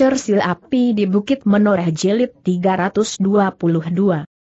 Cersil Api di Bukit Menoreh Jelit 322.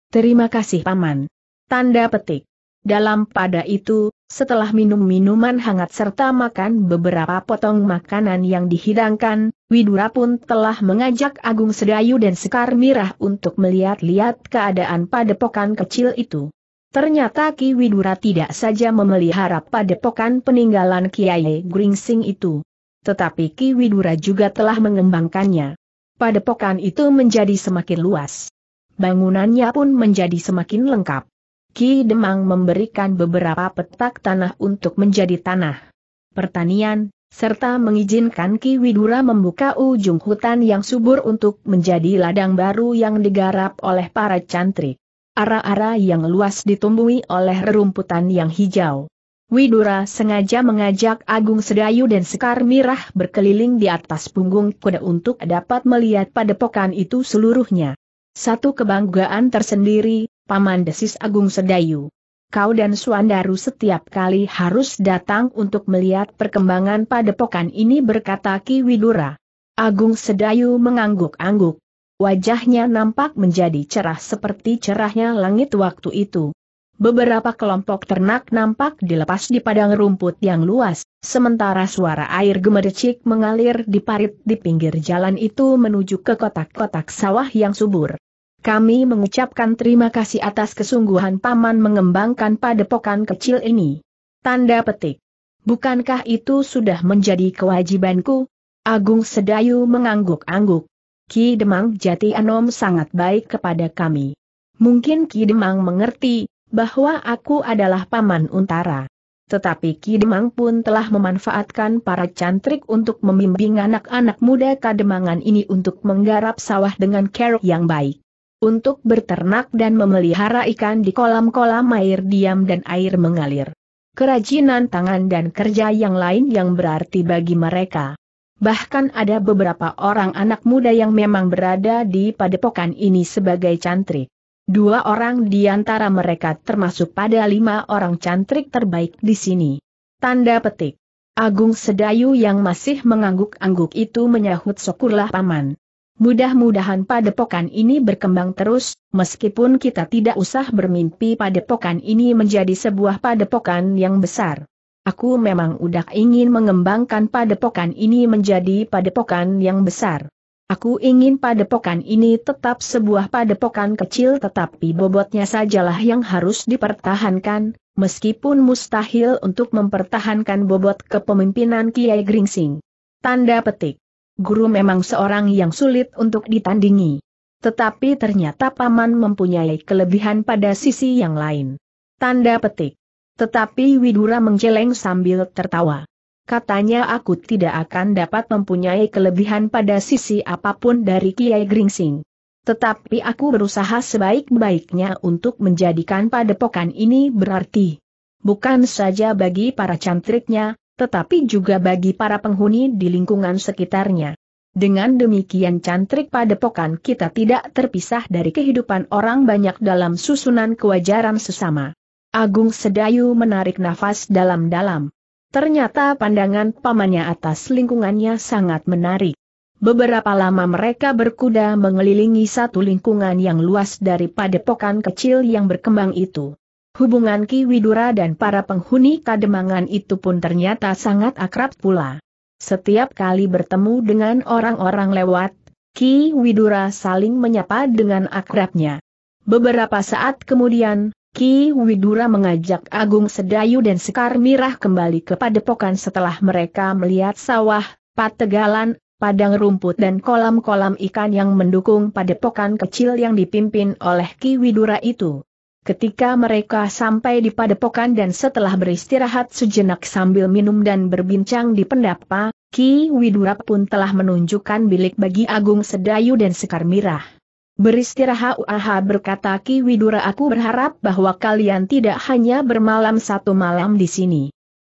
Terima kasih Paman. Tanda petik. Dalam pada itu, setelah minum minuman hangat serta makan beberapa potong makanan yang dihidangkan, Widura pun telah mengajak Agung Sedayu dan Sekar Mirah untuk melihat-lihat keadaan padepokan kecil itu. Ternyata Ki Widura tidak saja memelihara padepokan peninggalan Kiai Gringsing itu tetapi Ki Widura juga telah mengembangkannya. Padepokan itu menjadi semakin luas. Bangunannya pun menjadi semakin lengkap. Ki Demang memberikan beberapa petak tanah untuk menjadi tanah pertanian, serta mengizinkan Ki Widura membuka ujung hutan yang subur untuk menjadi ladang baru yang digarap oleh para cantrik. Ara-ara yang luas ditumbuhi oleh rerumputan yang hijau. Widura sengaja mengajak Agung Sedayu dan Sekar Mirah berkeliling di atas punggung kuda untuk dapat melihat padepokan itu seluruhnya. Satu kebanggaan tersendiri, Paman Desis Agung Sedayu. Kau dan Suandaru setiap kali harus datang untuk melihat perkembangan padepokan ini berkata Ki Widura. Agung Sedayu mengangguk-angguk. Wajahnya nampak menjadi cerah seperti cerahnya langit waktu itu. Beberapa kelompok ternak nampak dilepas di padang rumput yang luas, sementara suara air gemericik mengalir di parit di pinggir jalan itu menuju ke kotak-kotak sawah yang subur. Kami mengucapkan terima kasih atas kesungguhan Paman mengembangkan padepokan kecil ini. Tanda petik. Bukankah itu sudah menjadi kewajibanku? Agung Sedayu mengangguk-angguk. Ki Demang Jati Anom sangat baik kepada kami. Mungkin Ki Demang mengerti, bahwa aku adalah paman Untara. Tetapi Kidemang pun telah memanfaatkan para cantrik untuk membimbing anak-anak muda kademangan ini untuk menggarap sawah dengan kerok yang baik. Untuk berternak dan memelihara ikan di kolam-kolam air diam dan air mengalir. Kerajinan tangan dan kerja yang lain yang berarti bagi mereka. Bahkan ada beberapa orang anak muda yang memang berada di padepokan ini sebagai cantrik. Dua orang di antara mereka termasuk pada lima orang cantrik terbaik di sini. Tanda petik. Agung Sedayu yang masih mengangguk-angguk itu menyahut syukurlah paman. Mudah-mudahan padepokan ini berkembang terus, meskipun kita tidak usah bermimpi padepokan ini menjadi sebuah padepokan yang besar. Aku memang udah ingin mengembangkan padepokan ini menjadi padepokan yang besar. Aku ingin padepokan ini tetap sebuah padepokan kecil tetapi bobotnya sajalah yang harus dipertahankan, meskipun mustahil untuk mempertahankan bobot kepemimpinan Kiai Gringsing. Tanda petik. Guru memang seorang yang sulit untuk ditandingi. Tetapi ternyata paman mempunyai kelebihan pada sisi yang lain. Tanda petik. Tetapi Widura menggeleng sambil tertawa katanya aku tidak akan dapat mempunyai kelebihan pada sisi apapun dari Kiai Gringsing. Tetapi aku berusaha sebaik-baiknya untuk menjadikan padepokan ini berarti. Bukan saja bagi para cantriknya, tetapi juga bagi para penghuni di lingkungan sekitarnya. Dengan demikian cantrik padepokan kita tidak terpisah dari kehidupan orang banyak dalam susunan kewajaran sesama. Agung Sedayu menarik nafas dalam-dalam. Ternyata pandangan pamannya atas lingkungannya sangat menarik. Beberapa lama mereka berkuda mengelilingi satu lingkungan yang luas dari padepokan kecil yang berkembang itu. Hubungan Ki Widura dan para penghuni kademangan itu pun ternyata sangat akrab pula. Setiap kali bertemu dengan orang-orang lewat, Ki Widura saling menyapa dengan akrabnya. Beberapa saat kemudian, Ki Widura mengajak Agung Sedayu dan Sekar Mirah kembali ke padepokan setelah mereka melihat sawah, pategalan, padang rumput dan kolam-kolam ikan yang mendukung padepokan kecil yang dipimpin oleh Ki Widura itu. Ketika mereka sampai di padepokan dan setelah beristirahat sejenak sambil minum dan berbincang di pendapa, Ki Widura pun telah menunjukkan bilik bagi Agung Sedayu dan Sekar Mirah. Beristirahat Uaha berkata Ki Widura aku berharap bahwa kalian tidak hanya bermalam satu malam di sini.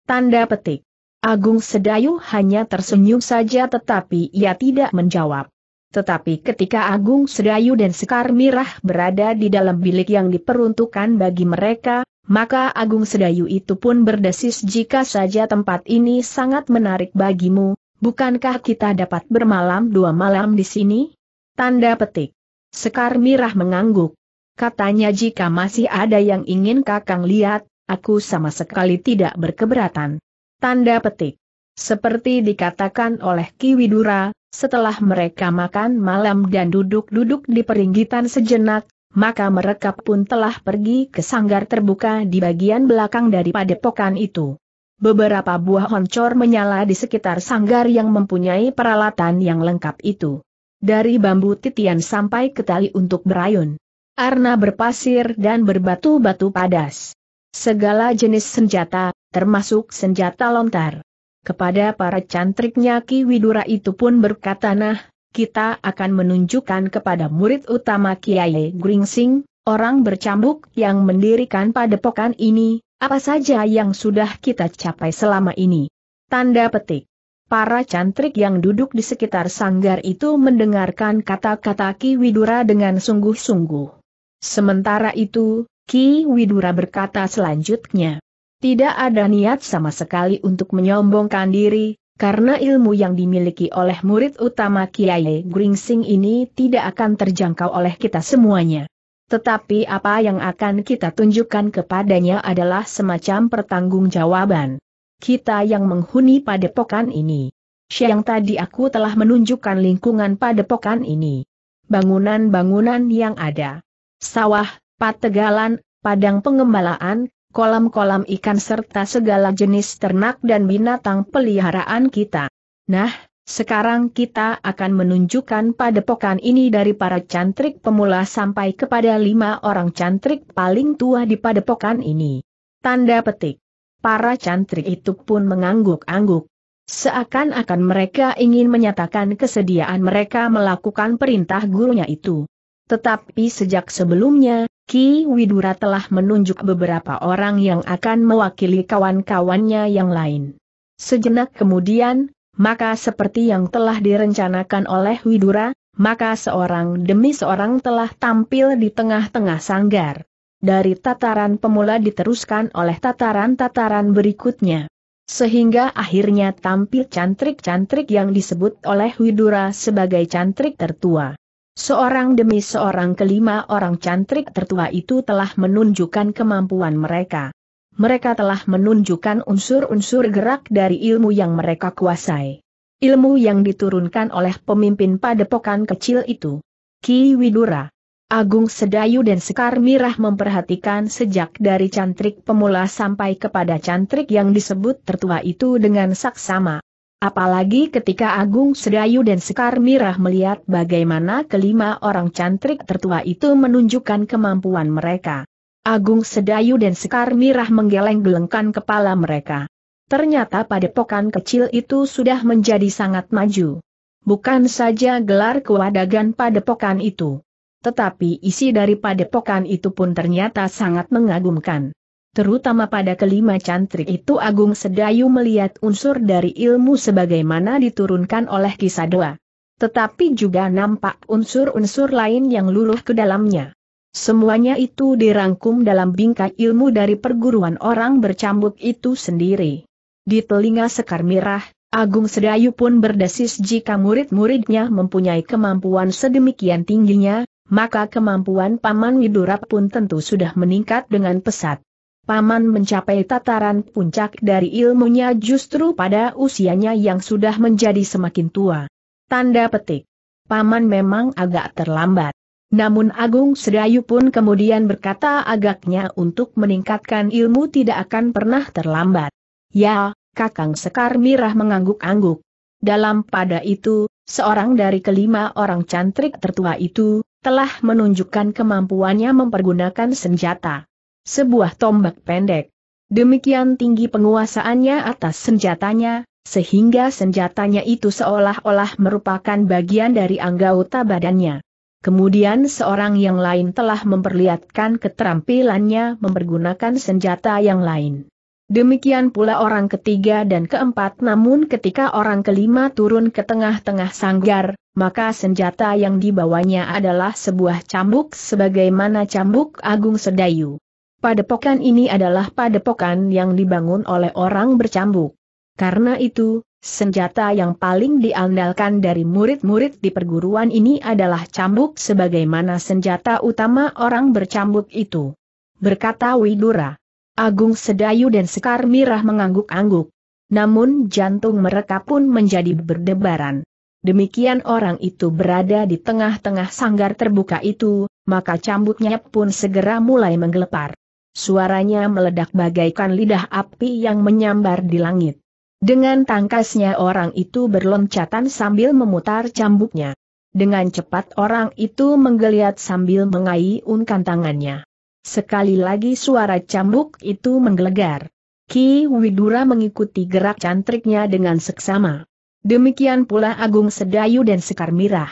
Tanda petik. Agung Sedayu hanya tersenyum saja tetapi ia tidak menjawab. Tetapi ketika Agung Sedayu dan Sekar Mirah berada di dalam bilik yang diperuntukkan bagi mereka, maka Agung Sedayu itu pun berdesis jika saja tempat ini sangat menarik bagimu, bukankah kita dapat bermalam dua malam di sini? Tanda petik. Sekar Mirah mengangguk. Katanya jika masih ada yang ingin kakang lihat, aku sama sekali tidak berkeberatan. Tanda petik. Seperti dikatakan oleh Ki Widura, setelah mereka makan malam dan duduk-duduk di peringgitan sejenak, maka mereka pun telah pergi ke sanggar terbuka di bagian belakang dari padepokan itu. Beberapa buah honcor menyala di sekitar sanggar yang mempunyai peralatan yang lengkap itu dari bambu titian sampai ke tali untuk berayun. Arna berpasir dan berbatu-batu padas. Segala jenis senjata, termasuk senjata lontar. Kepada para cantriknya Ki Widura itu pun berkata nah, kita akan menunjukkan kepada murid utama Kiai Gringsing, orang bercambuk yang mendirikan padepokan ini, apa saja yang sudah kita capai selama ini. Tanda petik. Para cantrik yang duduk di sekitar sanggar itu mendengarkan kata-kata Ki Widura dengan sungguh-sungguh. Sementara itu, Ki Widura berkata selanjutnya. Tidak ada niat sama sekali untuk menyombongkan diri, karena ilmu yang dimiliki oleh murid utama Kiai Gringsing ini tidak akan terjangkau oleh kita semuanya. Tetapi apa yang akan kita tunjukkan kepadanya adalah semacam pertanggungjawaban kita yang menghuni padepokan ini. Siang tadi aku telah menunjukkan lingkungan padepokan ini. Bangunan-bangunan yang ada. Sawah, pategalan, padang pengembalaan, kolam-kolam ikan serta segala jenis ternak dan binatang peliharaan kita. Nah, sekarang kita akan menunjukkan padepokan ini dari para cantrik pemula sampai kepada lima orang cantrik paling tua di padepokan ini. Tanda petik para cantrik itu pun mengangguk-angguk. Seakan-akan mereka ingin menyatakan kesediaan mereka melakukan perintah gurunya itu. Tetapi sejak sebelumnya, Ki Widura telah menunjuk beberapa orang yang akan mewakili kawan-kawannya yang lain. Sejenak kemudian, maka seperti yang telah direncanakan oleh Widura, maka seorang demi seorang telah tampil di tengah-tengah sanggar dari tataran pemula diteruskan oleh tataran-tataran berikutnya. Sehingga akhirnya tampil cantrik-cantrik yang disebut oleh Widura sebagai cantrik tertua. Seorang demi seorang kelima orang cantrik tertua itu telah menunjukkan kemampuan mereka. Mereka telah menunjukkan unsur-unsur gerak dari ilmu yang mereka kuasai. Ilmu yang diturunkan oleh pemimpin padepokan kecil itu. Ki Widura Agung Sedayu dan Sekar Mirah memperhatikan sejak dari cantrik pemula sampai kepada cantrik yang disebut tertua itu dengan saksama. Apalagi ketika Agung Sedayu dan Sekar Mirah melihat bagaimana kelima orang cantrik tertua itu menunjukkan kemampuan mereka. Agung Sedayu dan Sekar Mirah menggeleng-gelengkan kepala mereka. Ternyata pada padepokan kecil itu sudah menjadi sangat maju. Bukan saja gelar kewadagan padepokan itu tetapi isi dari padepokan itu pun ternyata sangat mengagumkan. Terutama pada kelima cantrik itu Agung Sedayu melihat unsur dari ilmu sebagaimana diturunkan oleh kisah doa. Tetapi juga nampak unsur-unsur lain yang luluh ke dalamnya. Semuanya itu dirangkum dalam bingkai ilmu dari perguruan orang bercambuk itu sendiri. Di telinga Sekar Mirah, Agung Sedayu pun berdesis jika murid-muridnya mempunyai kemampuan sedemikian tingginya, maka kemampuan Paman Widura pun tentu sudah meningkat dengan pesat. Paman mencapai tataran puncak dari ilmunya justru pada usianya yang sudah menjadi semakin tua. Tanda petik. Paman memang agak terlambat. Namun Agung Sedayu pun kemudian berkata agaknya untuk meningkatkan ilmu tidak akan pernah terlambat. Ya, Kakang Sekar Mirah mengangguk-angguk. Dalam pada itu, seorang dari kelima orang cantrik tertua itu, telah menunjukkan kemampuannya mempergunakan senjata. Sebuah tombak pendek. Demikian tinggi penguasaannya atas senjatanya, sehingga senjatanya itu seolah-olah merupakan bagian dari anggota badannya. Kemudian seorang yang lain telah memperlihatkan keterampilannya mempergunakan senjata yang lain. Demikian pula orang ketiga dan keempat namun ketika orang kelima turun ke tengah-tengah sanggar, maka senjata yang dibawanya adalah sebuah cambuk sebagaimana cambuk Agung Sedayu. Padepokan ini adalah padepokan yang dibangun oleh orang bercambuk. Karena itu, senjata yang paling diandalkan dari murid-murid di perguruan ini adalah cambuk sebagaimana senjata utama orang bercambuk itu. Berkata Widura. Agung Sedayu dan Sekar Mirah mengangguk-angguk. Namun jantung mereka pun menjadi berdebaran. Demikian orang itu berada di tengah-tengah sanggar terbuka itu, maka cambuknya pun segera mulai menggelepar. Suaranya meledak bagaikan lidah api yang menyambar di langit. Dengan tangkasnya orang itu berloncatan sambil memutar cambuknya. Dengan cepat orang itu menggeliat sambil mengayunkan tangannya. Sekali lagi suara cambuk itu menggelegar. Ki Widura mengikuti gerak cantriknya dengan seksama. Demikian pula Agung Sedayu dan Sekar Mirah.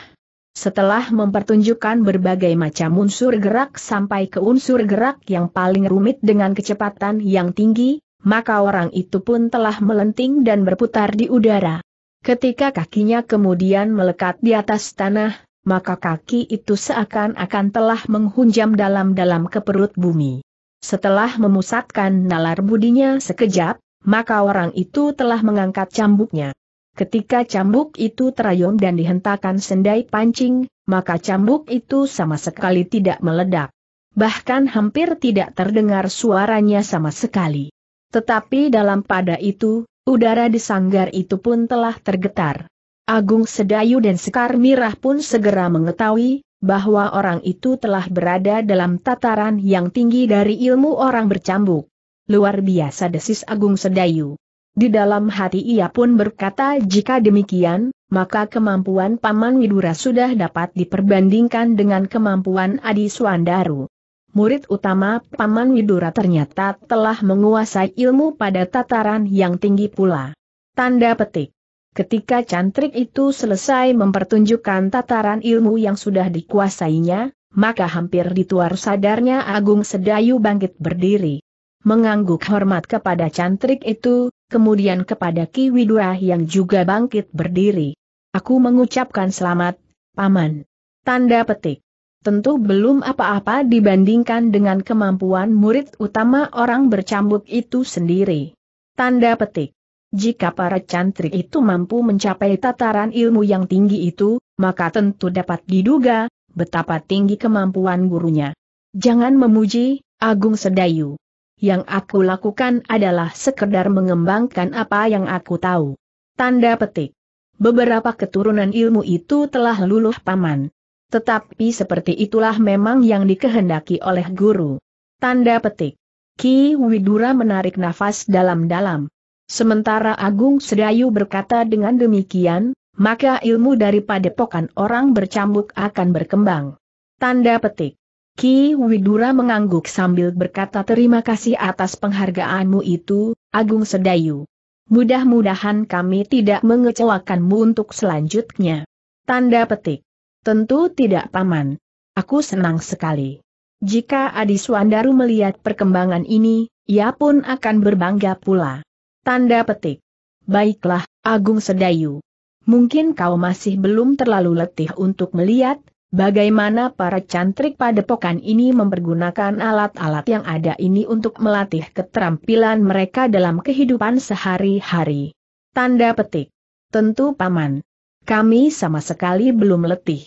Setelah mempertunjukkan berbagai macam unsur gerak sampai ke unsur gerak yang paling rumit dengan kecepatan yang tinggi, maka orang itu pun telah melenting dan berputar di udara. Ketika kakinya kemudian melekat di atas tanah, maka kaki itu seakan-akan telah menghunjam dalam-dalam ke perut bumi. Setelah memusatkan nalar budinya sekejap, maka orang itu telah mengangkat cambuknya. Ketika cambuk itu terayom dan dihentakan sendai pancing, maka cambuk itu sama sekali tidak meledak. Bahkan hampir tidak terdengar suaranya sama sekali. Tetapi dalam pada itu, udara di sanggar itu pun telah tergetar. Agung Sedayu dan Sekar Mirah pun segera mengetahui, bahwa orang itu telah berada dalam tataran yang tinggi dari ilmu orang bercambuk. Luar biasa desis Agung Sedayu. Di dalam hati ia pun berkata jika demikian, maka kemampuan Paman Widura sudah dapat diperbandingkan dengan kemampuan Adi Suandaru. Murid utama Paman Widura ternyata telah menguasai ilmu pada tataran yang tinggi pula. Tanda petik. Ketika cantrik itu selesai mempertunjukkan tataran ilmu yang sudah dikuasainya, maka hampir dituar sadarnya Agung Sedayu bangkit berdiri. Mengangguk hormat kepada cantrik itu, kemudian kepada Ki Widura yang juga bangkit berdiri. Aku mengucapkan selamat, Paman. Tanda petik. Tentu belum apa-apa dibandingkan dengan kemampuan murid utama orang bercambuk itu sendiri. Tanda petik. Jika para cantrik itu mampu mencapai tataran ilmu yang tinggi itu, maka tentu dapat diduga betapa tinggi kemampuan gurunya. Jangan memuji, Agung Sedayu. Yang aku lakukan adalah sekedar mengembangkan apa yang aku tahu. Tanda petik. Beberapa keturunan ilmu itu telah luluh paman. Tetapi seperti itulah memang yang dikehendaki oleh guru. Tanda petik. Ki Widura menarik nafas dalam-dalam. Sementara Agung Sedayu berkata dengan demikian, maka ilmu daripada padepokan orang bercambuk akan berkembang. Tanda petik. Ki Widura mengangguk sambil berkata terima kasih atas penghargaanmu itu, Agung Sedayu. Mudah-mudahan kami tidak mengecewakanmu untuk selanjutnya. Tanda petik. Tentu tidak paman. Aku senang sekali. Jika Adi Suandaru melihat perkembangan ini, ia pun akan berbangga pula. Tanda petik. Baiklah, Agung Sedayu. Mungkin kau masih belum terlalu letih untuk melihat, bagaimana para cantrik padepokan ini mempergunakan alat-alat yang ada ini untuk melatih keterampilan mereka dalam kehidupan sehari-hari. Tanda petik. Tentu paman. Kami sama sekali belum letih.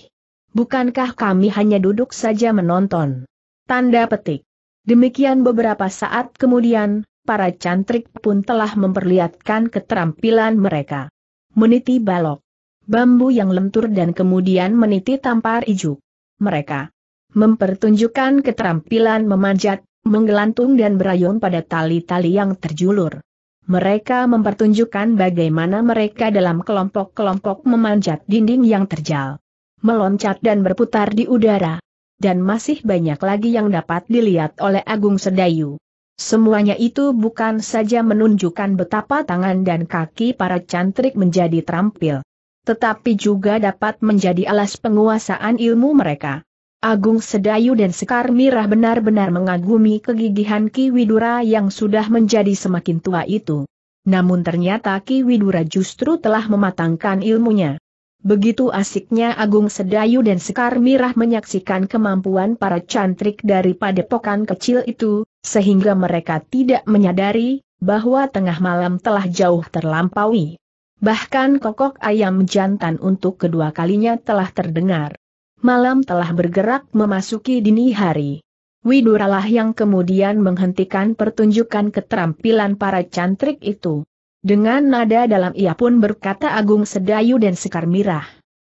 Bukankah kami hanya duduk saja menonton? Tanda petik. Demikian beberapa saat kemudian, para cantrik pun telah memperlihatkan keterampilan mereka. Meniti balok. Bambu yang lentur dan kemudian meniti tampar ijuk. Mereka mempertunjukkan keterampilan memanjat, menggelantung dan berayun pada tali-tali yang terjulur. Mereka mempertunjukkan bagaimana mereka dalam kelompok-kelompok memanjat dinding yang terjal, meloncat dan berputar di udara. Dan masih banyak lagi yang dapat dilihat oleh Agung Sedayu. Semuanya itu bukan saja menunjukkan betapa tangan dan kaki para cantrik menjadi terampil, tetapi juga dapat menjadi alas penguasaan ilmu mereka. Agung Sedayu dan Sekar Mirah benar-benar mengagumi kegigihan Ki Widura yang sudah menjadi semakin tua itu. Namun ternyata Ki Widura justru telah mematangkan ilmunya. Begitu asiknya Agung Sedayu dan Sekar Mirah menyaksikan kemampuan para cantrik dari padepokan kecil itu, sehingga mereka tidak menyadari bahwa tengah malam telah jauh terlampaui. Bahkan kokok ayam jantan untuk kedua kalinya telah terdengar. Malam telah bergerak memasuki dini hari. Widuralah yang kemudian menghentikan pertunjukan keterampilan para cantrik itu. Dengan nada dalam ia pun berkata Agung Sedayu dan Sekar Mirah.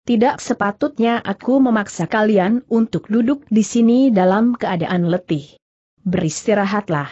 Tidak sepatutnya aku memaksa kalian untuk duduk di sini dalam keadaan letih beristirahatlah.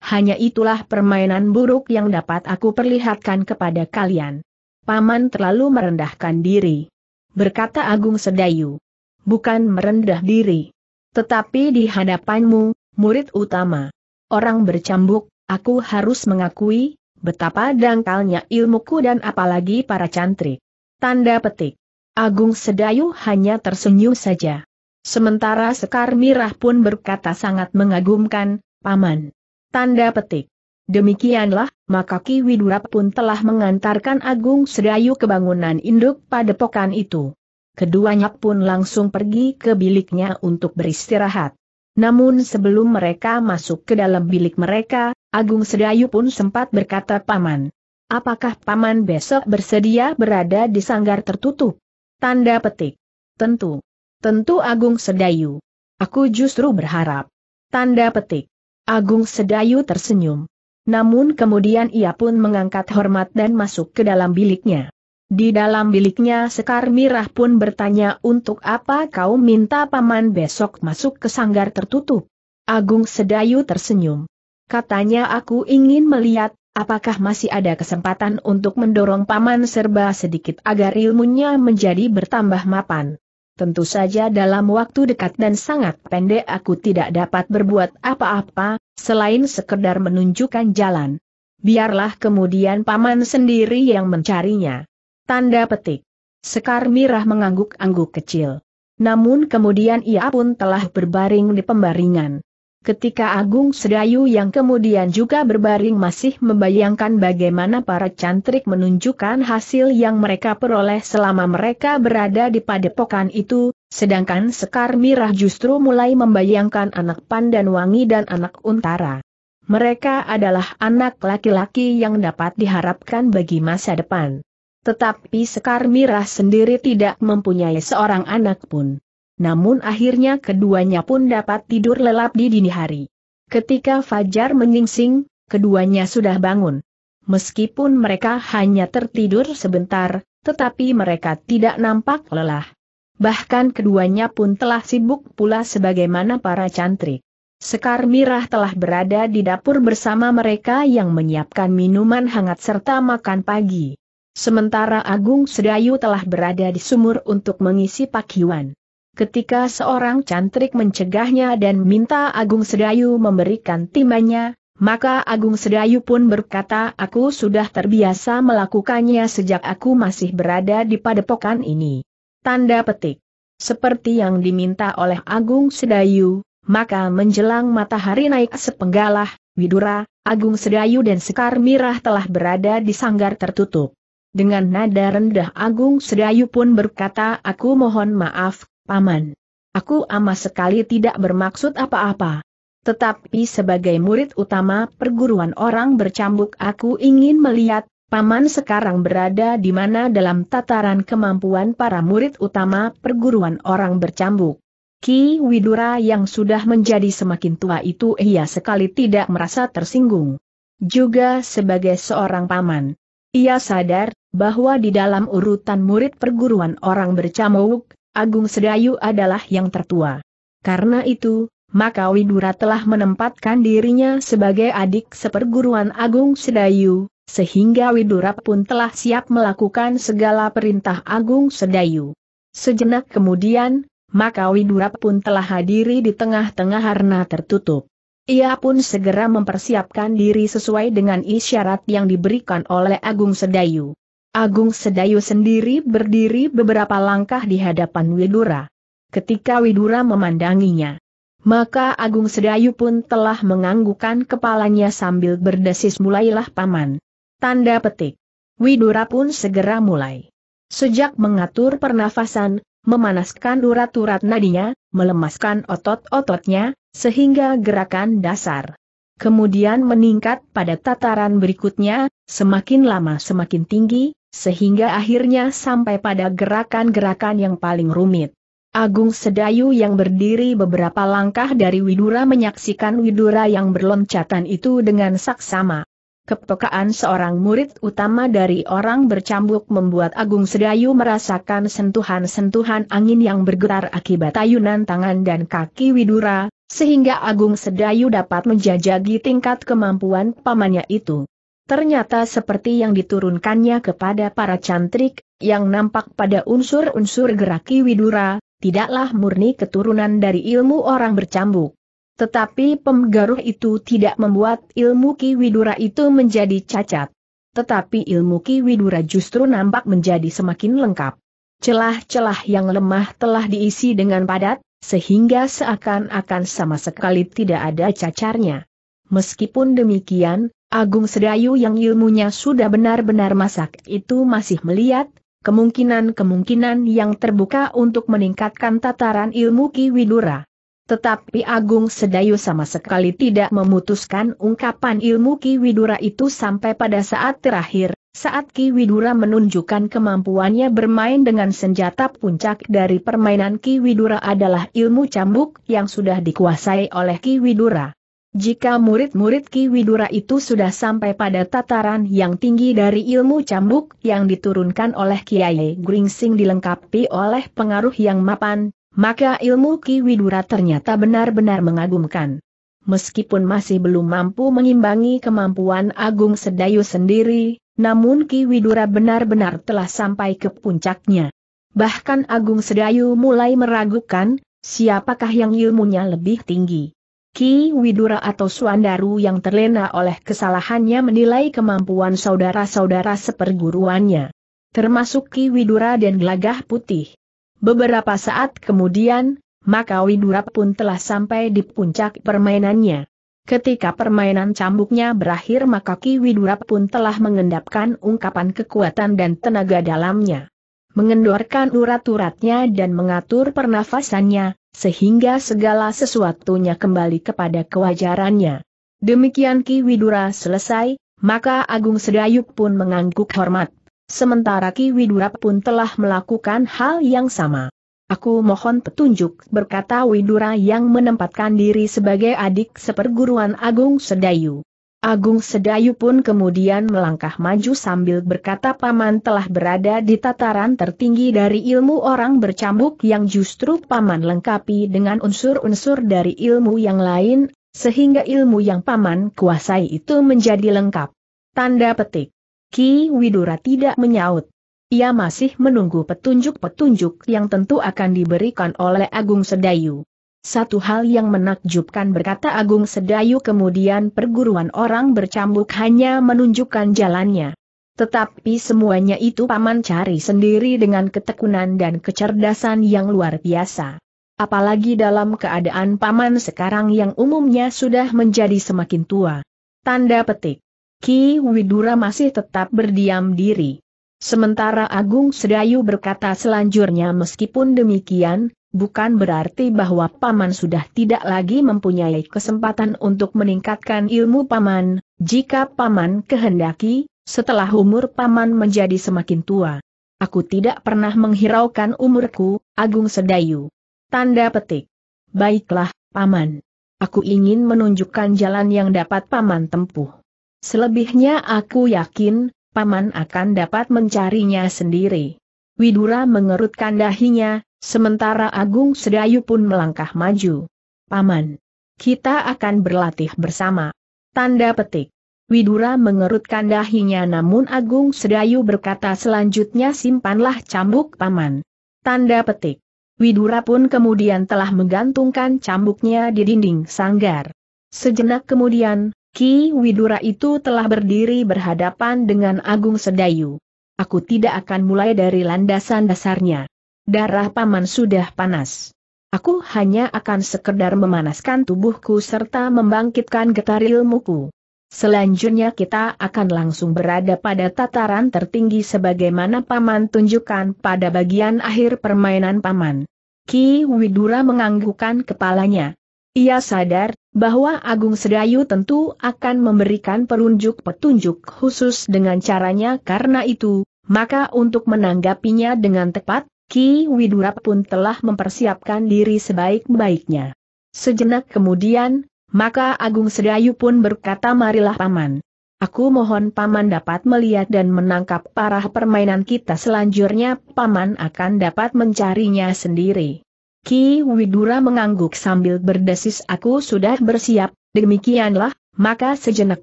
Hanya itulah permainan buruk yang dapat aku perlihatkan kepada kalian. Paman terlalu merendahkan diri. Berkata Agung Sedayu. Bukan merendah diri. Tetapi di hadapanmu, murid utama. Orang bercambuk, aku harus mengakui, betapa dangkalnya ilmuku dan apalagi para cantrik. Tanda petik. Agung Sedayu hanya tersenyum saja. Sementara Sekar Mirah pun berkata sangat mengagumkan, Paman. Tanda petik. Demikianlah, maka Ki Widura pun telah mengantarkan Agung Sedayu ke bangunan induk padepokan itu. Keduanya pun langsung pergi ke biliknya untuk beristirahat. Namun sebelum mereka masuk ke dalam bilik mereka, Agung Sedayu pun sempat berkata Paman. Apakah Paman besok bersedia berada di sanggar tertutup? Tanda petik. Tentu. Tentu Agung Sedayu. Aku justru berharap. Tanda petik. Agung Sedayu tersenyum. Namun kemudian ia pun mengangkat hormat dan masuk ke dalam biliknya. Di dalam biliknya Sekar Mirah pun bertanya untuk apa kau minta paman besok masuk ke sanggar tertutup. Agung Sedayu tersenyum. Katanya aku ingin melihat, apakah masih ada kesempatan untuk mendorong paman serba sedikit agar ilmunya menjadi bertambah mapan. Tentu saja dalam waktu dekat dan sangat pendek aku tidak dapat berbuat apa-apa, selain sekedar menunjukkan jalan. Biarlah kemudian paman sendiri yang mencarinya. Tanda petik. Sekar Mirah mengangguk-angguk kecil. Namun kemudian ia pun telah berbaring di pembaringan. Ketika Agung Sedayu yang kemudian juga berbaring masih membayangkan bagaimana para cantrik menunjukkan hasil yang mereka peroleh selama mereka berada di padepokan itu, sedangkan Sekar Mirah justru mulai membayangkan anak pandan wangi dan anak untara. Mereka adalah anak laki-laki yang dapat diharapkan bagi masa depan. Tetapi Sekar Mirah sendiri tidak mempunyai seorang anak pun namun akhirnya keduanya pun dapat tidur lelap di dini hari. Ketika Fajar menyingsing, keduanya sudah bangun. Meskipun mereka hanya tertidur sebentar, tetapi mereka tidak nampak lelah. Bahkan keduanya pun telah sibuk pula sebagaimana para cantrik. Sekar Mirah telah berada di dapur bersama mereka yang menyiapkan minuman hangat serta makan pagi. Sementara Agung Sedayu telah berada di sumur untuk mengisi pakiwan. Ketika seorang cantrik mencegahnya dan minta Agung Sedayu memberikan timbannya, maka Agung Sedayu pun berkata aku sudah terbiasa melakukannya sejak aku masih berada di padepokan ini. Tanda petik. Seperti yang diminta oleh Agung Sedayu, maka menjelang matahari naik sepenggalah, Widura, Agung Sedayu dan Sekar Mirah telah berada di sanggar tertutup. Dengan nada rendah Agung Sedayu pun berkata aku mohon maaf, Paman. Aku ama sekali tidak bermaksud apa-apa. Tetapi sebagai murid utama perguruan orang bercambuk aku ingin melihat, Paman sekarang berada di mana dalam tataran kemampuan para murid utama perguruan orang bercambuk. Ki Widura yang sudah menjadi semakin tua itu ia sekali tidak merasa tersinggung. Juga sebagai seorang paman. Ia sadar, bahwa di dalam urutan murid perguruan orang bercamuk, Agung Sedayu adalah yang tertua. Karena itu, maka Widura telah menempatkan dirinya sebagai adik seperguruan Agung Sedayu, sehingga Widura pun telah siap melakukan segala perintah Agung Sedayu. Sejenak kemudian, maka Widura pun telah hadiri di tengah-tengah harna tertutup. Ia pun segera mempersiapkan diri sesuai dengan isyarat yang diberikan oleh Agung Sedayu. Agung Sedayu sendiri berdiri beberapa langkah di hadapan Widura. Ketika Widura memandanginya, maka Agung Sedayu pun telah menganggukkan kepalanya sambil berdesis mulailah paman. Tanda petik. Widura pun segera mulai. Sejak mengatur pernafasan, memanaskan urat-urat nadinya, melemaskan otot-ototnya, sehingga gerakan dasar. Kemudian meningkat pada tataran berikutnya, semakin lama semakin tinggi, sehingga akhirnya sampai pada gerakan-gerakan yang paling rumit. Agung Sedayu yang berdiri beberapa langkah dari Widura menyaksikan Widura yang berloncatan itu dengan saksama. Kepekaan seorang murid utama dari orang bercambuk membuat Agung Sedayu merasakan sentuhan-sentuhan angin yang bergetar akibat ayunan tangan dan kaki Widura, sehingga Agung Sedayu dapat menjajagi tingkat kemampuan pamannya itu ternyata seperti yang diturunkannya kepada para cantrik, yang nampak pada unsur-unsur geraki Widura, tidaklah murni keturunan dari ilmu orang bercambuk. Tetapi pemgaruh itu tidak membuat ilmu Ki Widura itu menjadi cacat. Tetapi ilmu Ki Widura justru nampak menjadi semakin lengkap. Celah-celah yang lemah telah diisi dengan padat, sehingga seakan-akan sama sekali tidak ada cacarnya. Meskipun demikian, Agung Sedayu yang ilmunya sudah benar-benar masak itu masih melihat, kemungkinan-kemungkinan yang terbuka untuk meningkatkan tataran ilmu Ki Widura. Tetapi Agung Sedayu sama sekali tidak memutuskan ungkapan ilmu Ki Widura itu sampai pada saat terakhir, saat Ki Widura menunjukkan kemampuannya bermain dengan senjata puncak dari permainan Ki Widura adalah ilmu cambuk yang sudah dikuasai oleh Ki Widura. Jika murid-murid Ki Widura itu sudah sampai pada tataran yang tinggi dari ilmu cambuk yang diturunkan oleh Kiai Gringsing dilengkapi oleh pengaruh yang mapan, maka ilmu Ki Widura ternyata benar-benar mengagumkan. Meskipun masih belum mampu mengimbangi kemampuan Agung Sedayu sendiri, namun Ki Widura benar-benar telah sampai ke puncaknya. Bahkan Agung Sedayu mulai meragukan, siapakah yang ilmunya lebih tinggi. Ki Widura atau Suandaru yang terlena oleh kesalahannya menilai kemampuan saudara-saudara seperguruannya. Termasuk Ki Widura dan Gelagah Putih. Beberapa saat kemudian, maka Widura pun telah sampai di puncak permainannya. Ketika permainan cambuknya berakhir maka Ki Widura pun telah mengendapkan ungkapan kekuatan dan tenaga dalamnya. Mengendorkan urat-uratnya dan mengatur pernafasannya, sehingga segala sesuatunya kembali kepada kewajarannya. Demikian Ki Widura selesai, maka Agung Sedayuk pun mengangguk hormat. Sementara Ki Widura pun telah melakukan hal yang sama. Aku mohon petunjuk, berkata Widura yang menempatkan diri sebagai adik seperguruan Agung Sedayu. Agung Sedayu pun kemudian melangkah maju sambil berkata Paman telah berada di tataran tertinggi dari ilmu orang bercambuk yang justru Paman lengkapi dengan unsur-unsur dari ilmu yang lain, sehingga ilmu yang Paman kuasai itu menjadi lengkap. Tanda petik. Ki Widura tidak menyaut. Ia masih menunggu petunjuk-petunjuk yang tentu akan diberikan oleh Agung Sedayu. Satu hal yang menakjubkan berkata Agung Sedayu kemudian perguruan orang bercambuk hanya menunjukkan jalannya. Tetapi semuanya itu paman cari sendiri dengan ketekunan dan kecerdasan yang luar biasa. Apalagi dalam keadaan paman sekarang yang umumnya sudah menjadi semakin tua. Tanda petik. Ki Widura masih tetap berdiam diri. Sementara Agung Sedayu berkata selanjutnya meskipun demikian, bukan berarti bahwa paman sudah tidak lagi mempunyai kesempatan untuk meningkatkan ilmu paman, jika paman kehendaki, setelah umur paman menjadi semakin tua. Aku tidak pernah menghiraukan umurku, Agung Sedayu. Tanda petik. Baiklah, Paman. Aku ingin menunjukkan jalan yang dapat Paman tempuh. Selebihnya aku yakin, Paman akan dapat mencarinya sendiri. Widura mengerutkan dahinya, Sementara Agung Sedayu pun melangkah maju. Paman, kita akan berlatih bersama. Tanda petik. Widura mengerutkan dahinya namun Agung Sedayu berkata selanjutnya simpanlah cambuk paman. Tanda petik. Widura pun kemudian telah menggantungkan cambuknya di dinding sanggar. Sejenak kemudian, Ki Widura itu telah berdiri berhadapan dengan Agung Sedayu. Aku tidak akan mulai dari landasan dasarnya. Darah paman sudah panas. Aku hanya akan sekedar memanaskan tubuhku serta membangkitkan getar ilmuku. Selanjutnya kita akan langsung berada pada tataran tertinggi sebagaimana paman tunjukkan pada bagian akhir permainan paman. Ki Widura menganggukkan kepalanya. Ia sadar bahwa Agung Sedayu tentu akan memberikan perunjuk petunjuk khusus dengan caranya karena itu, maka untuk menanggapinya dengan tepat, Ki Widura pun telah mempersiapkan diri sebaik-baiknya. Sejenak kemudian, maka Agung Sedayu pun berkata marilah paman. Aku mohon paman dapat melihat dan menangkap parah permainan kita selanjutnya paman akan dapat mencarinya sendiri. Ki Widura mengangguk sambil berdesis aku sudah bersiap, demikianlah, maka sejenak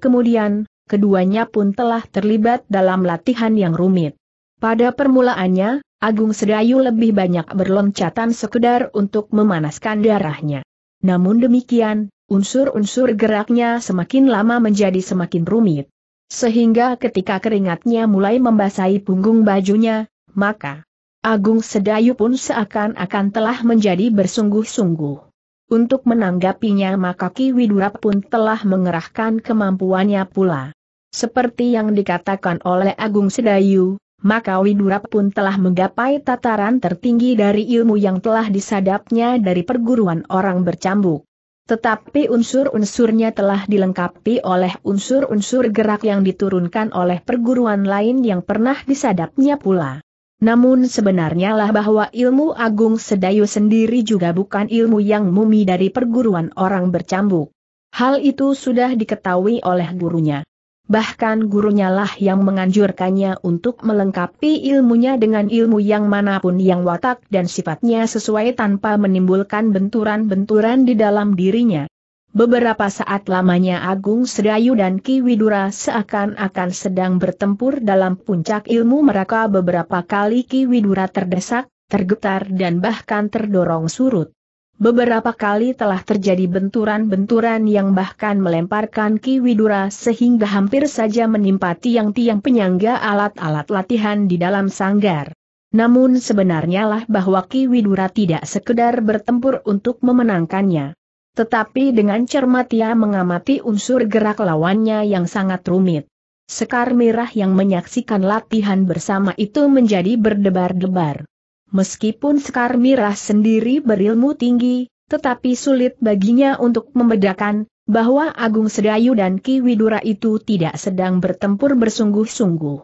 kemudian, keduanya pun telah terlibat dalam latihan yang rumit. Pada permulaannya, Agung Sedayu lebih banyak berloncatan sekedar untuk memanaskan darahnya. Namun demikian, unsur-unsur geraknya semakin lama menjadi semakin rumit. Sehingga ketika keringatnya mulai membasahi punggung bajunya, maka Agung Sedayu pun seakan-akan telah menjadi bersungguh-sungguh. Untuk menanggapinya maka Ki Widura pun telah mengerahkan kemampuannya pula. Seperti yang dikatakan oleh Agung Sedayu, maka Widura pun telah menggapai tataran tertinggi dari ilmu yang telah disadapnya dari perguruan orang bercambuk. Tetapi unsur-unsurnya telah dilengkapi oleh unsur-unsur gerak yang diturunkan oleh perguruan lain yang pernah disadapnya pula. Namun sebenarnya lah bahwa ilmu agung sedayu sendiri juga bukan ilmu yang mumi dari perguruan orang bercambuk. Hal itu sudah diketahui oleh gurunya bahkan gurunya lah yang menganjurkannya untuk melengkapi ilmunya dengan ilmu yang manapun yang watak dan sifatnya sesuai tanpa menimbulkan benturan-benturan di dalam dirinya. Beberapa saat lamanya Agung Sedayu dan Ki Widura seakan-akan sedang bertempur dalam puncak ilmu mereka beberapa kali Ki Widura terdesak, tergetar dan bahkan terdorong surut. Beberapa kali telah terjadi benturan-benturan yang bahkan melemparkan Ki Widura sehingga hampir saja menimpa tiang-tiang penyangga alat-alat latihan di dalam sanggar. Namun sebenarnya lah bahwa Ki Widura tidak sekedar bertempur untuk memenangkannya. Tetapi dengan cermat ia mengamati unsur gerak lawannya yang sangat rumit. Sekar Mirah yang menyaksikan latihan bersama itu menjadi berdebar-debar. Meskipun Sekar Mirah sendiri berilmu tinggi, tetapi sulit baginya untuk membedakan bahwa Agung Sedayu dan Ki Widura itu tidak sedang bertempur bersungguh-sungguh.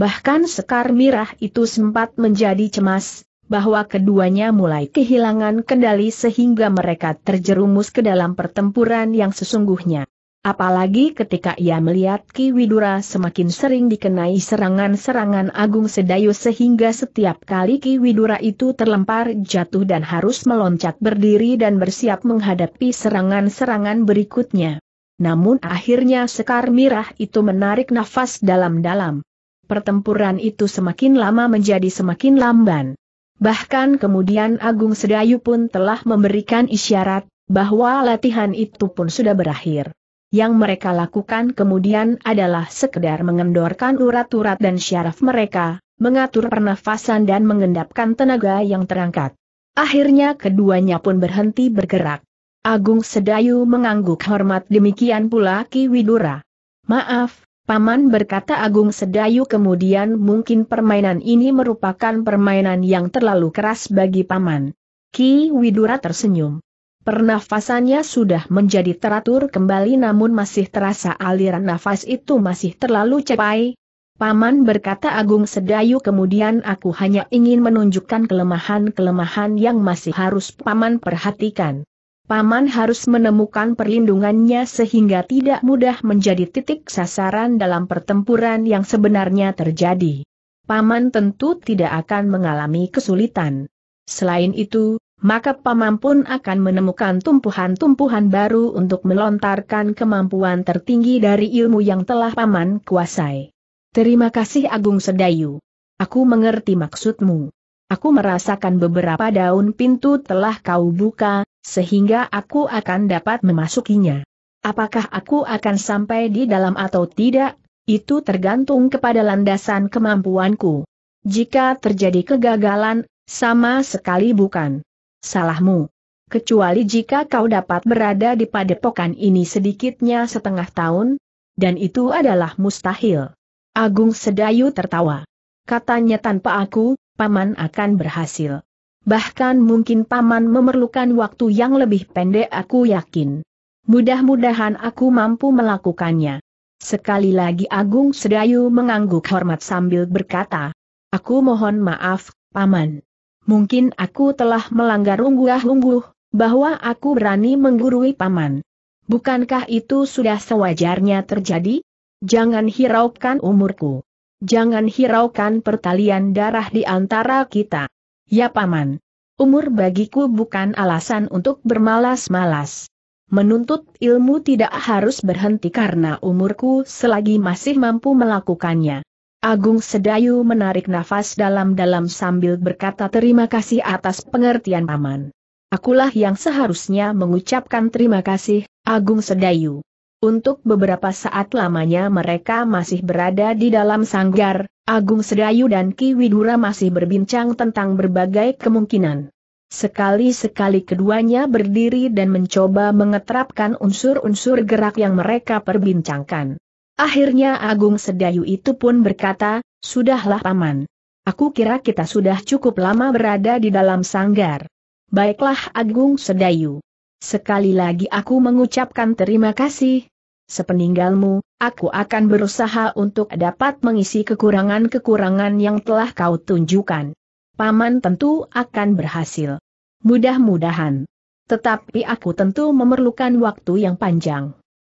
Bahkan Sekar Mirah itu sempat menjadi cemas, bahwa keduanya mulai kehilangan kendali sehingga mereka terjerumus ke dalam pertempuran yang sesungguhnya. Apalagi ketika ia melihat Ki Widura semakin sering dikenai serangan-serangan Agung Sedayu sehingga setiap kali Ki Widura itu terlempar jatuh dan harus meloncat berdiri dan bersiap menghadapi serangan-serangan berikutnya. Namun akhirnya Sekar Mirah itu menarik nafas dalam-dalam. Pertempuran itu semakin lama menjadi semakin lamban. Bahkan kemudian Agung Sedayu pun telah memberikan isyarat bahwa latihan itu pun sudah berakhir yang mereka lakukan kemudian adalah sekedar mengendorkan urat-urat dan syaraf mereka, mengatur pernafasan dan mengendapkan tenaga yang terangkat. Akhirnya keduanya pun berhenti bergerak. Agung Sedayu mengangguk hormat demikian pula Ki Widura. Maaf, Paman berkata Agung Sedayu kemudian mungkin permainan ini merupakan permainan yang terlalu keras bagi Paman. Ki Widura tersenyum. Pernafasannya sudah menjadi teratur kembali namun masih terasa aliran nafas itu masih terlalu cepai. Paman berkata Agung Sedayu kemudian aku hanya ingin menunjukkan kelemahan-kelemahan yang masih harus Paman perhatikan. Paman harus menemukan perlindungannya sehingga tidak mudah menjadi titik sasaran dalam pertempuran yang sebenarnya terjadi. Paman tentu tidak akan mengalami kesulitan. Selain itu, maka paman pun akan menemukan tumpuhan-tumpuhan baru untuk melontarkan kemampuan tertinggi dari ilmu yang telah paman kuasai. Terima kasih Agung Sedayu. Aku mengerti maksudmu. Aku merasakan beberapa daun pintu telah kau buka, sehingga aku akan dapat memasukinya. Apakah aku akan sampai di dalam atau tidak, itu tergantung kepada landasan kemampuanku. Jika terjadi kegagalan, sama sekali bukan salahmu. Kecuali jika kau dapat berada di padepokan ini sedikitnya setengah tahun, dan itu adalah mustahil. Agung Sedayu tertawa. Katanya tanpa aku, Paman akan berhasil. Bahkan mungkin Paman memerlukan waktu yang lebih pendek aku yakin. Mudah-mudahan aku mampu melakukannya. Sekali lagi Agung Sedayu mengangguk hormat sambil berkata, Aku mohon maaf, Paman mungkin aku telah melanggar unggah-ungguh, bahwa aku berani menggurui paman. Bukankah itu sudah sewajarnya terjadi? Jangan hiraukan umurku. Jangan hiraukan pertalian darah di antara kita. Ya paman. Umur bagiku bukan alasan untuk bermalas-malas. Menuntut ilmu tidak harus berhenti karena umurku selagi masih mampu melakukannya. Agung Sedayu menarik nafas dalam-dalam sambil berkata terima kasih atas pengertian Paman. Akulah yang seharusnya mengucapkan terima kasih, Agung Sedayu. Untuk beberapa saat lamanya mereka masih berada di dalam sanggar, Agung Sedayu dan Ki Widura masih berbincang tentang berbagai kemungkinan. Sekali-sekali keduanya berdiri dan mencoba mengetrapkan unsur-unsur gerak yang mereka perbincangkan. Akhirnya Agung Sedayu itu pun berkata, Sudahlah Paman. Aku kira kita sudah cukup lama berada di dalam sanggar. Baiklah Agung Sedayu. Sekali lagi aku mengucapkan terima kasih. Sepeninggalmu, aku akan berusaha untuk dapat mengisi kekurangan-kekurangan yang telah kau tunjukkan. Paman tentu akan berhasil. Mudah-mudahan. Tetapi aku tentu memerlukan waktu yang panjang.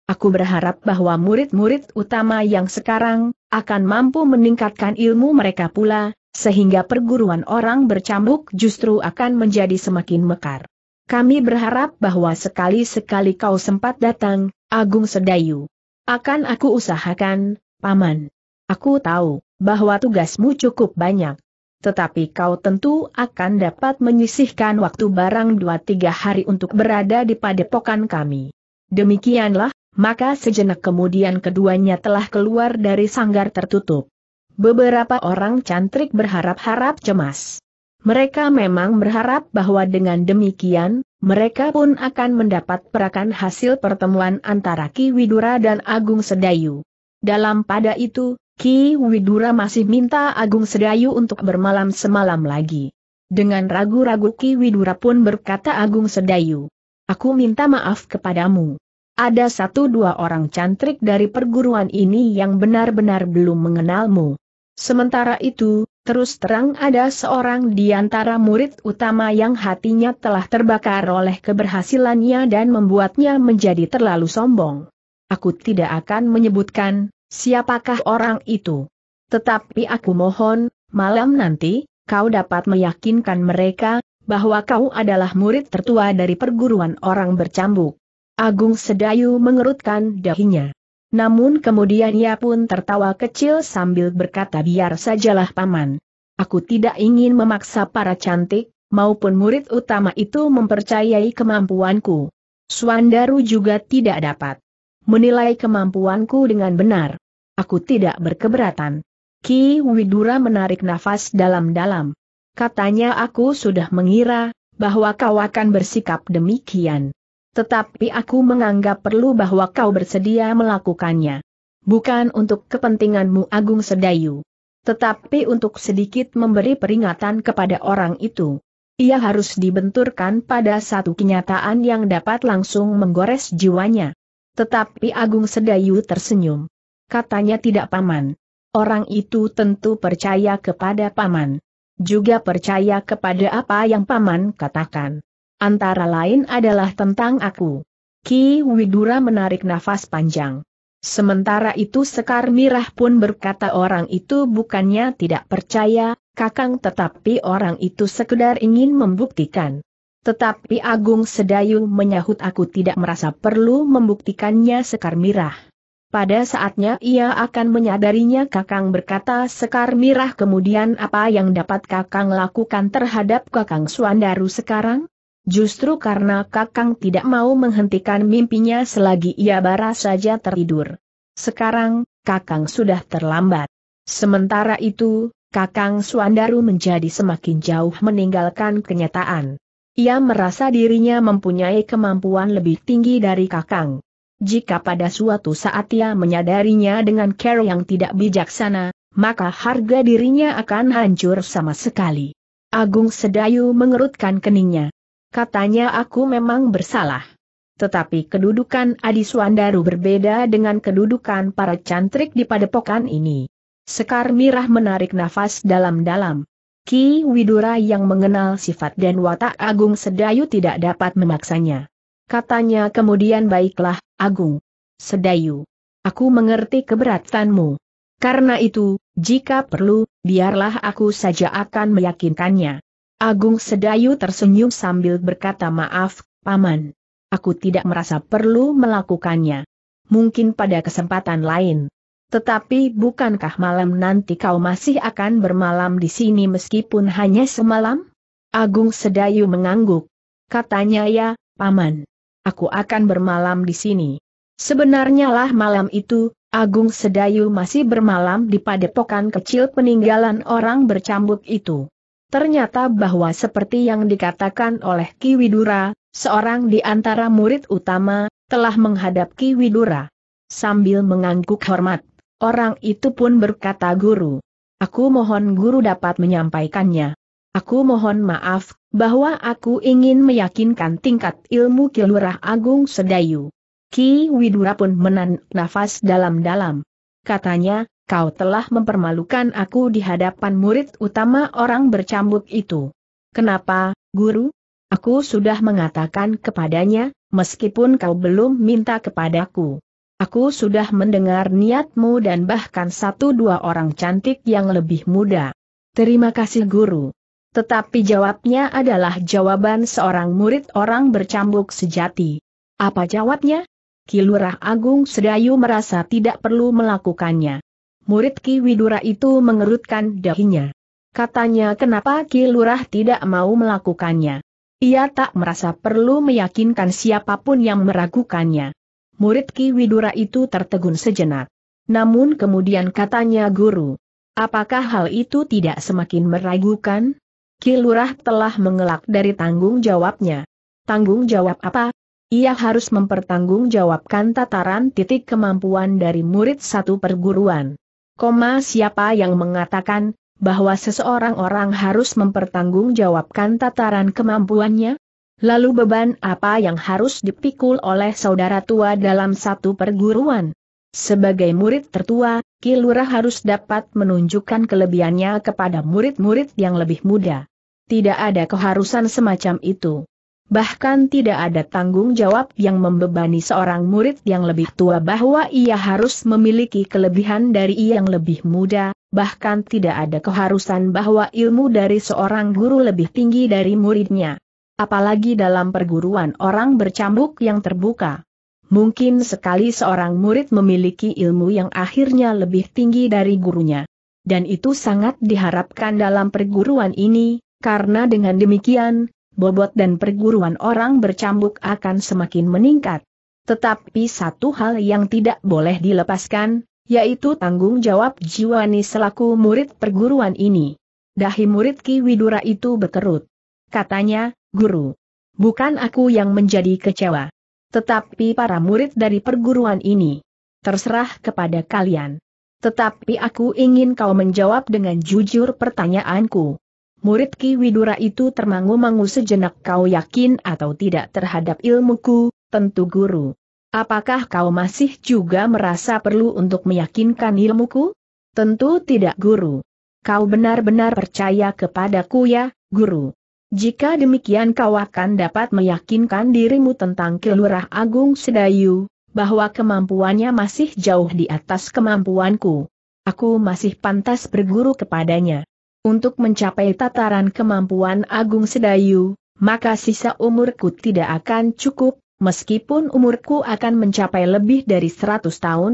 Aku berharap bahwa murid-murid utama yang sekarang, akan mampu meningkatkan ilmu mereka pula, sehingga perguruan orang bercambuk justru akan menjadi semakin mekar. Kami berharap bahwa sekali-sekali kau sempat datang, Agung Sedayu. Akan aku usahakan, Paman. Aku tahu, bahwa tugasmu cukup banyak. Tetapi kau tentu akan dapat menyisihkan waktu barang dua tiga hari untuk berada di padepokan kami. Demikianlah, maka sejenak kemudian keduanya telah keluar dari sanggar tertutup. Beberapa orang cantrik berharap-harap cemas. Mereka memang berharap bahwa dengan demikian, mereka pun akan mendapat perakan hasil pertemuan antara Ki Widura dan Agung Sedayu. Dalam pada itu, Ki Widura masih minta Agung Sedayu untuk bermalam semalam lagi. Dengan ragu-ragu Ki Widura pun berkata Agung Sedayu, Aku minta maaf kepadamu. Ada satu dua orang cantrik dari perguruan ini yang benar-benar belum mengenalmu. Sementara itu, terus terang ada seorang di antara murid utama yang hatinya telah terbakar oleh keberhasilannya dan membuatnya menjadi terlalu sombong. Aku tidak akan menyebutkan siapakah orang itu. Tetapi aku mohon, malam nanti, kau dapat meyakinkan mereka bahwa kau adalah murid tertua dari perguruan orang bercambuk. Agung Sedayu mengerutkan dahinya. Namun kemudian ia pun tertawa kecil sambil berkata biar sajalah paman. Aku tidak ingin memaksa para cantik, maupun murid utama itu mempercayai kemampuanku. Suandaru juga tidak dapat menilai kemampuanku dengan benar. Aku tidak berkeberatan. Ki Widura menarik nafas dalam-dalam. Katanya aku sudah mengira, bahwa kau akan bersikap demikian. Tetapi aku menganggap perlu bahwa kau bersedia melakukannya. Bukan untuk kepentinganmu Agung Sedayu. Tetapi untuk sedikit memberi peringatan kepada orang itu. Ia harus dibenturkan pada satu kenyataan yang dapat langsung menggores jiwanya. Tetapi Agung Sedayu tersenyum. Katanya tidak paman. Orang itu tentu percaya kepada paman. Juga percaya kepada apa yang paman katakan. Antara lain adalah tentang aku. Ki Widura menarik nafas panjang. Sementara itu Sekar Mirah pun berkata orang itu bukannya tidak percaya, Kakang tetapi orang itu sekedar ingin membuktikan. Tetapi Agung Sedayu menyahut aku tidak merasa perlu membuktikannya Sekar Mirah. Pada saatnya ia akan menyadarinya Kakang berkata Sekar Mirah kemudian apa yang dapat Kakang lakukan terhadap Kakang Suandaru sekarang? Justru karena Kakang tidak mau menghentikan mimpinya selagi ia bara saja tertidur. Sekarang, Kakang sudah terlambat. Sementara itu, Kakang Suandaru menjadi semakin jauh meninggalkan kenyataan. Ia merasa dirinya mempunyai kemampuan lebih tinggi dari Kakang. Jika pada suatu saat ia menyadarinya dengan care yang tidak bijaksana, maka harga dirinya akan hancur sama sekali. Agung Sedayu mengerutkan keningnya. Katanya aku memang bersalah. Tetapi kedudukan Adi Suandaru berbeda dengan kedudukan para cantrik di padepokan ini. Sekar Mirah menarik nafas dalam-dalam. Ki Widura yang mengenal sifat dan watak Agung Sedayu tidak dapat memaksanya. Katanya kemudian baiklah, Agung. Sedayu. Aku mengerti keberatanmu. Karena itu, jika perlu, biarlah aku saja akan meyakinkannya. Agung Sedayu tersenyum sambil berkata maaf, Paman. Aku tidak merasa perlu melakukannya. Mungkin pada kesempatan lain. Tetapi bukankah malam nanti kau masih akan bermalam di sini meskipun hanya semalam? Agung Sedayu mengangguk. Katanya ya, Paman. Aku akan bermalam di sini. Sebenarnya lah malam itu, Agung Sedayu masih bermalam di padepokan kecil peninggalan orang bercambuk itu. Ternyata bahwa seperti yang dikatakan oleh Ki Widura, seorang di antara murid utama, telah menghadap Ki Widura. Sambil mengangguk hormat, orang itu pun berkata guru. Aku mohon guru dapat menyampaikannya. Aku mohon maaf, bahwa aku ingin meyakinkan tingkat ilmu Kilurah Agung Sedayu. Ki Widura pun menan nafas dalam-dalam. Katanya, kau telah mempermalukan aku di hadapan murid utama orang bercambuk itu. Kenapa, guru? Aku sudah mengatakan kepadanya, meskipun kau belum minta kepadaku. Aku sudah mendengar niatmu dan bahkan satu dua orang cantik yang lebih muda. Terima kasih guru. Tetapi jawabnya adalah jawaban seorang murid orang bercambuk sejati. Apa jawabnya? Kilurah Agung Sedayu merasa tidak perlu melakukannya murid Ki Widura itu mengerutkan dahinya. Katanya kenapa Ki Lurah tidak mau melakukannya. Ia tak merasa perlu meyakinkan siapapun yang meragukannya. Murid Ki Widura itu tertegun sejenak. Namun kemudian katanya guru, apakah hal itu tidak semakin meragukan? Ki Lurah telah mengelak dari tanggung jawabnya. Tanggung jawab apa? Ia harus mempertanggungjawabkan tataran titik kemampuan dari murid satu perguruan. Koma siapa yang mengatakan bahwa seseorang orang harus mempertanggungjawabkan tataran kemampuannya? Lalu beban apa yang harus dipikul oleh saudara tua dalam satu perguruan? Sebagai murid tertua, Kilura harus dapat menunjukkan kelebihannya kepada murid-murid yang lebih muda. Tidak ada keharusan semacam itu bahkan tidak ada tanggung jawab yang membebani seorang murid yang lebih tua bahwa ia harus memiliki kelebihan dari yang lebih muda, bahkan tidak ada keharusan bahwa ilmu dari seorang guru lebih tinggi dari muridnya. Apalagi dalam perguruan orang bercambuk yang terbuka. Mungkin sekali seorang murid memiliki ilmu yang akhirnya lebih tinggi dari gurunya. Dan itu sangat diharapkan dalam perguruan ini, karena dengan demikian, bobot dan perguruan orang bercambuk akan semakin meningkat. Tetapi satu hal yang tidak boleh dilepaskan, yaitu tanggung jawab Jiwani selaku murid perguruan ini. Dahi murid Ki Widura itu berkerut. Katanya, Guru, bukan aku yang menjadi kecewa. Tetapi para murid dari perguruan ini. Terserah kepada kalian. Tetapi aku ingin kau menjawab dengan jujur pertanyaanku. Murid Ki Widura itu termangu-mangu sejenak kau yakin atau tidak terhadap ilmuku, tentu guru. Apakah kau masih juga merasa perlu untuk meyakinkan ilmuku? Tentu tidak guru. Kau benar-benar percaya kepadaku ya, guru. Jika demikian kau akan dapat meyakinkan dirimu tentang Kelurah Agung Sedayu, bahwa kemampuannya masih jauh di atas kemampuanku. Aku masih pantas berguru kepadanya untuk mencapai tataran kemampuan Agung Sedayu, maka sisa umurku tidak akan cukup, meskipun umurku akan mencapai lebih dari 100 tahun.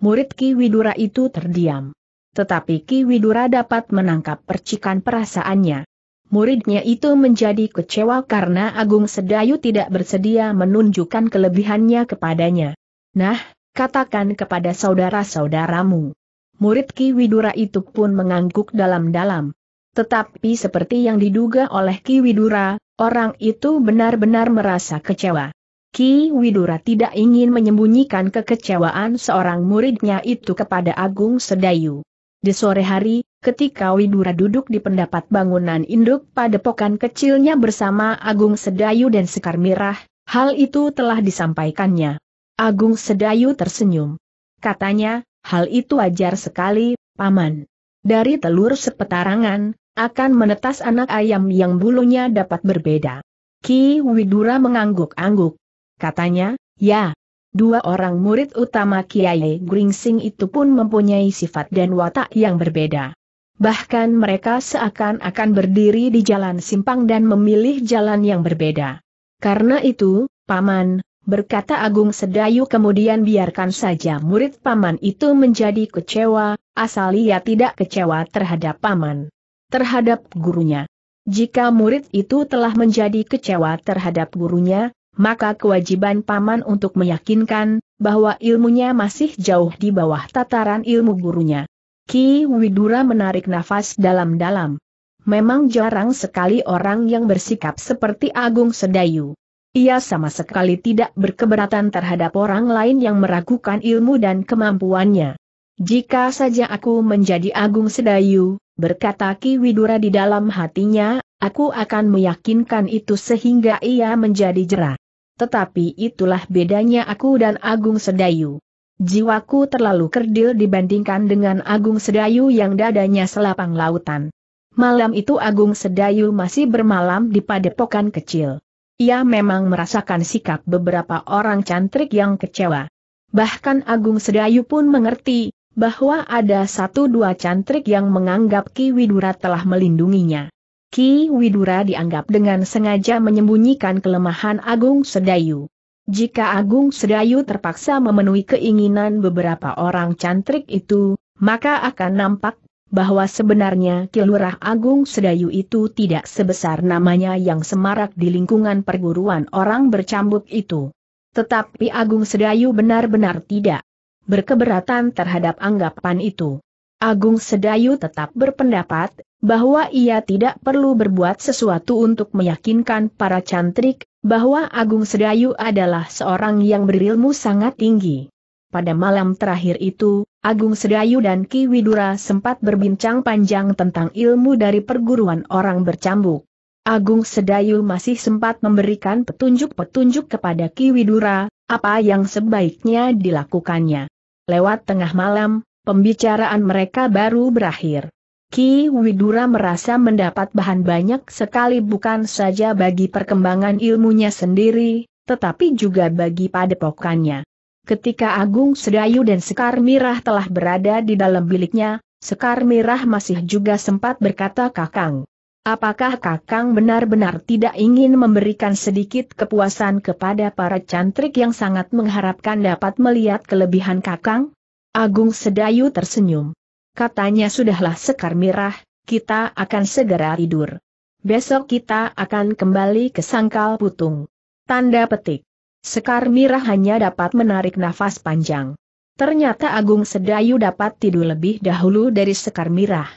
Murid Ki Widura itu terdiam. Tetapi Ki Widura dapat menangkap percikan perasaannya. Muridnya itu menjadi kecewa karena Agung Sedayu tidak bersedia menunjukkan kelebihannya kepadanya. Nah, katakan kepada saudara-saudaramu murid Ki Widura itu pun mengangguk dalam-dalam. Tetapi seperti yang diduga oleh Ki Widura, orang itu benar-benar merasa kecewa. Ki Widura tidak ingin menyembunyikan kekecewaan seorang muridnya itu kepada Agung Sedayu. Di sore hari, ketika Widura duduk di pendapat bangunan induk pada padepokan kecilnya bersama Agung Sedayu dan Sekar Mirah, hal itu telah disampaikannya. Agung Sedayu tersenyum. Katanya, Hal itu wajar sekali, Paman. Dari telur sepetarangan, akan menetas anak ayam yang bulunya dapat berbeda. Ki Widura mengangguk-angguk. Katanya, ya, Dua orang murid utama Kiai Gringsing itu pun mempunyai sifat dan watak yang berbeda. Bahkan mereka seakan-akan berdiri di jalan simpang dan memilih jalan yang berbeda. Karena itu, Paman, berkata Agung Sedayu kemudian biarkan saja murid paman itu menjadi kecewa, asal ia tidak kecewa terhadap paman. Terhadap gurunya. Jika murid itu telah menjadi kecewa terhadap gurunya, maka kewajiban paman untuk meyakinkan bahwa ilmunya masih jauh di bawah tataran ilmu gurunya. Ki Widura menarik nafas dalam-dalam. Memang jarang sekali orang yang bersikap seperti Agung Sedayu. Ia sama sekali tidak berkeberatan terhadap orang lain yang meragukan ilmu dan kemampuannya. Jika saja aku menjadi Agung Sedayu, berkata Ki Widura di dalam hatinya, aku akan meyakinkan itu sehingga ia menjadi jerah. Tetapi itulah bedanya aku dan Agung Sedayu. Jiwaku terlalu kerdil dibandingkan dengan Agung Sedayu yang dadanya selapang lautan. Malam itu Agung Sedayu masih bermalam di padepokan kecil ia memang merasakan sikap beberapa orang cantrik yang kecewa. Bahkan Agung Sedayu pun mengerti, bahwa ada satu dua cantrik yang menganggap Ki Widura telah melindunginya. Ki Widura dianggap dengan sengaja menyembunyikan kelemahan Agung Sedayu. Jika Agung Sedayu terpaksa memenuhi keinginan beberapa orang cantrik itu, maka akan nampak bahwa sebenarnya Kilurah Agung Sedayu itu tidak sebesar namanya yang semarak di lingkungan perguruan orang bercambuk itu. Tetapi Agung Sedayu benar-benar tidak berkeberatan terhadap anggapan itu. Agung Sedayu tetap berpendapat bahwa ia tidak perlu berbuat sesuatu untuk meyakinkan para cantrik bahwa Agung Sedayu adalah seorang yang berilmu sangat tinggi. Pada malam terakhir itu, Agung Sedayu dan Ki Widura sempat berbincang panjang tentang ilmu dari perguruan orang bercambuk. Agung Sedayu masih sempat memberikan petunjuk-petunjuk kepada Ki Widura, apa yang sebaiknya dilakukannya. Lewat tengah malam, pembicaraan mereka baru berakhir. Ki Widura merasa mendapat bahan banyak sekali bukan saja bagi perkembangan ilmunya sendiri, tetapi juga bagi padepokannya. Ketika Agung Sedayu dan Sekar Mirah telah berada di dalam biliknya, Sekar Mirah masih juga sempat berkata Kakang. Apakah Kakang benar-benar tidak ingin memberikan sedikit kepuasan kepada para cantrik yang sangat mengharapkan dapat melihat kelebihan Kakang? Agung Sedayu tersenyum. Katanya sudahlah Sekar Mirah, kita akan segera tidur. Besok kita akan kembali ke Sangkal Putung. Tanda petik. Sekar Mirah hanya dapat menarik nafas panjang. Ternyata Agung Sedayu dapat tidur lebih dahulu dari Sekar Mirah.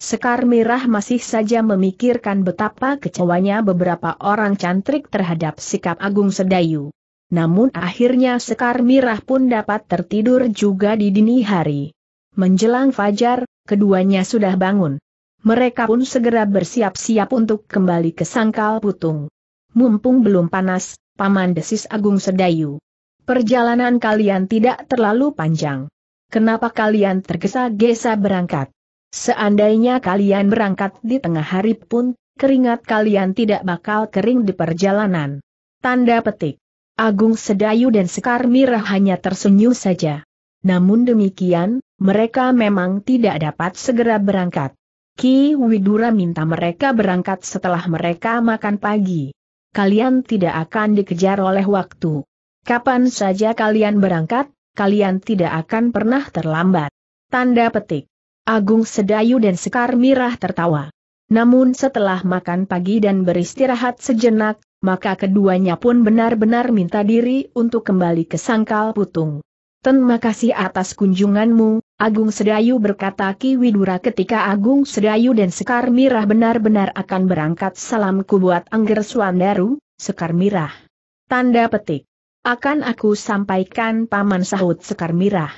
Sekar Mirah masih saja memikirkan betapa kecewanya beberapa orang cantrik terhadap sikap Agung Sedayu. Namun akhirnya Sekar Mirah pun dapat tertidur juga di dini hari. Menjelang fajar, keduanya sudah bangun. Mereka pun segera bersiap-siap untuk kembali ke sangkal putung. Mumpung belum panas, Paman Desis Agung Sedayu. Perjalanan kalian tidak terlalu panjang. Kenapa kalian tergesa-gesa berangkat? Seandainya kalian berangkat di tengah hari pun, keringat kalian tidak bakal kering di perjalanan. Tanda petik. Agung Sedayu dan Sekar Mirah hanya tersenyum saja. Namun demikian, mereka memang tidak dapat segera berangkat. Ki Widura minta mereka berangkat setelah mereka makan pagi kalian tidak akan dikejar oleh waktu. Kapan saja kalian berangkat, kalian tidak akan pernah terlambat. Tanda petik. Agung Sedayu dan Sekar Mirah tertawa. Namun setelah makan pagi dan beristirahat sejenak, maka keduanya pun benar-benar minta diri untuk kembali ke Sangkal Putung. Terima kasih atas kunjunganmu, Agung Sedayu berkata Ki Widura ketika Agung Sedayu dan Sekar Mirah benar-benar akan berangkat salamku buat Angger Suandaru, Sekar Mirah. Tanda petik. Akan aku sampaikan paman sahut Sekar Mirah.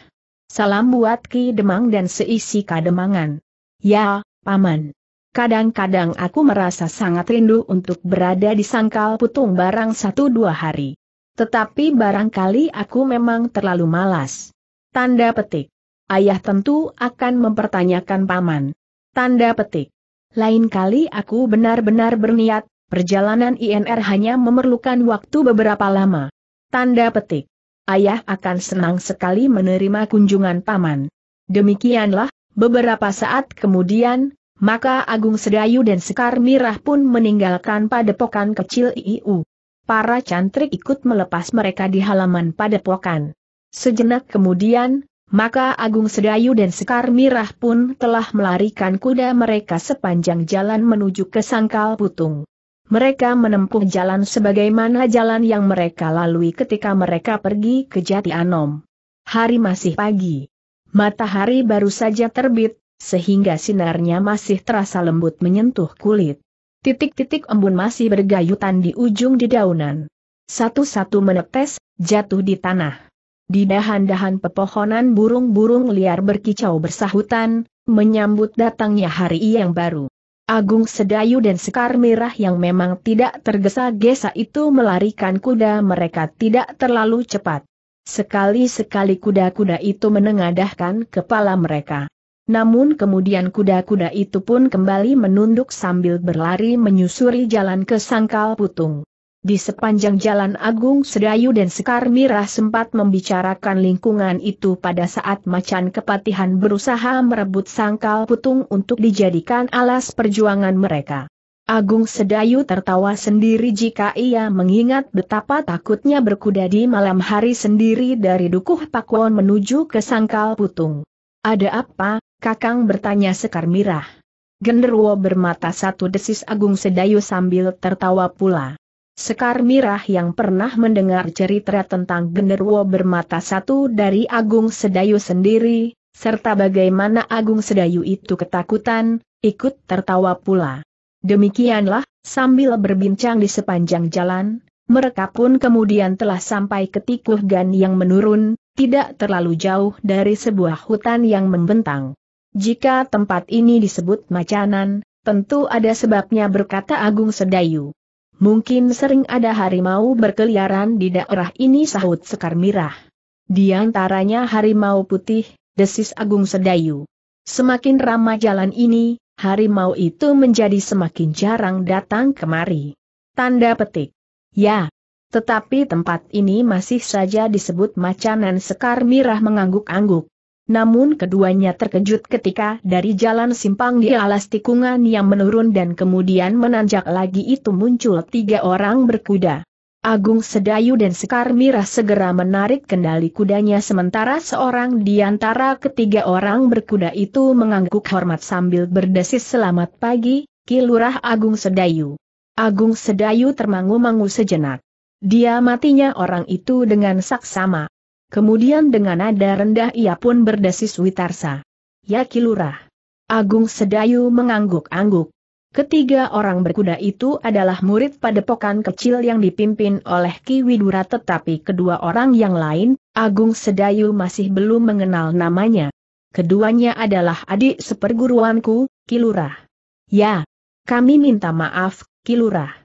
Salam buat Ki Demang dan seisi kademangan. Ya, paman. Kadang-kadang aku merasa sangat rindu untuk berada di sangkal putung barang satu dua hari. Tetapi barangkali aku memang terlalu malas. Tanda petik. Ayah tentu akan mempertanyakan paman. Tanda petik. Lain kali aku benar-benar berniat, perjalanan INR hanya memerlukan waktu beberapa lama. Tanda petik. Ayah akan senang sekali menerima kunjungan paman. Demikianlah, beberapa saat kemudian, maka Agung Sedayu dan Sekar Mirah pun meninggalkan padepokan kecil IIU para cantrik ikut melepas mereka di halaman padepokan. Sejenak kemudian, maka Agung Sedayu dan Sekar Mirah pun telah melarikan kuda mereka sepanjang jalan menuju ke Sangkal Putung. Mereka menempuh jalan sebagaimana jalan yang mereka lalui ketika mereka pergi ke Jati Anom. Hari masih pagi. Matahari baru saja terbit, sehingga sinarnya masih terasa lembut menyentuh kulit. Titik-titik embun masih bergayutan di ujung dedaunan. Satu-satu menetes, jatuh di tanah. Di dahan-dahan pepohonan burung-burung liar berkicau bersahutan, menyambut datangnya hari yang baru. Agung Sedayu dan Sekar Merah yang memang tidak tergesa-gesa itu melarikan kuda mereka tidak terlalu cepat. Sekali-sekali kuda-kuda itu menengadahkan kepala mereka. Namun kemudian kuda-kuda itu pun kembali menunduk sambil berlari menyusuri jalan ke Sangkal Putung. Di sepanjang jalan Agung Sedayu dan Sekar Mirah sempat membicarakan lingkungan itu pada saat macan kepatihan berusaha merebut Sangkal Putung untuk dijadikan alas perjuangan mereka. Agung Sedayu tertawa sendiri jika ia mengingat betapa takutnya berkuda di malam hari sendiri dari Dukuh Pakwon menuju ke Sangkal Putung. Ada apa, Kakang bertanya Sekar Mirah. Genderwo bermata satu desis Agung Sedayu sambil tertawa pula. Sekar Mirah yang pernah mendengar cerita tentang genderwo bermata satu dari Agung Sedayu sendiri, serta bagaimana Agung Sedayu itu ketakutan, ikut tertawa pula. Demikianlah, sambil berbincang di sepanjang jalan, mereka pun kemudian telah sampai ke Tikuh Gan yang menurun, tidak terlalu jauh dari sebuah hutan yang membentang. Jika tempat ini disebut macanan, tentu ada sebabnya berkata Agung Sedayu. Mungkin sering ada harimau berkeliaran di daerah ini sahut Sekar Mirah. Di antaranya harimau putih, desis Agung Sedayu. Semakin ramah jalan ini, harimau itu menjadi semakin jarang datang kemari. Tanda petik. Ya. Tetapi tempat ini masih saja disebut macanan Sekar Mirah mengangguk-angguk. Namun keduanya terkejut ketika dari jalan simpang di alas tikungan yang menurun dan kemudian menanjak lagi itu muncul tiga orang berkuda. Agung Sedayu dan Sekar Mirah segera menarik kendali kudanya sementara seorang di antara ketiga orang berkuda itu mengangguk hormat sambil berdesis selamat pagi, Kilurah Agung Sedayu. Agung Sedayu termangu-mangu sejenak. Dia matinya orang itu dengan saksama. Kemudian dengan nada rendah ia pun berdesis Witarsa. Ya Kilurah. Agung Sedayu mengangguk-angguk. Ketiga orang berkuda itu adalah murid padepokan kecil yang dipimpin oleh Ki Widura tetapi kedua orang yang lain, Agung Sedayu masih belum mengenal namanya. Keduanya adalah adik seperguruanku, Kilurah. Ya, kami minta maaf, Kilurah.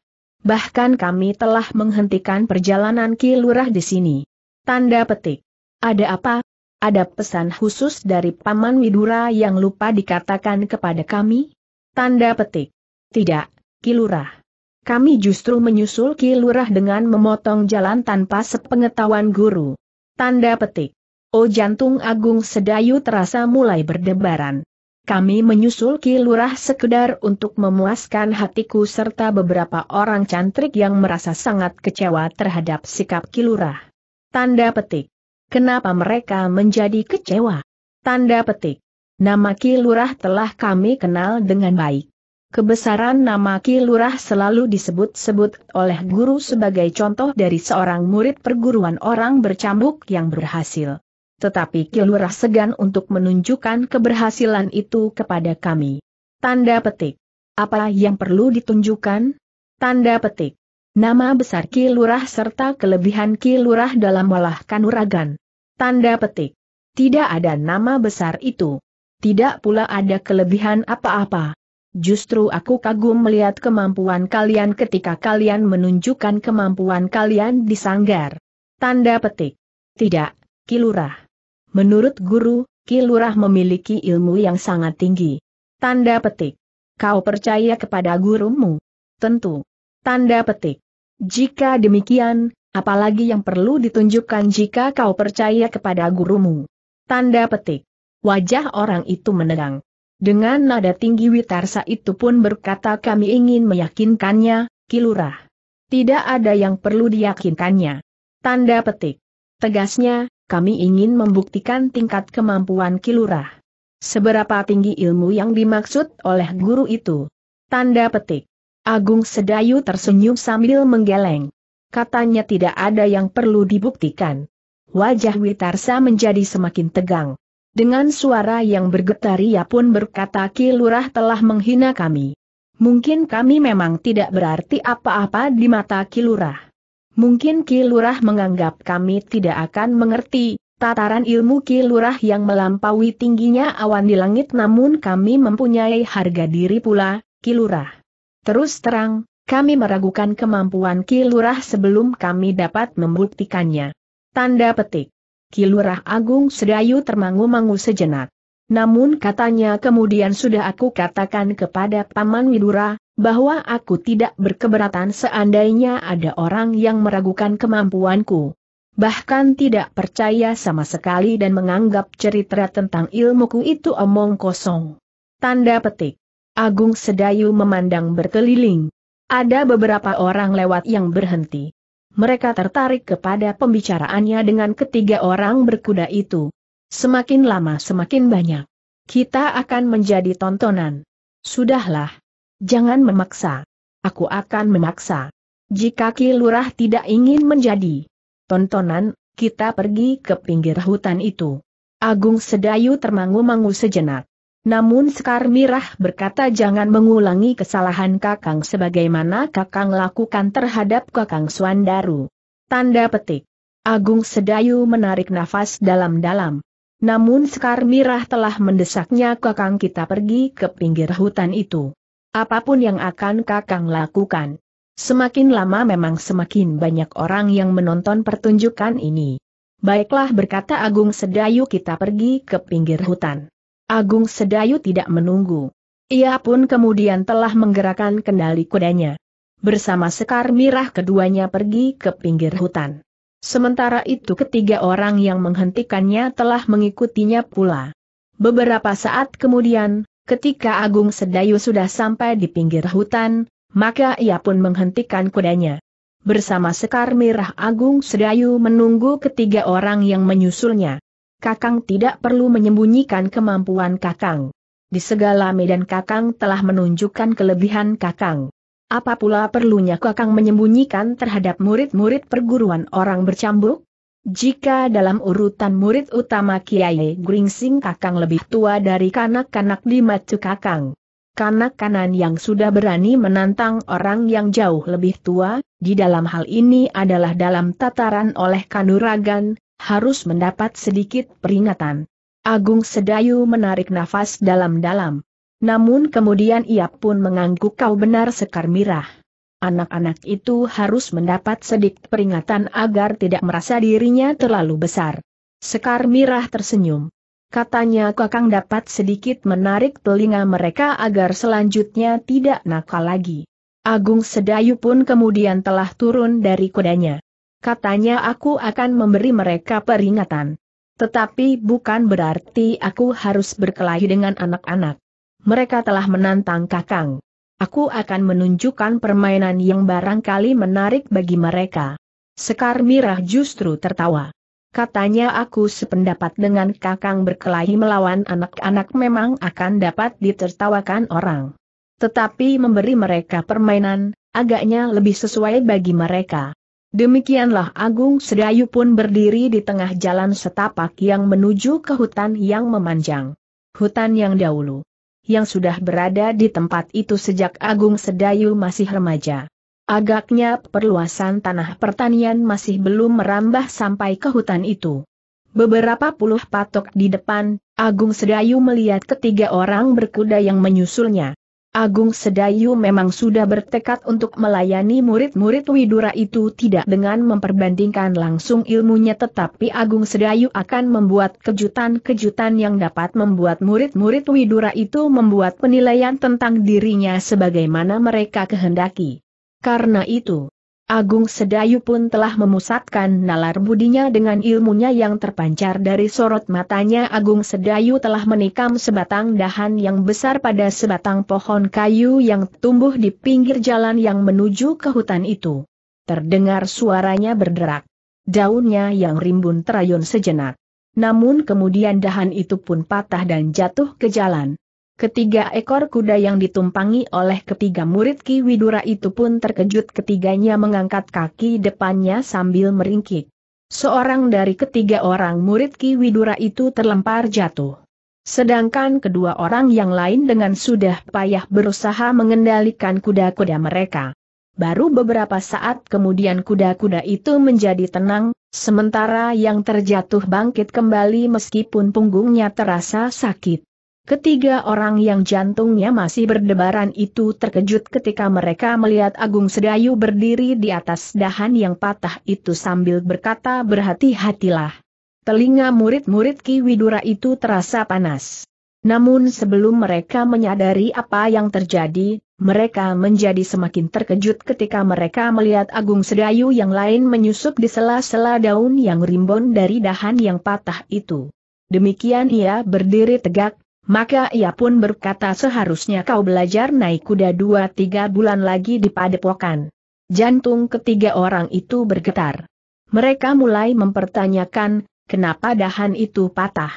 Bahkan kami telah menghentikan perjalanan Kilurah di sini. Tanda petik. Ada apa? Ada pesan khusus dari Paman Widura yang lupa dikatakan kepada kami? Tanda petik. Tidak, Kilurah. Kami justru menyusul Kilurah dengan memotong jalan tanpa sepengetahuan guru. Tanda petik. Oh jantung agung sedayu terasa mulai berdebaran. Kami menyusul Kilurah sekedar untuk memuaskan hatiku serta beberapa orang cantrik yang merasa sangat kecewa terhadap sikap Kilurah. Tanda petik. Kenapa mereka menjadi kecewa? Tanda petik. Nama Ki Lurah telah kami kenal dengan baik. Kebesaran nama Ki Lurah selalu disebut-sebut oleh guru sebagai contoh dari seorang murid perguruan orang bercambuk yang berhasil. Tetapi kilurah segan untuk menunjukkan keberhasilan itu kepada kami. Tanda petik. Apa yang perlu ditunjukkan? Tanda petik. Nama besar kilurah serta kelebihan kilurah dalam walah kanuragan. Tanda petik. Tidak ada nama besar itu. Tidak pula ada kelebihan apa-apa. Justru aku kagum melihat kemampuan kalian ketika kalian menunjukkan kemampuan kalian di sanggar. Tanda petik. Tidak, Kilurah. Menurut guru, Kilurah memiliki ilmu yang sangat tinggi. Tanda petik. Kau percaya kepada gurumu? Tentu. Tanda petik. Jika demikian, apalagi yang perlu ditunjukkan jika kau percaya kepada gurumu. Tanda petik. Wajah orang itu menerang. Dengan nada tinggi Witarsa itu pun berkata kami ingin meyakinkannya, Kilurah. Tidak ada yang perlu diyakinkannya. Tanda petik. Tegasnya, kami ingin membuktikan tingkat kemampuan Kilurah. Seberapa tinggi ilmu yang dimaksud oleh guru itu. Tanda petik. Agung Sedayu tersenyum sambil menggeleng. Katanya tidak ada yang perlu dibuktikan. Wajah Witarsa menjadi semakin tegang. Dengan suara yang bergetar ia pun berkata Ki Lurah telah menghina kami. Mungkin kami memang tidak berarti apa-apa di mata Ki Lurah. Mungkin Ki Lurah menganggap kami tidak akan mengerti, tataran ilmu Ki Lurah yang melampaui tingginya awan di langit namun kami mempunyai harga diri pula, Ki Lurah. Terus terang, kami meragukan kemampuan Kilurah sebelum kami dapat membuktikannya. Tanda petik. Kilurah Agung Sedayu termangu-mangu sejenak. Namun katanya kemudian sudah aku katakan kepada Paman Widura, bahwa aku tidak berkeberatan seandainya ada orang yang meragukan kemampuanku. Bahkan tidak percaya sama sekali dan menganggap cerita tentang ilmuku itu omong kosong. Tanda petik. Agung Sedayu memandang berkeliling. Ada beberapa orang lewat yang berhenti. Mereka tertarik kepada pembicaraannya dengan ketiga orang berkuda itu. Semakin lama semakin banyak. Kita akan menjadi tontonan. Sudahlah. Jangan memaksa. Aku akan memaksa. Jika Ki Lurah tidak ingin menjadi tontonan, kita pergi ke pinggir hutan itu. Agung Sedayu termangu-mangu sejenak. Namun Sekar Mirah berkata jangan mengulangi kesalahan Kakang sebagaimana Kakang lakukan terhadap Kakang Suandaru. Tanda petik. Agung Sedayu menarik nafas dalam-dalam. Namun Sekar Mirah telah mendesaknya Kakang kita pergi ke pinggir hutan itu. Apapun yang akan Kakang lakukan. Semakin lama memang semakin banyak orang yang menonton pertunjukan ini. Baiklah berkata Agung Sedayu kita pergi ke pinggir hutan. Agung Sedayu tidak menunggu. Ia pun kemudian telah menggerakkan kendali kudanya. Bersama Sekar Mirah keduanya pergi ke pinggir hutan. Sementara itu ketiga orang yang menghentikannya telah mengikutinya pula. Beberapa saat kemudian, ketika Agung Sedayu sudah sampai di pinggir hutan, maka ia pun menghentikan kudanya. Bersama Sekar Mirah Agung Sedayu menunggu ketiga orang yang menyusulnya. Kakang tidak perlu menyembunyikan kemampuan Kakang. Di segala medan Kakang telah menunjukkan kelebihan Kakang. Apa pula perlunya Kakang menyembunyikan terhadap murid-murid perguruan orang bercambuk? Jika dalam urutan murid utama Kiai Gringsing Kakang lebih tua dari kanak-kanak di Matu Kakang. Kanak-kanan yang sudah berani menantang orang yang jauh lebih tua, di dalam hal ini adalah dalam tataran oleh kanuragan, harus mendapat sedikit peringatan. Agung Sedayu menarik nafas dalam-dalam. Namun kemudian ia pun mengangguk kau benar sekar mirah. Anak-anak itu harus mendapat sedikit peringatan agar tidak merasa dirinya terlalu besar. Sekar mirah tersenyum. Katanya kakang dapat sedikit menarik telinga mereka agar selanjutnya tidak nakal lagi. Agung Sedayu pun kemudian telah turun dari kudanya. Katanya aku akan memberi mereka peringatan. Tetapi bukan berarti aku harus berkelahi dengan anak-anak. Mereka telah menantang kakang. Aku akan menunjukkan permainan yang barangkali menarik bagi mereka. Sekar Mirah justru tertawa. Katanya aku sependapat dengan kakang berkelahi melawan anak-anak memang akan dapat ditertawakan orang. Tetapi memberi mereka permainan, agaknya lebih sesuai bagi mereka. Demikianlah Agung Sedayu pun berdiri di tengah jalan setapak yang menuju ke hutan yang memanjang. Hutan yang dahulu. Yang sudah berada di tempat itu sejak Agung Sedayu masih remaja. Agaknya perluasan tanah pertanian masih belum merambah sampai ke hutan itu. Beberapa puluh patok di depan, Agung Sedayu melihat ketiga orang berkuda yang menyusulnya. Agung Sedayu memang sudah bertekad untuk melayani murid-murid Widura itu tidak dengan memperbandingkan langsung ilmunya tetapi Agung Sedayu akan membuat kejutan-kejutan yang dapat membuat murid-murid Widura itu membuat penilaian tentang dirinya sebagaimana mereka kehendaki. Karena itu, Agung Sedayu pun telah memusatkan nalar budinya dengan ilmunya yang terpancar dari sorot matanya Agung Sedayu telah menikam sebatang dahan yang besar pada sebatang pohon kayu yang tumbuh di pinggir jalan yang menuju ke hutan itu. Terdengar suaranya berderak. Daunnya yang rimbun terayun sejenak. Namun kemudian dahan itu pun patah dan jatuh ke jalan. Ketiga ekor kuda yang ditumpangi oleh ketiga murid Ki Widura itu pun terkejut ketiganya mengangkat kaki depannya sambil meringkik. Seorang dari ketiga orang murid Ki Widura itu terlempar jatuh. Sedangkan kedua orang yang lain dengan sudah payah berusaha mengendalikan kuda-kuda mereka. Baru beberapa saat kemudian kuda-kuda itu menjadi tenang, sementara yang terjatuh bangkit kembali meskipun punggungnya terasa sakit. Ketiga orang yang jantungnya masih berdebaran itu terkejut ketika mereka melihat Agung Sedayu berdiri di atas dahan yang patah itu sambil berkata berhati-hatilah. Telinga murid-murid Ki Widura itu terasa panas. Namun sebelum mereka menyadari apa yang terjadi, mereka menjadi semakin terkejut ketika mereka melihat Agung Sedayu yang lain menyusup di sela-sela daun yang rimbun dari dahan yang patah itu. Demikian ia berdiri tegak maka ia pun berkata seharusnya kau belajar naik kuda dua tiga bulan lagi di padepokan. Jantung ketiga orang itu bergetar. Mereka mulai mempertanyakan, kenapa dahan itu patah.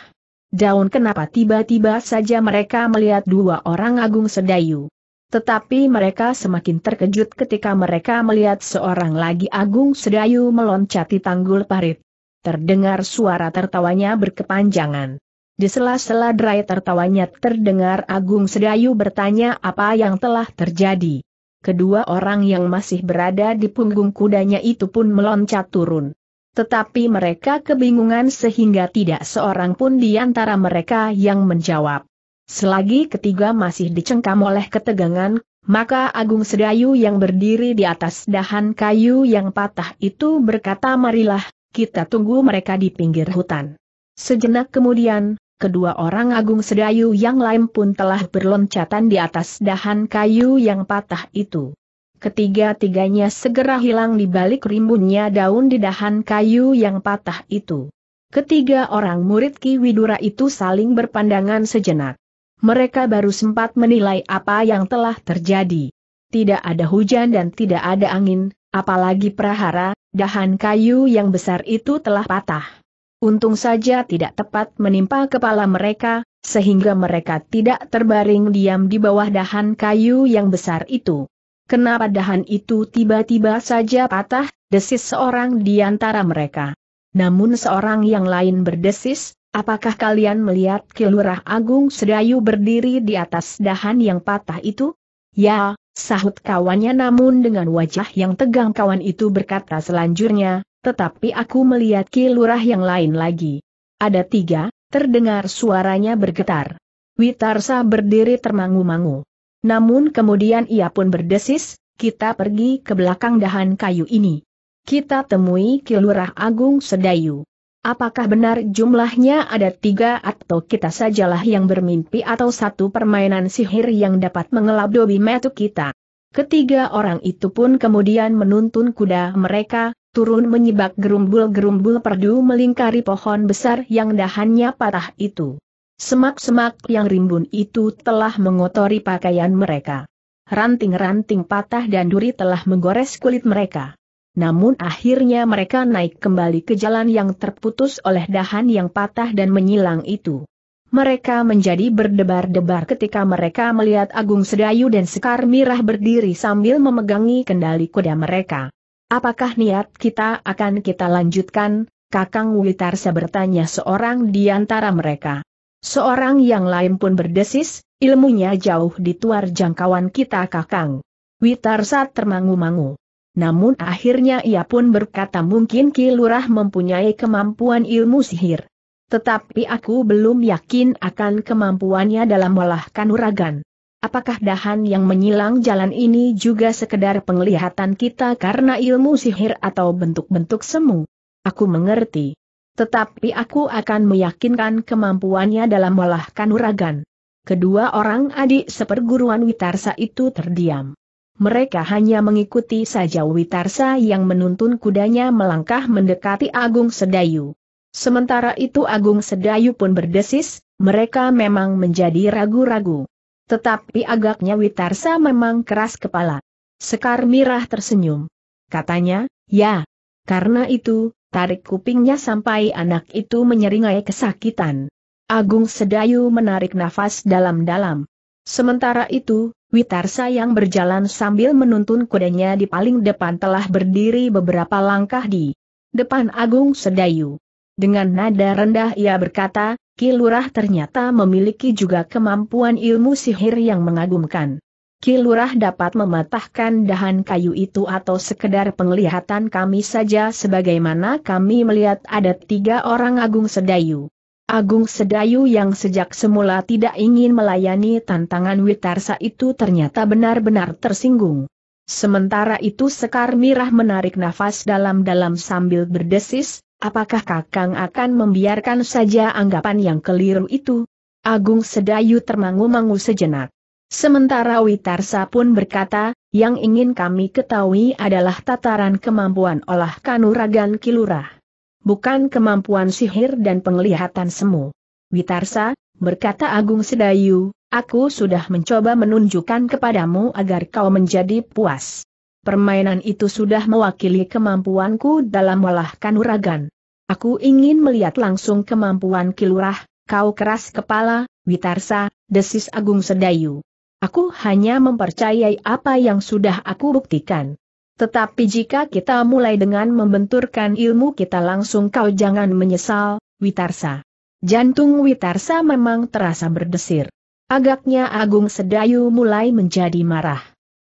Daun kenapa tiba-tiba saja mereka melihat dua orang agung sedayu. Tetapi mereka semakin terkejut ketika mereka melihat seorang lagi agung sedayu meloncati tanggul parit. Terdengar suara tertawanya berkepanjangan. Di sela-sela derai tertawanya terdengar Agung Sedayu bertanya apa yang telah terjadi. Kedua orang yang masih berada di punggung kudanya itu pun meloncat turun. Tetapi mereka kebingungan sehingga tidak seorang pun di antara mereka yang menjawab. Selagi ketiga masih dicengkam oleh ketegangan, maka Agung Sedayu yang berdiri di atas dahan kayu yang patah itu berkata marilah, kita tunggu mereka di pinggir hutan. Sejenak kemudian, kedua orang agung sedayu yang lain pun telah berloncatan di atas dahan kayu yang patah itu. Ketiga-tiganya segera hilang di balik rimbunnya daun di dahan kayu yang patah itu. Ketiga orang murid Ki Widura itu saling berpandangan sejenak. Mereka baru sempat menilai apa yang telah terjadi. Tidak ada hujan dan tidak ada angin, apalagi prahara, dahan kayu yang besar itu telah patah. Untung saja tidak tepat menimpa kepala mereka, sehingga mereka tidak terbaring diam di bawah dahan kayu yang besar itu. Kenapa dahan itu tiba-tiba saja patah, desis seorang di antara mereka. Namun seorang yang lain berdesis, apakah kalian melihat Kilurah Agung Sedayu berdiri di atas dahan yang patah itu? Ya, sahut kawannya namun dengan wajah yang tegang kawan itu berkata selanjutnya, tetapi aku melihat kilurah yang lain lagi. Ada tiga, terdengar suaranya bergetar. Witarsa berdiri termangu-mangu. Namun kemudian ia pun berdesis, kita pergi ke belakang dahan kayu ini. Kita temui kilurah agung sedayu. Apakah benar jumlahnya ada tiga atau kita sajalah yang bermimpi atau satu permainan sihir yang dapat mengelap dobi metu kita? Ketiga orang itu pun kemudian menuntun kuda mereka, turun menyibak gerumbul-gerumbul perdu melingkari pohon besar yang dahannya patah itu. Semak-semak yang rimbun itu telah mengotori pakaian mereka. Ranting-ranting patah dan duri telah menggores kulit mereka. Namun akhirnya mereka naik kembali ke jalan yang terputus oleh dahan yang patah dan menyilang itu. Mereka menjadi berdebar-debar ketika mereka melihat Agung Sedayu dan Sekar Mirah berdiri sambil memegangi kendali kuda mereka. Apakah niat kita akan kita lanjutkan? Kakang Witarsa bertanya seorang di antara mereka. Seorang yang lain pun berdesis, ilmunya jauh di tuar jangkauan kita Kakang. Witarsa termangu-mangu. Namun akhirnya ia pun berkata mungkin Ki mempunyai kemampuan ilmu sihir. Tetapi aku belum yakin akan kemampuannya dalam melahkan uragan. Apakah dahan yang menyilang jalan ini juga sekedar penglihatan kita karena ilmu sihir atau bentuk-bentuk semu? Aku mengerti. Tetapi aku akan meyakinkan kemampuannya dalam olah kanuragan. Kedua orang adik seperguruan Witarsa itu terdiam. Mereka hanya mengikuti saja Witarsa yang menuntun kudanya melangkah mendekati Agung Sedayu. Sementara itu Agung Sedayu pun berdesis, mereka memang menjadi ragu-ragu. Tetapi agaknya Witarsa memang keras kepala. Sekar Mirah tersenyum. Katanya, ya. Karena itu, tarik kupingnya sampai anak itu menyeringai kesakitan. Agung Sedayu menarik nafas dalam-dalam. Sementara itu, Witarsa yang berjalan sambil menuntun kudanya di paling depan telah berdiri beberapa langkah di depan Agung Sedayu. Dengan nada rendah ia berkata, Kilurah ternyata memiliki juga kemampuan ilmu sihir yang mengagumkan. Kilurah dapat mematahkan dahan kayu itu atau sekedar penglihatan kami saja sebagaimana kami melihat ada tiga orang Agung Sedayu. Agung Sedayu yang sejak semula tidak ingin melayani tantangan Witarsa itu ternyata benar-benar tersinggung. Sementara itu Sekar Mirah menarik nafas dalam-dalam sambil berdesis, Apakah Kakang akan membiarkan saja anggapan yang keliru itu? Agung Sedayu termangu-mangu sejenak. Sementara Witarsa pun berkata, yang ingin kami ketahui adalah tataran kemampuan olah kanuragan kilurah. Bukan kemampuan sihir dan penglihatan semu. Witarsa, berkata Agung Sedayu, aku sudah mencoba menunjukkan kepadamu agar kau menjadi puas. Permainan itu sudah mewakili kemampuanku dalam melahkan uragan. Aku ingin melihat langsung kemampuan kilurah, kau keras kepala, Witarsa, desis Agung Sedayu. Aku hanya mempercayai apa yang sudah aku buktikan. Tetapi jika kita mulai dengan membenturkan ilmu kita langsung kau jangan menyesal, Witarsa. Jantung Witarsa memang terasa berdesir. Agaknya Agung Sedayu mulai menjadi marah.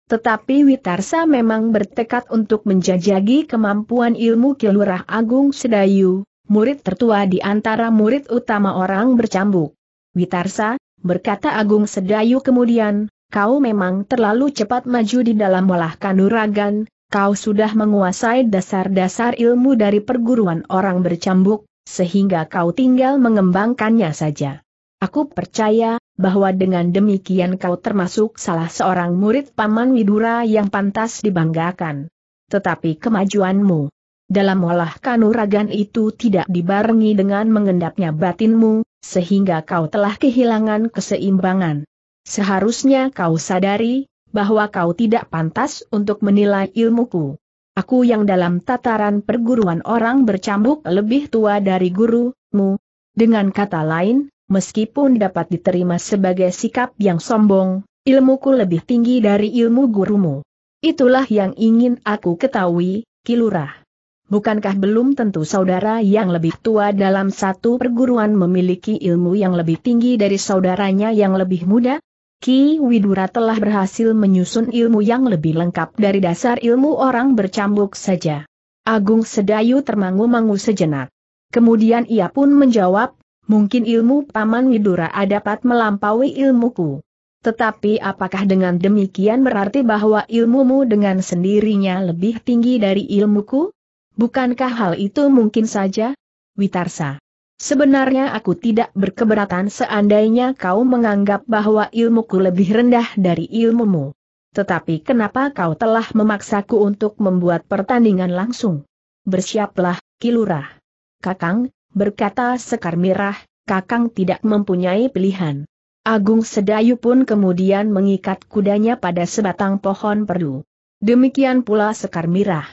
Tetapi Witarsa memang bertekad untuk menjajagi kemampuan ilmu Kilurah Agung Sedayu, murid tertua di antara murid utama orang bercambuk. Witarsa, berkata Agung Sedayu kemudian, kau memang terlalu cepat maju di dalam olah kanuragan, kau sudah menguasai dasar-dasar ilmu dari perguruan orang bercambuk, sehingga kau tinggal mengembangkannya saja. Aku percaya, bahwa dengan demikian kau termasuk salah seorang murid Paman Widura yang pantas dibanggakan. Tetapi kemajuanmu dalam olah kanuragan itu tidak dibarengi dengan mengendapnya batinmu, sehingga kau telah kehilangan keseimbangan. Seharusnya kau sadari, bahwa kau tidak pantas untuk menilai ilmuku. Aku yang dalam tataran perguruan orang bercambuk lebih tua dari gurumu. Dengan kata lain, meskipun dapat diterima sebagai sikap yang sombong, ilmuku lebih tinggi dari ilmu gurumu. Itulah yang ingin aku ketahui, Kilurah. Bukankah belum tentu saudara yang lebih tua dalam satu perguruan memiliki ilmu yang lebih tinggi dari saudaranya yang lebih muda? Ki Widura telah berhasil menyusun ilmu yang lebih lengkap dari dasar ilmu orang bercambuk saja. Agung Sedayu termangu-mangu sejenak. Kemudian ia pun menjawab, Mungkin ilmu Paman Widura dapat melampaui ilmuku. Tetapi apakah dengan demikian berarti bahwa ilmumu dengan sendirinya lebih tinggi dari ilmuku? Bukankah hal itu mungkin saja? Witarsa. Sebenarnya aku tidak berkeberatan seandainya kau menganggap bahwa ilmuku lebih rendah dari ilmumu. Tetapi kenapa kau telah memaksaku untuk membuat pertandingan langsung? Bersiaplah, Kilurah. Kakang, berkata Sekar Mirah, Kakang tidak mempunyai pilihan. Agung Sedayu pun kemudian mengikat kudanya pada sebatang pohon perdu. Demikian pula Sekar Mirah.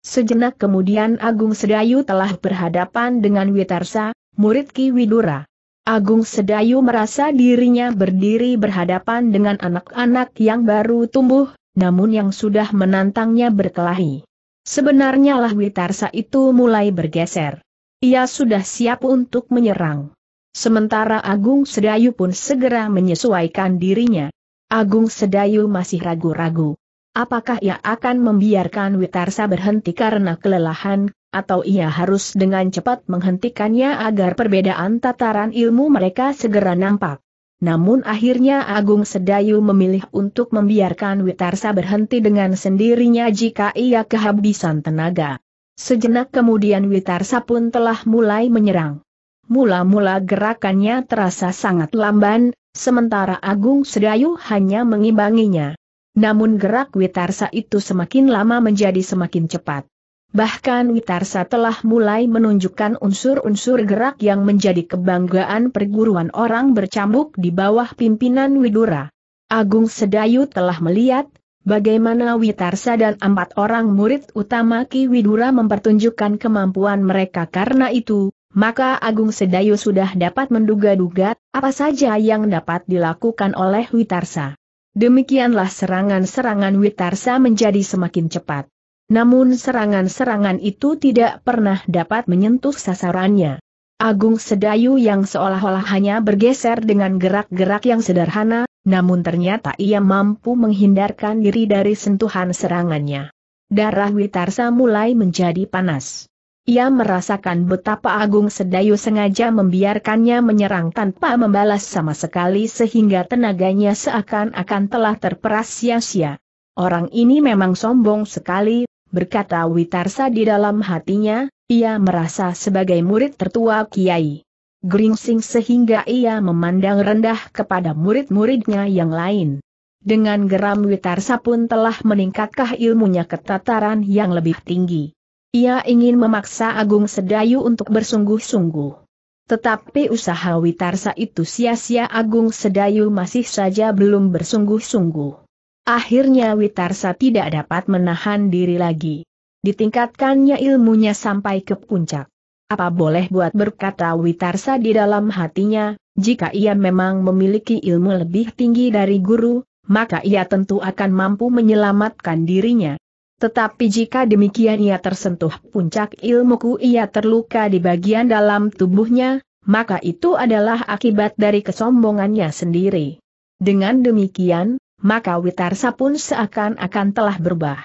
Sejenak kemudian Agung Sedayu telah berhadapan dengan Witarsa, murid Ki Widura. Agung Sedayu merasa dirinya berdiri berhadapan dengan anak-anak yang baru tumbuh, namun yang sudah menantangnya berkelahi. Sebenarnya lah Witarsa itu mulai bergeser. Ia sudah siap untuk menyerang. Sementara Agung Sedayu pun segera menyesuaikan dirinya. Agung Sedayu masih ragu-ragu. Apakah ia akan membiarkan Witarsa berhenti karena kelelahan, atau ia harus dengan cepat menghentikannya agar perbedaan tataran ilmu mereka segera nampak. Namun akhirnya Agung Sedayu memilih untuk membiarkan Witarsa berhenti dengan sendirinya jika ia kehabisan tenaga. Sejenak kemudian Witarsa pun telah mulai menyerang. Mula-mula gerakannya terasa sangat lamban, sementara Agung Sedayu hanya mengimbanginya. Namun gerak Witarsa itu semakin lama menjadi semakin cepat. Bahkan Witarsa telah mulai menunjukkan unsur-unsur gerak yang menjadi kebanggaan perguruan orang bercambuk di bawah pimpinan Widura. Agung Sedayu telah melihat, Bagaimana Witarsa dan empat orang murid utama Ki Widura mempertunjukkan kemampuan mereka karena itu, maka Agung Sedayu sudah dapat menduga-duga apa saja yang dapat dilakukan oleh Witarsa. Demikianlah serangan-serangan Witarsa menjadi semakin cepat. Namun serangan-serangan itu tidak pernah dapat menyentuh sasarannya. Agung Sedayu yang seolah-olah hanya bergeser dengan gerak-gerak yang sederhana, namun ternyata ia mampu menghindarkan diri dari sentuhan serangannya. Darah Witarsa mulai menjadi panas. Ia merasakan betapa Agung Sedayu sengaja membiarkannya menyerang tanpa membalas sama sekali sehingga tenaganya seakan-akan telah terperas sia-sia. Orang ini memang sombong sekali, berkata Witarsa di dalam hatinya, ia merasa sebagai murid tertua Kiai Gringsing sehingga ia memandang rendah kepada murid-muridnya yang lain. Dengan geram Witarsa pun telah meningkatkah ilmunya ke tataran yang lebih tinggi. Ia ingin memaksa Agung Sedayu untuk bersungguh-sungguh. Tetapi usaha Witarsa itu sia-sia Agung Sedayu masih saja belum bersungguh-sungguh. Akhirnya Witarsa tidak dapat menahan diri lagi ditingkatkannya ilmunya sampai ke puncak. Apa boleh buat berkata Witarsa di dalam hatinya, jika ia memang memiliki ilmu lebih tinggi dari guru, maka ia tentu akan mampu menyelamatkan dirinya. Tetapi jika demikian ia tersentuh puncak ilmuku ia terluka di bagian dalam tubuhnya, maka itu adalah akibat dari kesombongannya sendiri. Dengan demikian, maka Witarsa pun seakan-akan telah berubah.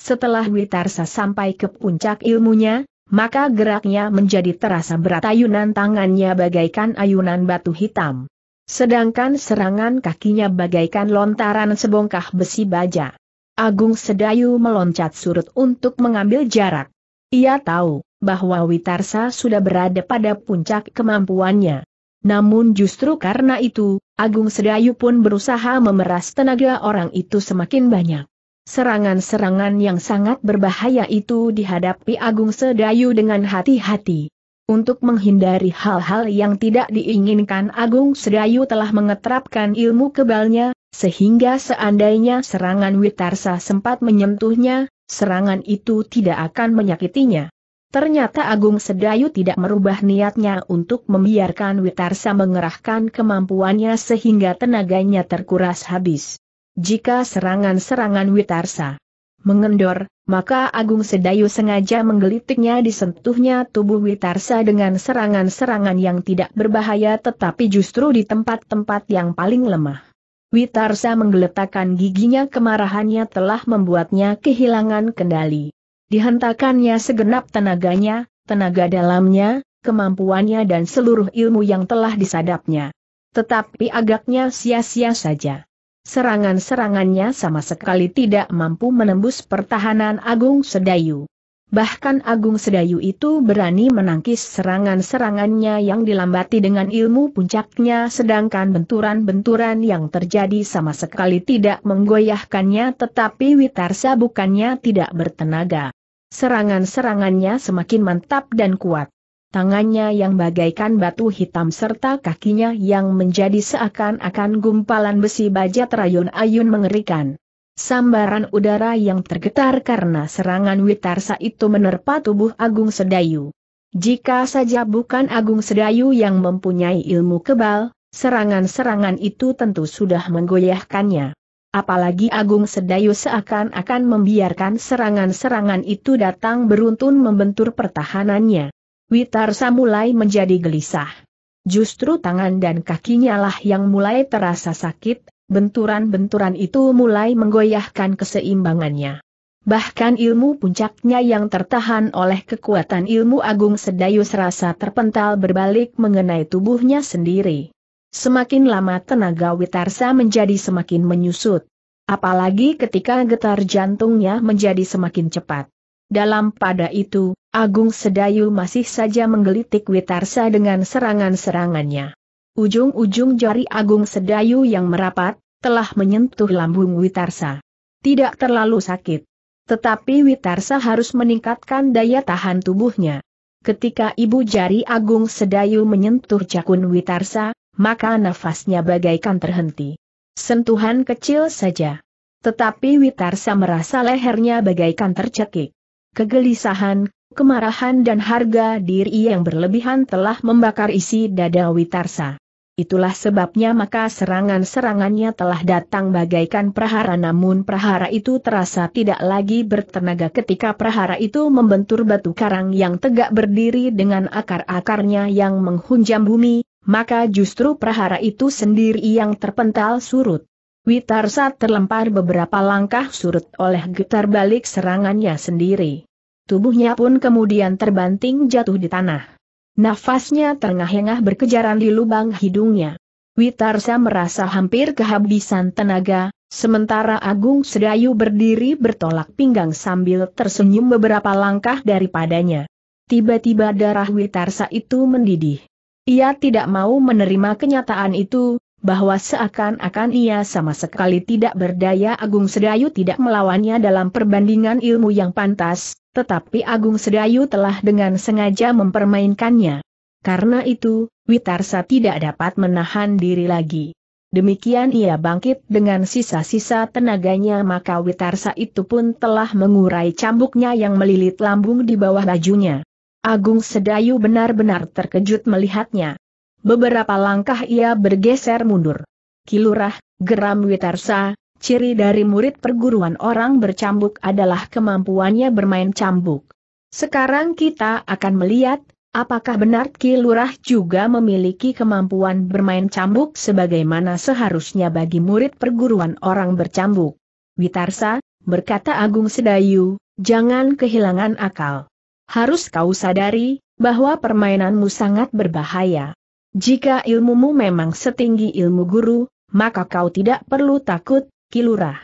Setelah Witarsa sampai ke puncak ilmunya, maka geraknya menjadi terasa berat ayunan tangannya bagaikan ayunan batu hitam. Sedangkan serangan kakinya bagaikan lontaran sebongkah besi baja. Agung Sedayu meloncat surut untuk mengambil jarak. Ia tahu bahwa Witarsa sudah berada pada puncak kemampuannya. Namun justru karena itu, Agung Sedayu pun berusaha memeras tenaga orang itu semakin banyak. Serangan-serangan yang sangat berbahaya itu dihadapi Agung Sedayu dengan hati-hati. Untuk menghindari hal-hal yang tidak diinginkan Agung Sedayu telah mengetrapkan ilmu kebalnya, sehingga seandainya serangan Witarsa sempat menyentuhnya, serangan itu tidak akan menyakitinya. Ternyata Agung Sedayu tidak merubah niatnya untuk membiarkan Witarsa mengerahkan kemampuannya sehingga tenaganya terkuras habis. Jika serangan-serangan Witarsa mengendor, maka Agung Sedayu sengaja menggelitiknya disentuhnya tubuh Witarsa dengan serangan-serangan yang tidak berbahaya tetapi justru di tempat-tempat yang paling lemah. Witarsa menggeletakkan giginya kemarahannya telah membuatnya kehilangan kendali. Dihentakannya segenap tenaganya, tenaga dalamnya, kemampuannya dan seluruh ilmu yang telah disadapnya. Tetapi agaknya sia-sia saja. Serangan-serangannya sama sekali tidak mampu menembus pertahanan Agung Sedayu. Bahkan Agung Sedayu itu berani menangkis serangan-serangannya yang dilambati dengan ilmu puncaknya sedangkan benturan-benturan yang terjadi sama sekali tidak menggoyahkannya tetapi Witarsa bukannya tidak bertenaga. Serangan-serangannya semakin mantap dan kuat tangannya yang bagaikan batu hitam serta kakinya yang menjadi seakan-akan gumpalan besi baja terayun-ayun mengerikan. Sambaran udara yang tergetar karena serangan Witarsa itu menerpa tubuh Agung Sedayu. Jika saja bukan Agung Sedayu yang mempunyai ilmu kebal, serangan-serangan itu tentu sudah menggoyahkannya. Apalagi Agung Sedayu seakan-akan membiarkan serangan-serangan itu datang beruntun membentur pertahanannya. Witarsa mulai menjadi gelisah. Justru tangan dan kakinya lah yang mulai terasa sakit, benturan-benturan itu mulai menggoyahkan keseimbangannya. Bahkan ilmu puncaknya yang tertahan oleh kekuatan ilmu agung sedayu serasa terpental berbalik mengenai tubuhnya sendiri. Semakin lama tenaga Witarsa menjadi semakin menyusut. Apalagi ketika getar jantungnya menjadi semakin cepat. Dalam pada itu, Agung Sedayu masih saja menggelitik Witarsa dengan serangan-serangannya. Ujung-ujung jari Agung Sedayu yang merapat, telah menyentuh lambung Witarsa. Tidak terlalu sakit. Tetapi Witarsa harus meningkatkan daya tahan tubuhnya. Ketika ibu jari Agung Sedayu menyentuh cakun Witarsa, maka nafasnya bagaikan terhenti. Sentuhan kecil saja. Tetapi Witarsa merasa lehernya bagaikan tercekik. Kegelisahan, kemarahan dan harga diri yang berlebihan telah membakar isi dada Witarsa. Itulah sebabnya maka serangan-serangannya telah datang bagaikan prahara namun prahara itu terasa tidak lagi bertenaga ketika prahara itu membentur batu karang yang tegak berdiri dengan akar-akarnya yang menghunjam bumi, maka justru prahara itu sendiri yang terpental surut. Witarsa terlempar beberapa langkah surut oleh getar balik serangannya sendiri. Tubuhnya pun kemudian terbanting jatuh di tanah. Nafasnya terengah-engah berkejaran di lubang hidungnya. Witarsa merasa hampir kehabisan tenaga, sementara Agung Sedayu berdiri bertolak pinggang sambil tersenyum beberapa langkah daripadanya. Tiba-tiba darah Witarsa itu mendidih. Ia tidak mau menerima kenyataan itu, bahwa seakan-akan ia sama sekali tidak berdaya Agung Sedayu tidak melawannya dalam perbandingan ilmu yang pantas, tetapi Agung Sedayu telah dengan sengaja mempermainkannya. Karena itu, Witarsa tidak dapat menahan diri lagi. Demikian ia bangkit dengan sisa-sisa tenaganya maka Witarsa itu pun telah mengurai cambuknya yang melilit lambung di bawah bajunya. Agung Sedayu benar-benar terkejut melihatnya. Beberapa langkah ia bergeser mundur. Kilurah, geram Witarsa, ciri dari murid perguruan orang bercambuk adalah kemampuannya bermain cambuk. Sekarang kita akan melihat, apakah benar Kilurah juga memiliki kemampuan bermain cambuk sebagaimana seharusnya bagi murid perguruan orang bercambuk. Witarsa, berkata Agung Sedayu, jangan kehilangan akal. Harus kau sadari, bahwa permainanmu sangat berbahaya. Jika ilmumu memang setinggi ilmu guru, maka kau tidak perlu takut, kilurah.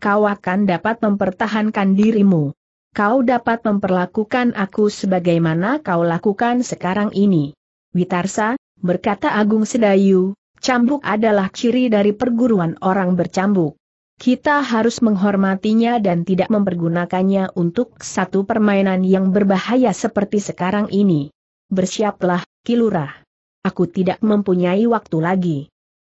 Kau akan dapat mempertahankan dirimu. Kau dapat memperlakukan aku sebagaimana kau lakukan sekarang ini. Witarsa, berkata Agung Sedayu, cambuk adalah ciri dari perguruan orang bercambuk. Kita harus menghormatinya dan tidak mempergunakannya untuk satu permainan yang berbahaya seperti sekarang ini. Bersiaplah, Kilurah aku tidak mempunyai waktu lagi.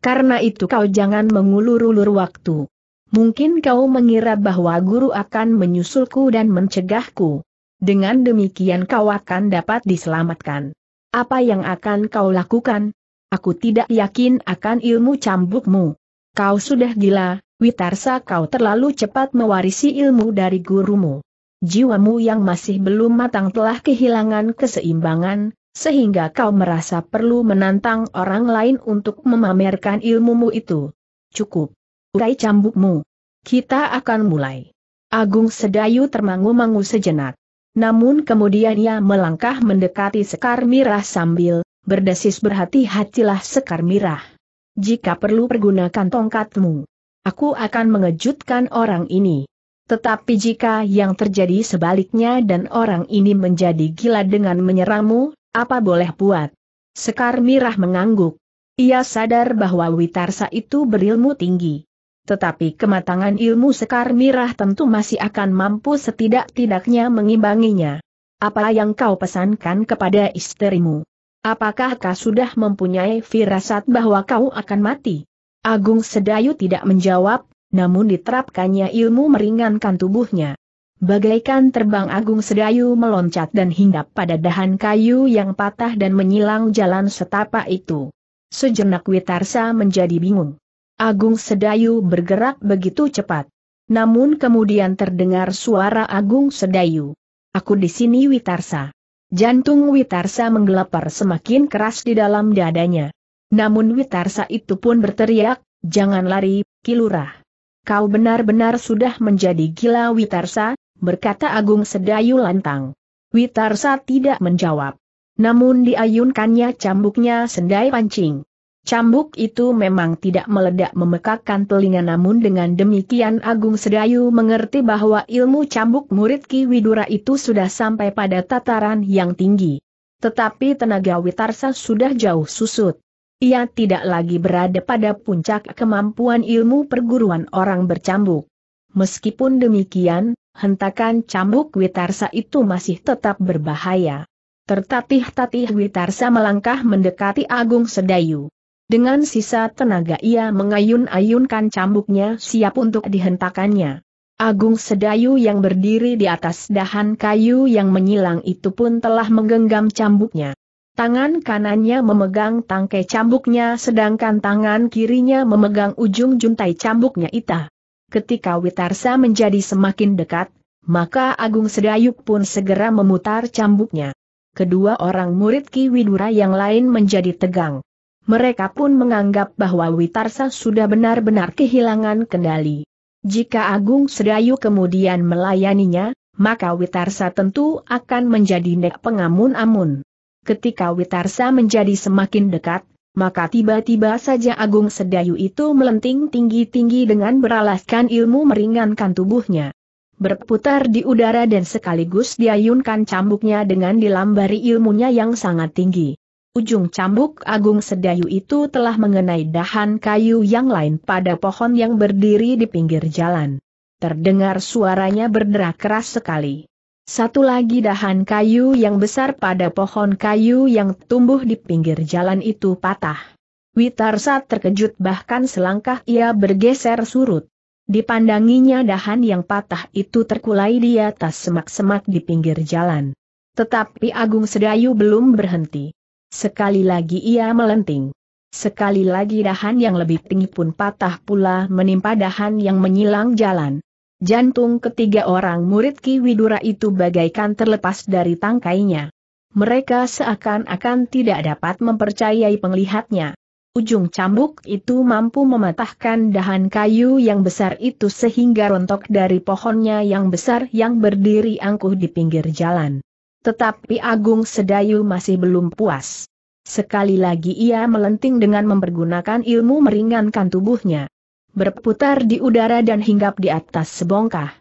Karena itu kau jangan mengulur-ulur waktu. Mungkin kau mengira bahwa guru akan menyusulku dan mencegahku. Dengan demikian kau akan dapat diselamatkan. Apa yang akan kau lakukan? Aku tidak yakin akan ilmu cambukmu. Kau sudah gila, Witarsa kau terlalu cepat mewarisi ilmu dari gurumu. Jiwamu yang masih belum matang telah kehilangan keseimbangan, sehingga kau merasa perlu menantang orang lain untuk memamerkan ilmumu itu. Cukup. Urai cambukmu. Kita akan mulai. Agung Sedayu termangu-mangu sejenak. Namun kemudian ia melangkah mendekati Sekar Mirah sambil, berdesis berhati-hatilah Sekar Mirah. Jika perlu pergunakan tongkatmu. Aku akan mengejutkan orang ini. Tetapi jika yang terjadi sebaliknya dan orang ini menjadi gila dengan menyerangmu apa boleh buat? Sekar Mirah mengangguk. Ia sadar bahwa Witarsa itu berilmu tinggi. Tetapi kematangan ilmu Sekar Mirah tentu masih akan mampu setidak-tidaknya mengimbanginya. Apa yang kau pesankan kepada istrimu? Apakah kau sudah mempunyai firasat bahwa kau akan mati? Agung Sedayu tidak menjawab, namun diterapkannya ilmu meringankan tubuhnya. Bagaikan terbang Agung Sedayu meloncat dan hinggap pada dahan kayu yang patah dan menyilang jalan setapak itu. Sejenak Witarsa menjadi bingung. Agung Sedayu bergerak begitu cepat. Namun kemudian terdengar suara Agung Sedayu. Aku di sini Witarsa. Jantung Witarsa menggelepar semakin keras di dalam dadanya. Namun Witarsa itu pun berteriak, jangan lari, Kilurah. Kau benar-benar sudah menjadi gila Witarsa, berkata Agung Sedayu lantang. Witarsa tidak menjawab. Namun diayunkannya cambuknya sendai pancing. Cambuk itu memang tidak meledak memekakkan telinga namun dengan demikian Agung Sedayu mengerti bahwa ilmu cambuk murid Ki Widura itu sudah sampai pada tataran yang tinggi. Tetapi tenaga Witarsa sudah jauh susut. Ia tidak lagi berada pada puncak kemampuan ilmu perguruan orang bercambuk. Meskipun demikian, hentakan cambuk Witarsa itu masih tetap berbahaya. Tertatih-tatih Witarsa melangkah mendekati Agung Sedayu. Dengan sisa tenaga ia mengayun-ayunkan cambuknya siap untuk dihentakannya. Agung Sedayu yang berdiri di atas dahan kayu yang menyilang itu pun telah menggenggam cambuknya. Tangan kanannya memegang tangkai cambuknya sedangkan tangan kirinya memegang ujung juntai cambuknya Ita ketika Witarsa menjadi semakin dekat, maka Agung Sedayuk pun segera memutar cambuknya. Kedua orang murid Ki Widura yang lain menjadi tegang. Mereka pun menganggap bahwa Witarsa sudah benar-benar kehilangan kendali. Jika Agung Sedayu kemudian melayaninya, maka Witarsa tentu akan menjadi nek pengamun-amun. Ketika Witarsa menjadi semakin dekat, maka tiba-tiba saja Agung Sedayu itu melenting tinggi-tinggi dengan beralaskan ilmu meringankan tubuhnya. Berputar di udara dan sekaligus diayunkan cambuknya dengan dilambari ilmunya yang sangat tinggi. Ujung cambuk Agung Sedayu itu telah mengenai dahan kayu yang lain pada pohon yang berdiri di pinggir jalan. Terdengar suaranya berderak keras sekali. Satu lagi dahan kayu yang besar pada pohon kayu yang tumbuh di pinggir jalan itu patah. Witarsa terkejut bahkan selangkah ia bergeser surut. Dipandanginya dahan yang patah itu terkulai di atas semak-semak di pinggir jalan. Tetapi Agung Sedayu belum berhenti. Sekali lagi ia melenting. Sekali lagi dahan yang lebih tinggi pun patah pula menimpa dahan yang menyilang jalan. Jantung ketiga orang murid Ki Widura itu bagaikan terlepas dari tangkainya. Mereka seakan-akan tidak dapat mempercayai penglihatnya. Ujung cambuk itu mampu mematahkan dahan kayu yang besar itu sehingga rontok dari pohonnya yang besar yang berdiri angkuh di pinggir jalan. Tetapi Agung Sedayu masih belum puas. Sekali lagi ia melenting dengan mempergunakan ilmu meringankan tubuhnya berputar di udara dan hinggap di atas sebongkah.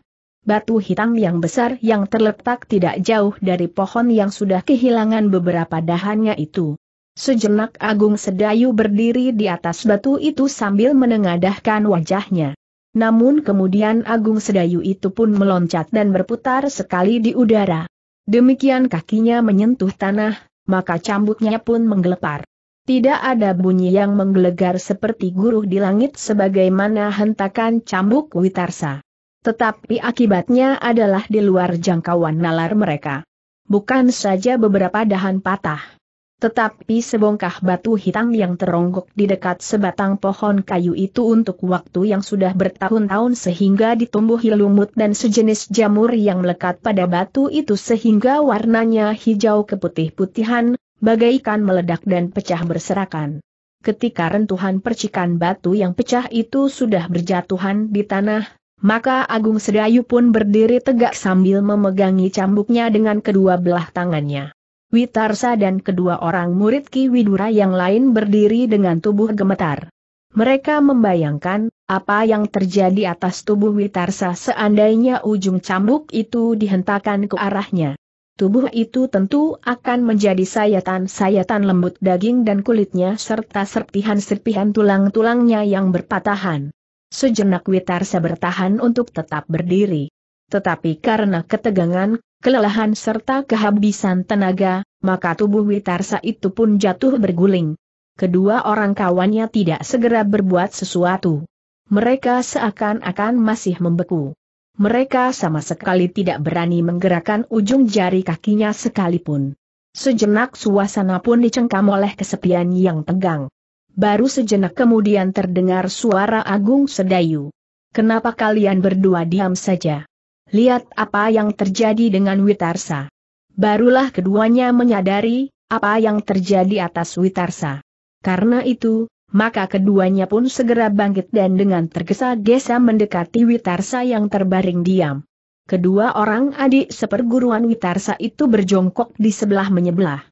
Batu hitam yang besar yang terletak tidak jauh dari pohon yang sudah kehilangan beberapa dahannya itu. Sejenak Agung Sedayu berdiri di atas batu itu sambil menengadahkan wajahnya. Namun kemudian Agung Sedayu itu pun meloncat dan berputar sekali di udara. Demikian kakinya menyentuh tanah, maka cambuknya pun menggelepar. Tidak ada bunyi yang menggelegar seperti guruh di langit sebagaimana hentakan cambuk witarsa. Tetapi akibatnya adalah di luar jangkauan nalar mereka. Bukan saja beberapa dahan patah. Tetapi sebongkah batu hitam yang teronggok di dekat sebatang pohon kayu itu untuk waktu yang sudah bertahun-tahun sehingga ditumbuhi lumut dan sejenis jamur yang melekat pada batu itu sehingga warnanya hijau keputih-putihan, bagaikan meledak dan pecah berserakan. Ketika rentuhan percikan batu yang pecah itu sudah berjatuhan di tanah, maka Agung Sedayu pun berdiri tegak sambil memegangi cambuknya dengan kedua belah tangannya. Witarsa dan kedua orang murid Ki Widura yang lain berdiri dengan tubuh gemetar. Mereka membayangkan, apa yang terjadi atas tubuh Witarsa seandainya ujung cambuk itu dihentakkan ke arahnya. Tubuh itu tentu akan menjadi sayatan-sayatan lembut daging dan kulitnya serta serpihan-serpihan tulang-tulangnya yang berpatahan. Sejenak Witarsa bertahan untuk tetap berdiri. Tetapi karena ketegangan, kelelahan serta kehabisan tenaga, maka tubuh Witarsa itu pun jatuh berguling. Kedua orang kawannya tidak segera berbuat sesuatu. Mereka seakan-akan masih membeku mereka sama sekali tidak berani menggerakkan ujung jari kakinya sekalipun. Sejenak suasana pun dicengkam oleh kesepian yang tegang. Baru sejenak kemudian terdengar suara Agung Sedayu. Kenapa kalian berdua diam saja? Lihat apa yang terjadi dengan Witarsa. Barulah keduanya menyadari, apa yang terjadi atas Witarsa. Karena itu, maka keduanya pun segera bangkit dan dengan tergesa-gesa mendekati Witarsa yang terbaring diam. Kedua orang adik seperguruan Witarsa itu berjongkok di sebelah menyebelah.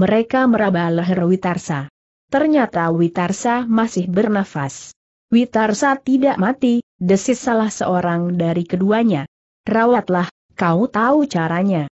Mereka meraba leher Witarsa. Ternyata Witarsa masih bernafas. Witarsa tidak mati, desis salah seorang dari keduanya. Rawatlah, kau tahu caranya.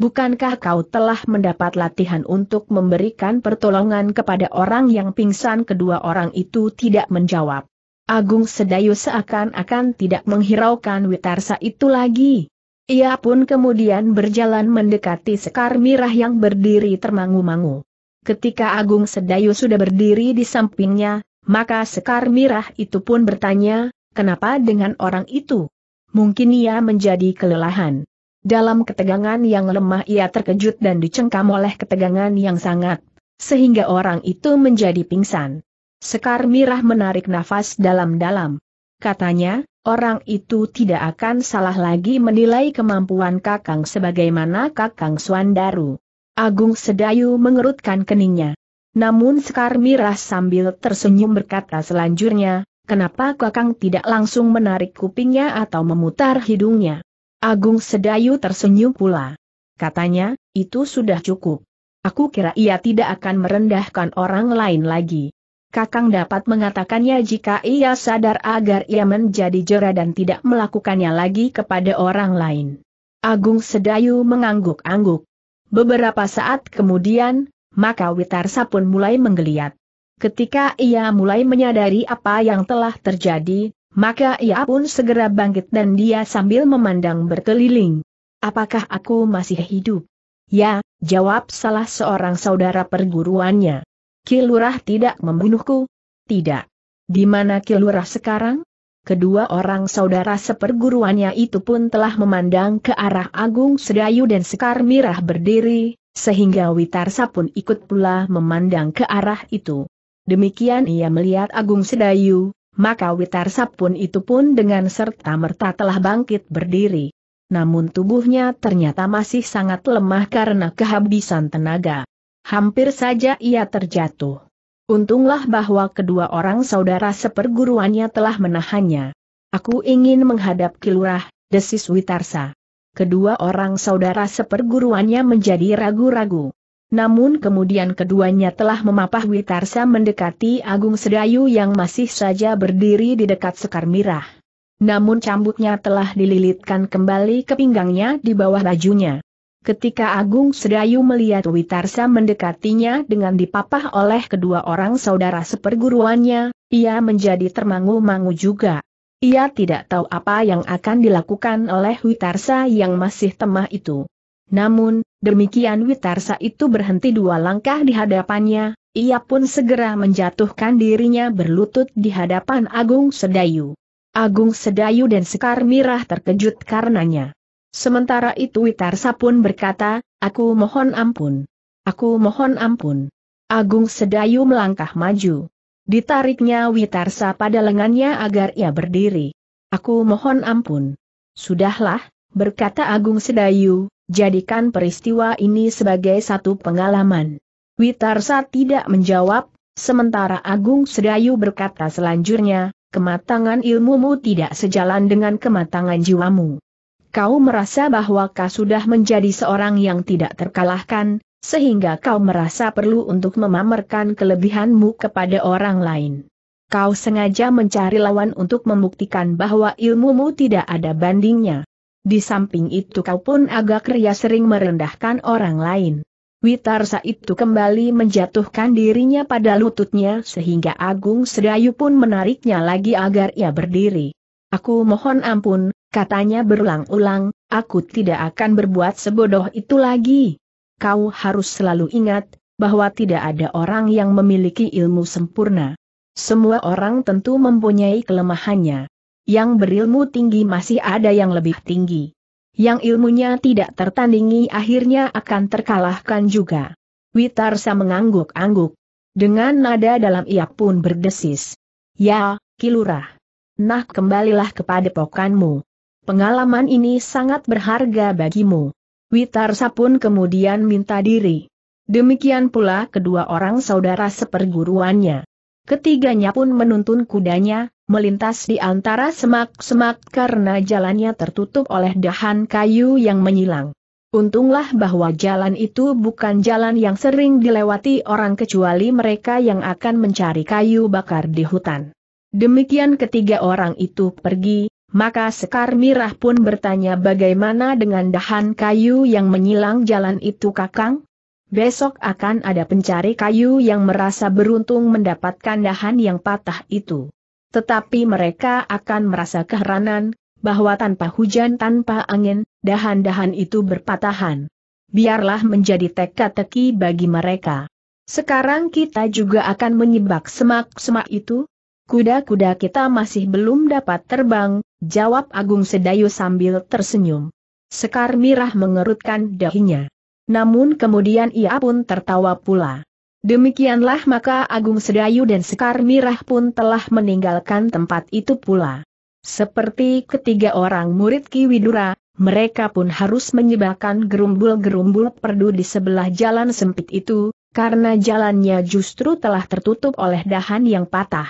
Bukankah kau telah mendapat latihan untuk memberikan pertolongan kepada orang yang pingsan kedua orang itu tidak menjawab? Agung Sedayu seakan-akan tidak menghiraukan Witarsa itu lagi. Ia pun kemudian berjalan mendekati Sekar Mirah yang berdiri termangu-mangu. Ketika Agung Sedayu sudah berdiri di sampingnya, maka Sekar Mirah itu pun bertanya, kenapa dengan orang itu? Mungkin ia menjadi kelelahan. Dalam ketegangan yang lemah ia terkejut dan dicengkam oleh ketegangan yang sangat, sehingga orang itu menjadi pingsan. Sekar Mirah menarik nafas dalam-dalam. Katanya, orang itu tidak akan salah lagi menilai kemampuan Kakang sebagaimana Kakang Suandaru. Agung Sedayu mengerutkan keningnya. Namun Sekar Mirah sambil tersenyum berkata selanjutnya, kenapa Kakang tidak langsung menarik kupingnya atau memutar hidungnya? Agung Sedayu tersenyum pula. Katanya, itu sudah cukup. Aku kira ia tidak akan merendahkan orang lain lagi. Kakang dapat mengatakannya jika ia sadar agar ia menjadi jera dan tidak melakukannya lagi kepada orang lain. Agung Sedayu mengangguk-angguk. Beberapa saat kemudian, maka Witarsa pun mulai menggeliat. Ketika ia mulai menyadari apa yang telah terjadi, maka ia pun segera bangkit dan dia sambil memandang berkeliling. Apakah aku masih hidup? Ya, jawab salah seorang saudara perguruannya. Kilurah tidak membunuhku? Tidak. Di mana Kilurah sekarang? Kedua orang saudara seperguruannya itu pun telah memandang ke arah Agung Sedayu dan Sekar Mirah berdiri, sehingga Witarsa pun ikut pula memandang ke arah itu. Demikian ia melihat Agung Sedayu, maka Witarsap pun itu pun dengan serta-merta telah bangkit berdiri. Namun tubuhnya ternyata masih sangat lemah karena kehabisan tenaga. Hampir saja ia terjatuh. Untunglah bahwa kedua orang saudara seperguruannya telah menahannya. Aku ingin menghadap Kilurah, desis Witarsa. Kedua orang saudara seperguruannya menjadi ragu-ragu. Namun kemudian keduanya telah memapah Witarsa mendekati Agung Sedayu yang masih saja berdiri di dekat Sekar Mirah. Namun cambuknya telah dililitkan kembali ke pinggangnya di bawah bajunya. Ketika Agung Sedayu melihat Witarsa mendekatinya dengan dipapah oleh kedua orang saudara seperguruannya, ia menjadi termangu-mangu juga. Ia tidak tahu apa yang akan dilakukan oleh Witarsa yang masih temah itu. Namun, Demikian Witarsa itu berhenti dua langkah di hadapannya, ia pun segera menjatuhkan dirinya berlutut di hadapan Agung Sedayu. Agung Sedayu dan Sekar Mirah terkejut karenanya. Sementara itu Witarsa pun berkata, aku mohon ampun. Aku mohon ampun. Agung Sedayu melangkah maju. Ditariknya Witarsa pada lengannya agar ia berdiri. Aku mohon ampun. Sudahlah, berkata Agung Sedayu, jadikan peristiwa ini sebagai satu pengalaman. Witarsa tidak menjawab, sementara Agung Sedayu berkata selanjutnya, kematangan ilmumu tidak sejalan dengan kematangan jiwamu. Kau merasa bahwa kau sudah menjadi seorang yang tidak terkalahkan, sehingga kau merasa perlu untuk memamerkan kelebihanmu kepada orang lain. Kau sengaja mencari lawan untuk membuktikan bahwa ilmumu tidak ada bandingnya. Di samping itu kau pun agak ria sering merendahkan orang lain. Witarsa itu kembali menjatuhkan dirinya pada lututnya sehingga Agung Sedayu pun menariknya lagi agar ia berdiri. Aku mohon ampun, katanya berulang-ulang, aku tidak akan berbuat sebodoh itu lagi. Kau harus selalu ingat, bahwa tidak ada orang yang memiliki ilmu sempurna. Semua orang tentu mempunyai kelemahannya yang berilmu tinggi masih ada yang lebih tinggi. Yang ilmunya tidak tertandingi akhirnya akan terkalahkan juga. Witarsa mengangguk-angguk. Dengan nada dalam ia pun berdesis. Ya, Kilurah. Nah kembalilah kepada pokanmu. Pengalaman ini sangat berharga bagimu. Witarsa pun kemudian minta diri. Demikian pula kedua orang saudara seperguruannya. Ketiganya pun menuntun kudanya, melintas di antara semak-semak karena jalannya tertutup oleh dahan kayu yang menyilang. Untunglah bahwa jalan itu bukan jalan yang sering dilewati orang kecuali mereka yang akan mencari kayu bakar di hutan. Demikian ketiga orang itu pergi, maka Sekar Mirah pun bertanya bagaimana dengan dahan kayu yang menyilang jalan itu kakang? besok akan ada pencari kayu yang merasa beruntung mendapatkan dahan yang patah itu. Tetapi mereka akan merasa keheranan, bahwa tanpa hujan tanpa angin, dahan-dahan itu berpatahan. Biarlah menjadi teka-teki bagi mereka. Sekarang kita juga akan menyebak semak-semak itu? Kuda-kuda kita masih belum dapat terbang, jawab Agung Sedayu sambil tersenyum. Sekar Mirah mengerutkan dahinya namun kemudian ia pun tertawa pula. Demikianlah maka Agung Sedayu dan Sekar Mirah pun telah meninggalkan tempat itu pula. Seperti ketiga orang murid Ki Widura, mereka pun harus menyebabkan gerumbul-gerumbul perdu di sebelah jalan sempit itu, karena jalannya justru telah tertutup oleh dahan yang patah.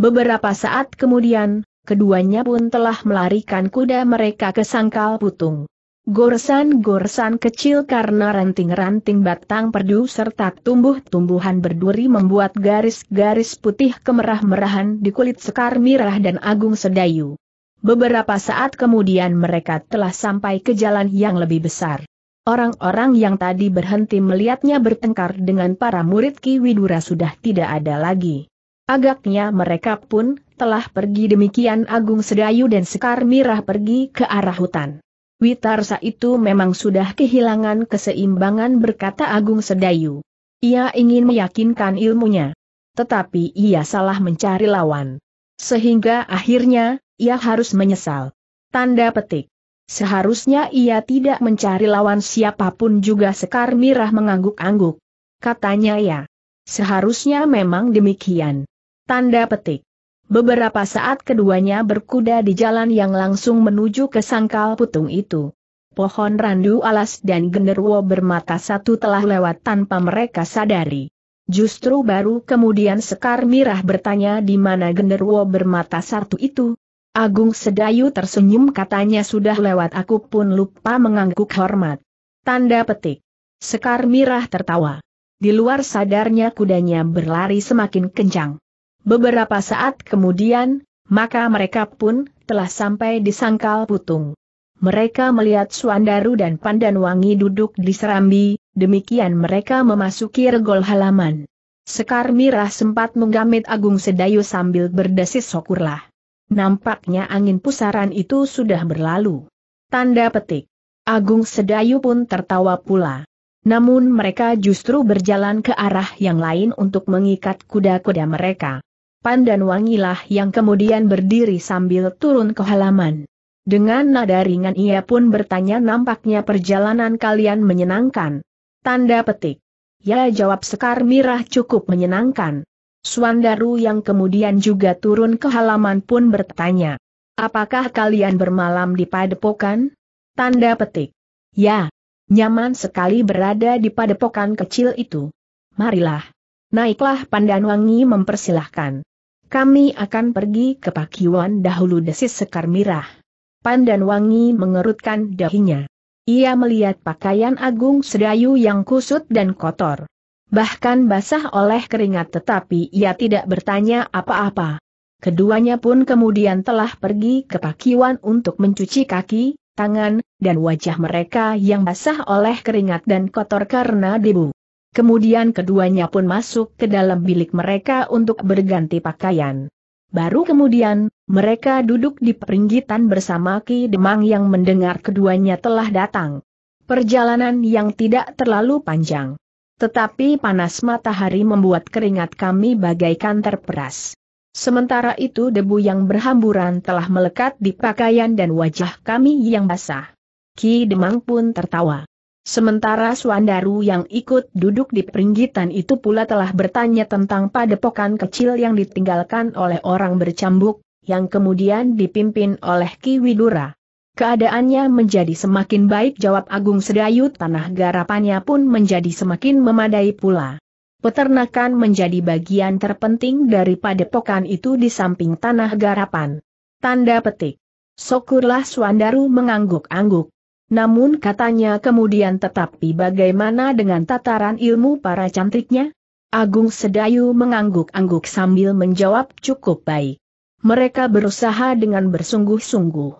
Beberapa saat kemudian, keduanya pun telah melarikan kuda mereka ke sangkal putung. Goresan-goresan kecil karena ranting-ranting batang perdu serta tumbuh-tumbuhan berduri membuat garis-garis putih kemerah-merahan di kulit Sekar Mirah dan Agung Sedayu. Beberapa saat kemudian mereka telah sampai ke jalan yang lebih besar. Orang-orang yang tadi berhenti melihatnya bertengkar dengan para murid Ki Widura sudah tidak ada lagi. Agaknya mereka pun telah pergi demikian Agung Sedayu dan Sekar Mirah pergi ke arah hutan. Witarsa itu memang sudah kehilangan keseimbangan berkata Agung Sedayu. Ia ingin meyakinkan ilmunya. Tetapi ia salah mencari lawan. Sehingga akhirnya, ia harus menyesal. Tanda petik. Seharusnya ia tidak mencari lawan siapapun juga Sekar Mirah mengangguk-angguk. Katanya ya. Seharusnya memang demikian. Tanda petik. Beberapa saat keduanya berkuda di jalan yang langsung menuju ke sangkal putung itu. Pohon randu alas dan genderwo bermata satu telah lewat tanpa mereka sadari. Justru baru kemudian Sekar Mirah bertanya di mana genderwo bermata satu itu. Agung Sedayu tersenyum katanya sudah lewat aku pun lupa mengangguk hormat. Tanda petik. Sekar Mirah tertawa. Di luar sadarnya kudanya berlari semakin kencang. Beberapa saat kemudian, maka mereka pun telah sampai di sangkal putung. Mereka melihat Suandaru dan Pandanwangi duduk di serambi, demikian mereka memasuki regol halaman. Sekar Mirah sempat menggamit Agung Sedayu sambil berdesis sokurlah. Nampaknya angin pusaran itu sudah berlalu. Tanda petik. Agung Sedayu pun tertawa pula. Namun mereka justru berjalan ke arah yang lain untuk mengikat kuda-kuda mereka dan Wangilah yang kemudian berdiri sambil turun ke halaman. Dengan nada ringan ia pun bertanya nampaknya perjalanan kalian menyenangkan. Tanda petik. Ya jawab Sekar Mirah cukup menyenangkan. Suandaru yang kemudian juga turun ke halaman pun bertanya. Apakah kalian bermalam di padepokan? Tanda petik. Ya, nyaman sekali berada di padepokan kecil itu. Marilah. Naiklah Wangi mempersilahkan. Kami akan pergi ke Pakiwan dahulu desis Sekar Mirah. Pandan Wangi mengerutkan dahinya. Ia melihat pakaian Agung Sedayu yang kusut dan kotor. Bahkan basah oleh keringat tetapi ia tidak bertanya apa-apa. Keduanya pun kemudian telah pergi ke Pakiwan untuk mencuci kaki, tangan, dan wajah mereka yang basah oleh keringat dan kotor karena debu. Kemudian keduanya pun masuk ke dalam bilik mereka untuk berganti pakaian. Baru kemudian, mereka duduk di peringgitan bersama Ki Demang yang mendengar keduanya telah datang. Perjalanan yang tidak terlalu panjang. Tetapi panas matahari membuat keringat kami bagaikan terperas. Sementara itu debu yang berhamburan telah melekat di pakaian dan wajah kami yang basah. Ki Demang pun tertawa. Sementara Suandaru yang ikut duduk di peringgitan itu pula telah bertanya tentang padepokan kecil yang ditinggalkan oleh orang bercambuk, yang kemudian dipimpin oleh Ki Widura. Keadaannya menjadi semakin baik jawab Agung Sedayu tanah garapannya pun menjadi semakin memadai pula. Peternakan menjadi bagian terpenting dari padepokan itu di samping tanah garapan. Tanda petik. Syukurlah Suandaru mengangguk-angguk. Namun katanya kemudian tetapi bagaimana dengan tataran ilmu para cantiknya? Agung Sedayu mengangguk-angguk sambil menjawab cukup baik. Mereka berusaha dengan bersungguh-sungguh.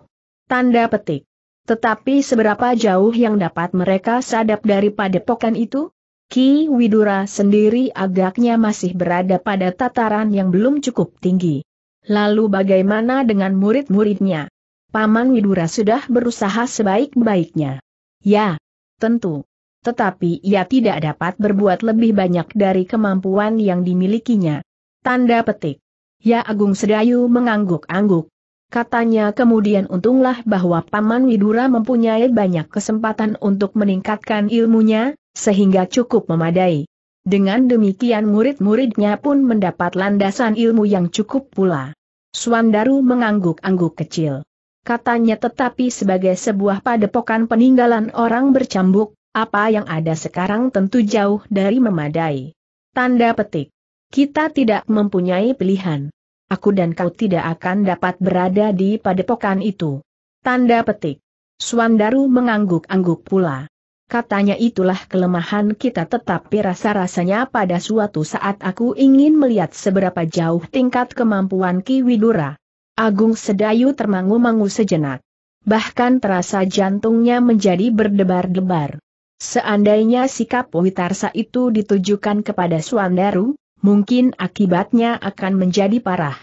Tanda petik. Tetapi seberapa jauh yang dapat mereka sadap dari padepokan itu? Ki Widura sendiri agaknya masih berada pada tataran yang belum cukup tinggi. Lalu bagaimana dengan murid-muridnya? Paman Widura sudah berusaha sebaik-baiknya. Ya, tentu. Tetapi ia tidak dapat berbuat lebih banyak dari kemampuan yang dimilikinya. Tanda petik. Ya Agung Sedayu mengangguk-angguk. Katanya kemudian untunglah bahwa Paman Widura mempunyai banyak kesempatan untuk meningkatkan ilmunya, sehingga cukup memadai. Dengan demikian murid-muridnya pun mendapat landasan ilmu yang cukup pula. Suandaru mengangguk-angguk kecil katanya tetapi sebagai sebuah padepokan peninggalan orang bercambuk, apa yang ada sekarang tentu jauh dari memadai. Tanda petik. Kita tidak mempunyai pilihan. Aku dan kau tidak akan dapat berada di padepokan itu. Tanda petik. Swandaru mengangguk-angguk pula. Katanya itulah kelemahan kita tetapi rasa-rasanya pada suatu saat aku ingin melihat seberapa jauh tingkat kemampuan Ki Widura. Agung Sedayu termangu-mangu sejenak. Bahkan terasa jantungnya menjadi berdebar-debar. Seandainya sikap Witarsa itu ditujukan kepada Suandaru, mungkin akibatnya akan menjadi parah.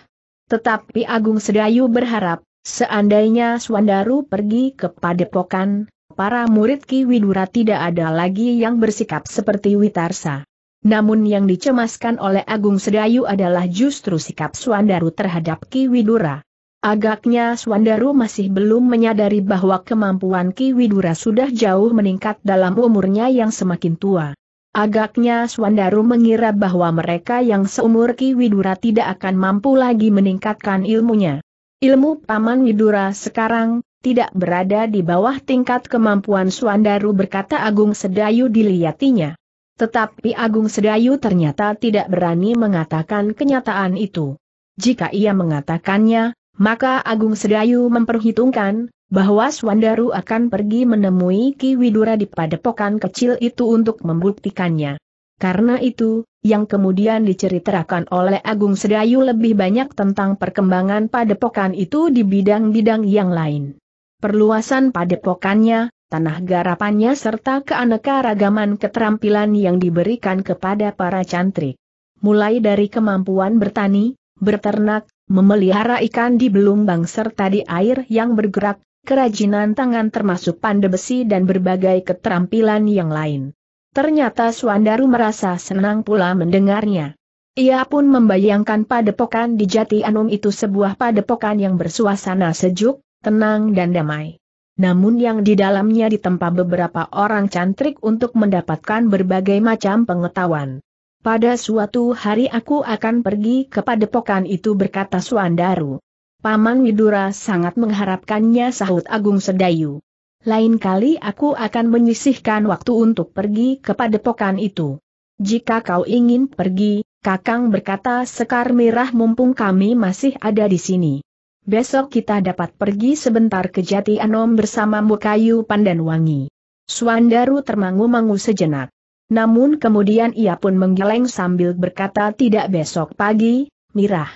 Tetapi Agung Sedayu berharap, seandainya Suandaru pergi ke padepokan, para murid Ki Widura tidak ada lagi yang bersikap seperti Witarsa. Namun yang dicemaskan oleh Agung Sedayu adalah justru sikap Swandaru terhadap Ki Widura. Agaknya Swandaru masih belum menyadari bahwa kemampuan Ki Widura sudah jauh meningkat dalam umurnya yang semakin tua. Agaknya Swandaru mengira bahwa mereka yang seumur Ki Widura tidak akan mampu lagi meningkatkan ilmunya. Ilmu Paman Widura sekarang, tidak berada di bawah tingkat kemampuan Swandaru, berkata Agung Sedayu dilihatinya. Tetapi Agung Sedayu ternyata tidak berani mengatakan kenyataan itu. Jika ia mengatakannya, maka Agung Sedayu memperhitungkan, bahwa Swandaru akan pergi menemui Ki Widura di padepokan kecil itu untuk membuktikannya. Karena itu, yang kemudian diceritakan oleh Agung Sedayu lebih banyak tentang perkembangan padepokan itu di bidang-bidang yang lain. Perluasan padepokannya, tanah garapannya serta keanekaragaman keterampilan yang diberikan kepada para cantrik. Mulai dari kemampuan bertani, berternak, memelihara ikan di belumbang serta di air yang bergerak, kerajinan tangan termasuk pande besi dan berbagai keterampilan yang lain. Ternyata Suandaru merasa senang pula mendengarnya. Ia pun membayangkan padepokan di Jati Anum itu sebuah padepokan yang bersuasana sejuk, tenang dan damai namun yang di dalamnya ditempa beberapa orang cantrik untuk mendapatkan berbagai macam pengetahuan. Pada suatu hari aku akan pergi ke padepokan itu berkata Suandaru. Paman Widura sangat mengharapkannya sahut Agung Sedayu. Lain kali aku akan menyisihkan waktu untuk pergi ke padepokan itu. Jika kau ingin pergi, Kakang berkata Sekar Mirah mumpung kami masih ada di sini. Besok kita dapat pergi sebentar ke Jati Anom bersama Mukayu Pandan Wangi. Suandaru termangu-mangu sejenak. Namun kemudian ia pun menggeleng sambil berkata tidak besok pagi, Mirah.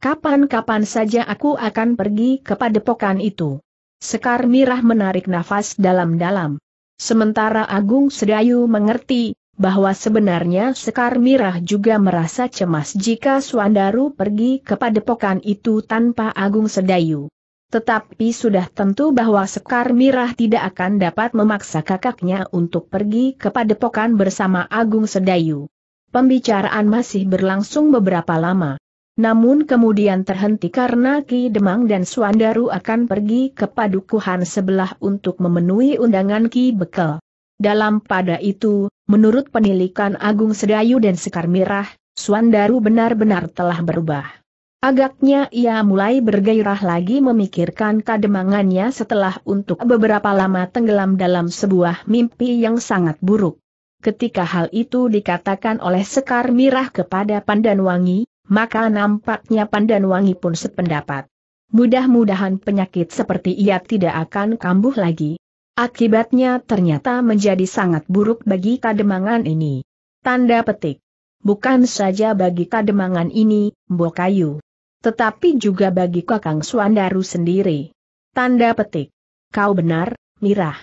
Kapan-kapan saja aku akan pergi ke padepokan itu. Sekar Mirah menarik nafas dalam-dalam. Sementara Agung Sedayu mengerti, bahwa sebenarnya Sekar Mirah juga merasa cemas jika Suandaru pergi ke padepokan itu tanpa Agung Sedayu. Tetapi sudah tentu bahwa Sekar Mirah tidak akan dapat memaksa kakaknya untuk pergi ke padepokan bersama Agung Sedayu. Pembicaraan masih berlangsung beberapa lama. Namun kemudian terhenti karena Ki Demang dan Suandaru akan pergi ke padukuhan sebelah untuk memenuhi undangan Ki Bekel. Dalam pada itu, menurut penilikan Agung Sedayu dan Sekar Mirah, Suandaru benar-benar telah berubah. Agaknya ia mulai bergairah lagi memikirkan kademangannya setelah untuk beberapa lama tenggelam dalam sebuah mimpi yang sangat buruk. Ketika hal itu dikatakan oleh Sekar Mirah kepada Pandanwangi, maka nampaknya Pandanwangi pun sependapat. Mudah-mudahan penyakit seperti ia tidak akan kambuh lagi. Akibatnya ternyata menjadi sangat buruk bagi kademangan ini. Tanda petik. Bukan saja bagi kademangan ini, Mbokayu. Tetapi juga bagi Kakang Suandaru sendiri. Tanda petik. Kau benar, Mirah.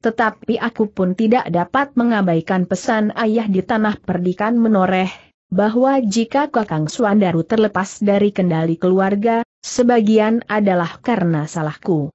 Tetapi aku pun tidak dapat mengabaikan pesan ayah di tanah perdikan menoreh, bahwa jika Kakang Suandaru terlepas dari kendali keluarga, sebagian adalah karena salahku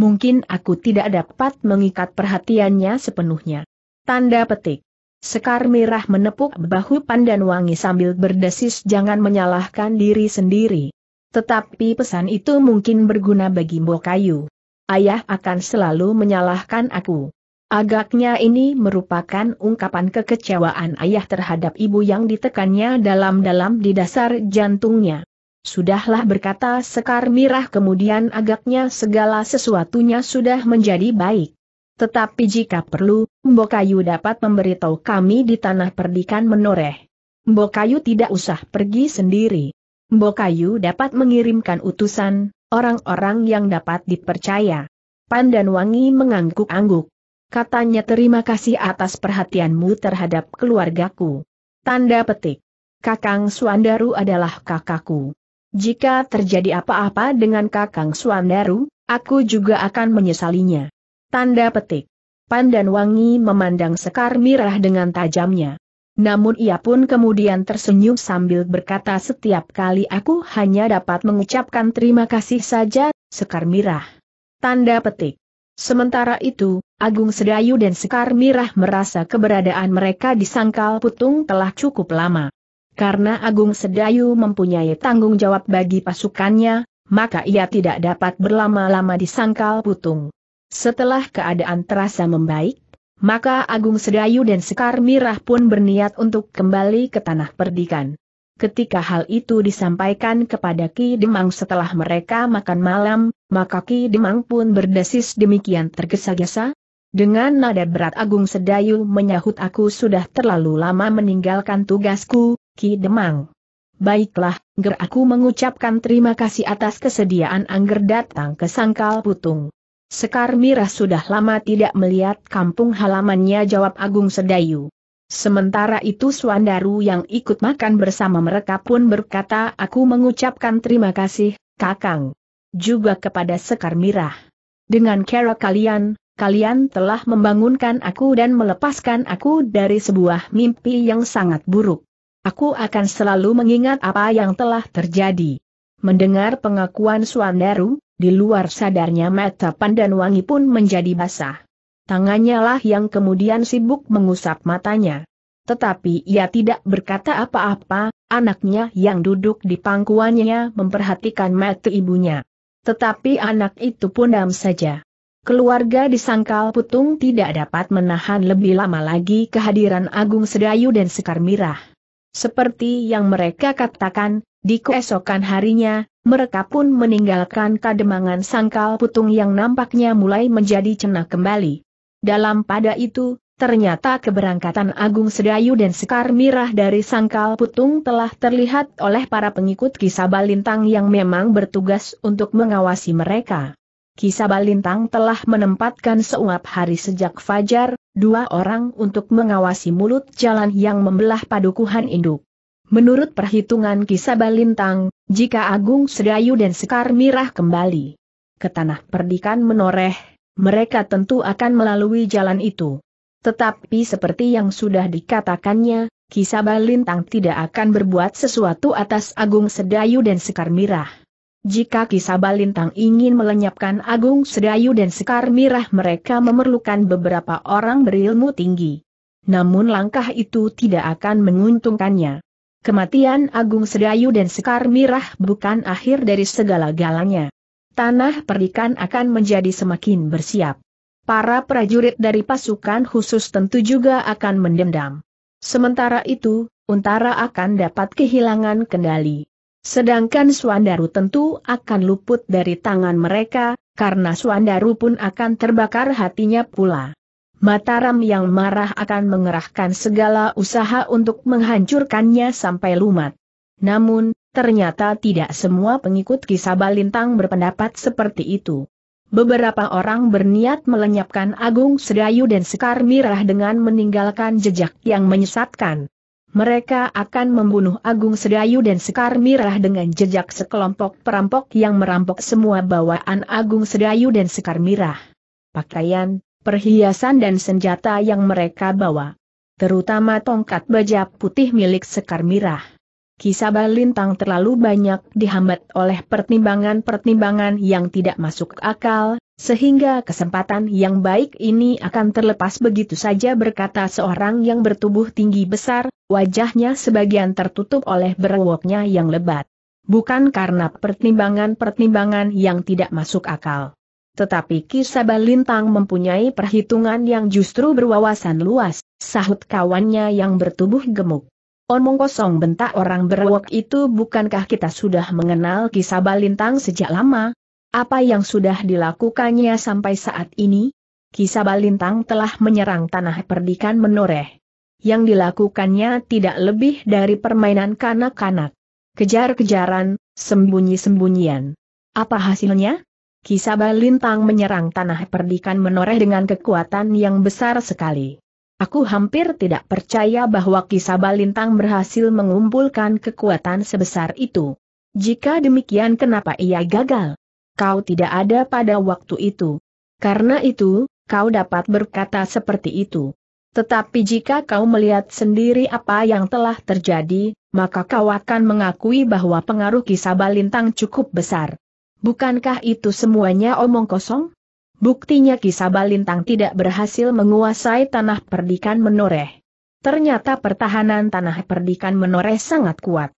mungkin aku tidak dapat mengikat perhatiannya sepenuhnya. Tanda petik. Sekar Mirah menepuk bahu Pandan Wangi sambil berdesis jangan menyalahkan diri sendiri. Tetapi pesan itu mungkin berguna bagi Mbokayu. Ayah akan selalu menyalahkan aku. Agaknya ini merupakan ungkapan kekecewaan ayah terhadap ibu yang ditekannya dalam-dalam di dasar jantungnya. Sudahlah berkata Sekar Mirah kemudian agaknya segala sesuatunya sudah menjadi baik. Tetapi jika perlu, Mbokayu dapat memberitahu kami di tanah perdikan menoreh. Mbokayu tidak usah pergi sendiri. Mbokayu dapat mengirimkan utusan, orang-orang yang dapat dipercaya. Pandan Wangi mengangguk-angguk. Katanya terima kasih atas perhatianmu terhadap keluargaku. Tanda petik. Kakang Suandaru adalah kakakku. Jika terjadi apa-apa dengan Kakang Suandaru, aku juga akan menyesalinya. Tanda petik. Pandan Wangi memandang Sekar Mirah dengan tajamnya. Namun ia pun kemudian tersenyum sambil berkata setiap kali aku hanya dapat mengucapkan terima kasih saja, Sekar Mirah. Tanda petik. Sementara itu, Agung Sedayu dan Sekar Mirah merasa keberadaan mereka di Sangkal Putung telah cukup lama. Karena Agung Sedayu mempunyai tanggung jawab bagi pasukannya, maka ia tidak dapat berlama-lama di sangkal putung. Setelah keadaan terasa membaik, maka Agung Sedayu dan Sekar Mirah pun berniat untuk kembali ke tanah perdikan. Ketika hal itu disampaikan kepada Ki Demang setelah mereka makan malam, maka Ki Demang pun berdesis demikian tergesa-gesa. Dengan nada berat Agung Sedayu menyahut aku sudah terlalu lama meninggalkan tugasku, Ki Demang. Baiklah, Ger aku mengucapkan terima kasih atas kesediaan Angger datang ke Sangkal Putung. Sekar Mirah sudah lama tidak melihat kampung halamannya jawab Agung Sedayu. Sementara itu Suandaru yang ikut makan bersama mereka pun berkata aku mengucapkan terima kasih, Kakang. Juga kepada Sekar Mirah. Dengan cara kalian, kalian telah membangunkan aku dan melepaskan aku dari sebuah mimpi yang sangat buruk. Aku akan selalu mengingat apa yang telah terjadi. Mendengar pengakuan Suandaru, di luar sadarnya mata pandan wangi pun menjadi basah. Tangannya lah yang kemudian sibuk mengusap matanya. Tetapi ia tidak berkata apa-apa, anaknya yang duduk di pangkuannya memperhatikan mata ibunya. Tetapi anak itu pun diam saja. Keluarga di Sangkal Putung tidak dapat menahan lebih lama lagi kehadiran Agung Sedayu dan Sekar Mirah. Seperti yang mereka katakan, di keesokan harinya, mereka pun meninggalkan kademangan sangkal putung yang nampaknya mulai menjadi cenah kembali. Dalam pada itu, ternyata keberangkatan Agung Sedayu dan Sekar Mirah dari sangkal putung telah terlihat oleh para pengikut kisah Balintang yang memang bertugas untuk mengawasi mereka. Kisabalintang telah menempatkan seuap hari sejak fajar, dua orang untuk mengawasi mulut jalan yang membelah padukuhan induk. Menurut perhitungan Kisabalintang, jika Agung Sedayu dan Sekar Mirah kembali ke tanah perdikan menoreh, mereka tentu akan melalui jalan itu. Tetapi seperti yang sudah dikatakannya, Kisabalintang tidak akan berbuat sesuatu atas Agung Sedayu dan Sekar Mirah. Jika kisah balintang ingin melenyapkan Agung Sedayu dan Sekar Mirah mereka memerlukan beberapa orang berilmu tinggi. Namun langkah itu tidak akan menguntungkannya. Kematian Agung Sedayu dan Sekar Mirah bukan akhir dari segala galanya. Tanah perdikan akan menjadi semakin bersiap. Para prajurit dari pasukan khusus tentu juga akan mendendam. Sementara itu, Untara akan dapat kehilangan kendali. Sedangkan Suandaru tentu akan luput dari tangan mereka, karena Suandaru pun akan terbakar hatinya pula. Mataram yang marah akan mengerahkan segala usaha untuk menghancurkannya sampai lumat. Namun, ternyata tidak semua pengikut kisah Balintang berpendapat seperti itu. Beberapa orang berniat melenyapkan Agung Sedayu dan Sekar Mirah dengan meninggalkan jejak yang menyesatkan mereka akan membunuh Agung Sedayu dan Sekar Mirah dengan jejak sekelompok perampok yang merampok semua bawaan Agung Sedayu dan Sekar Mirah. Pakaian, perhiasan dan senjata yang mereka bawa. Terutama tongkat baja putih milik Sekar Mirah. Kisah Lintang terlalu banyak dihambat oleh pertimbangan-pertimbangan yang tidak masuk akal, sehingga kesempatan yang baik ini akan terlepas begitu saja berkata seorang yang bertubuh tinggi besar, wajahnya sebagian tertutup oleh berwoknya yang lebat. Bukan karena pertimbangan-pertimbangan yang tidak masuk akal. Tetapi kisah Lintang mempunyai perhitungan yang justru berwawasan luas, sahut kawannya yang bertubuh gemuk. Omong kosong bentak orang berwok itu bukankah kita sudah mengenal kisah Lintang sejak lama, apa yang sudah dilakukannya sampai saat ini? Kisah Balintang telah menyerang tanah perdikan menoreh. Yang dilakukannya tidak lebih dari permainan kanak-kanak. Kejar-kejaran, sembunyi-sembunyian. Apa hasilnya? Kisah Balintang menyerang tanah perdikan menoreh dengan kekuatan yang besar sekali. Aku hampir tidak percaya bahwa Kisah Balintang berhasil mengumpulkan kekuatan sebesar itu. Jika demikian kenapa ia gagal? kau tidak ada pada waktu itu. Karena itu, kau dapat berkata seperti itu. Tetapi jika kau melihat sendiri apa yang telah terjadi, maka kau akan mengakui bahwa pengaruh kisah Balintang cukup besar. Bukankah itu semuanya omong kosong? Buktinya kisah Balintang tidak berhasil menguasai tanah perdikan menoreh. Ternyata pertahanan tanah perdikan menoreh sangat kuat.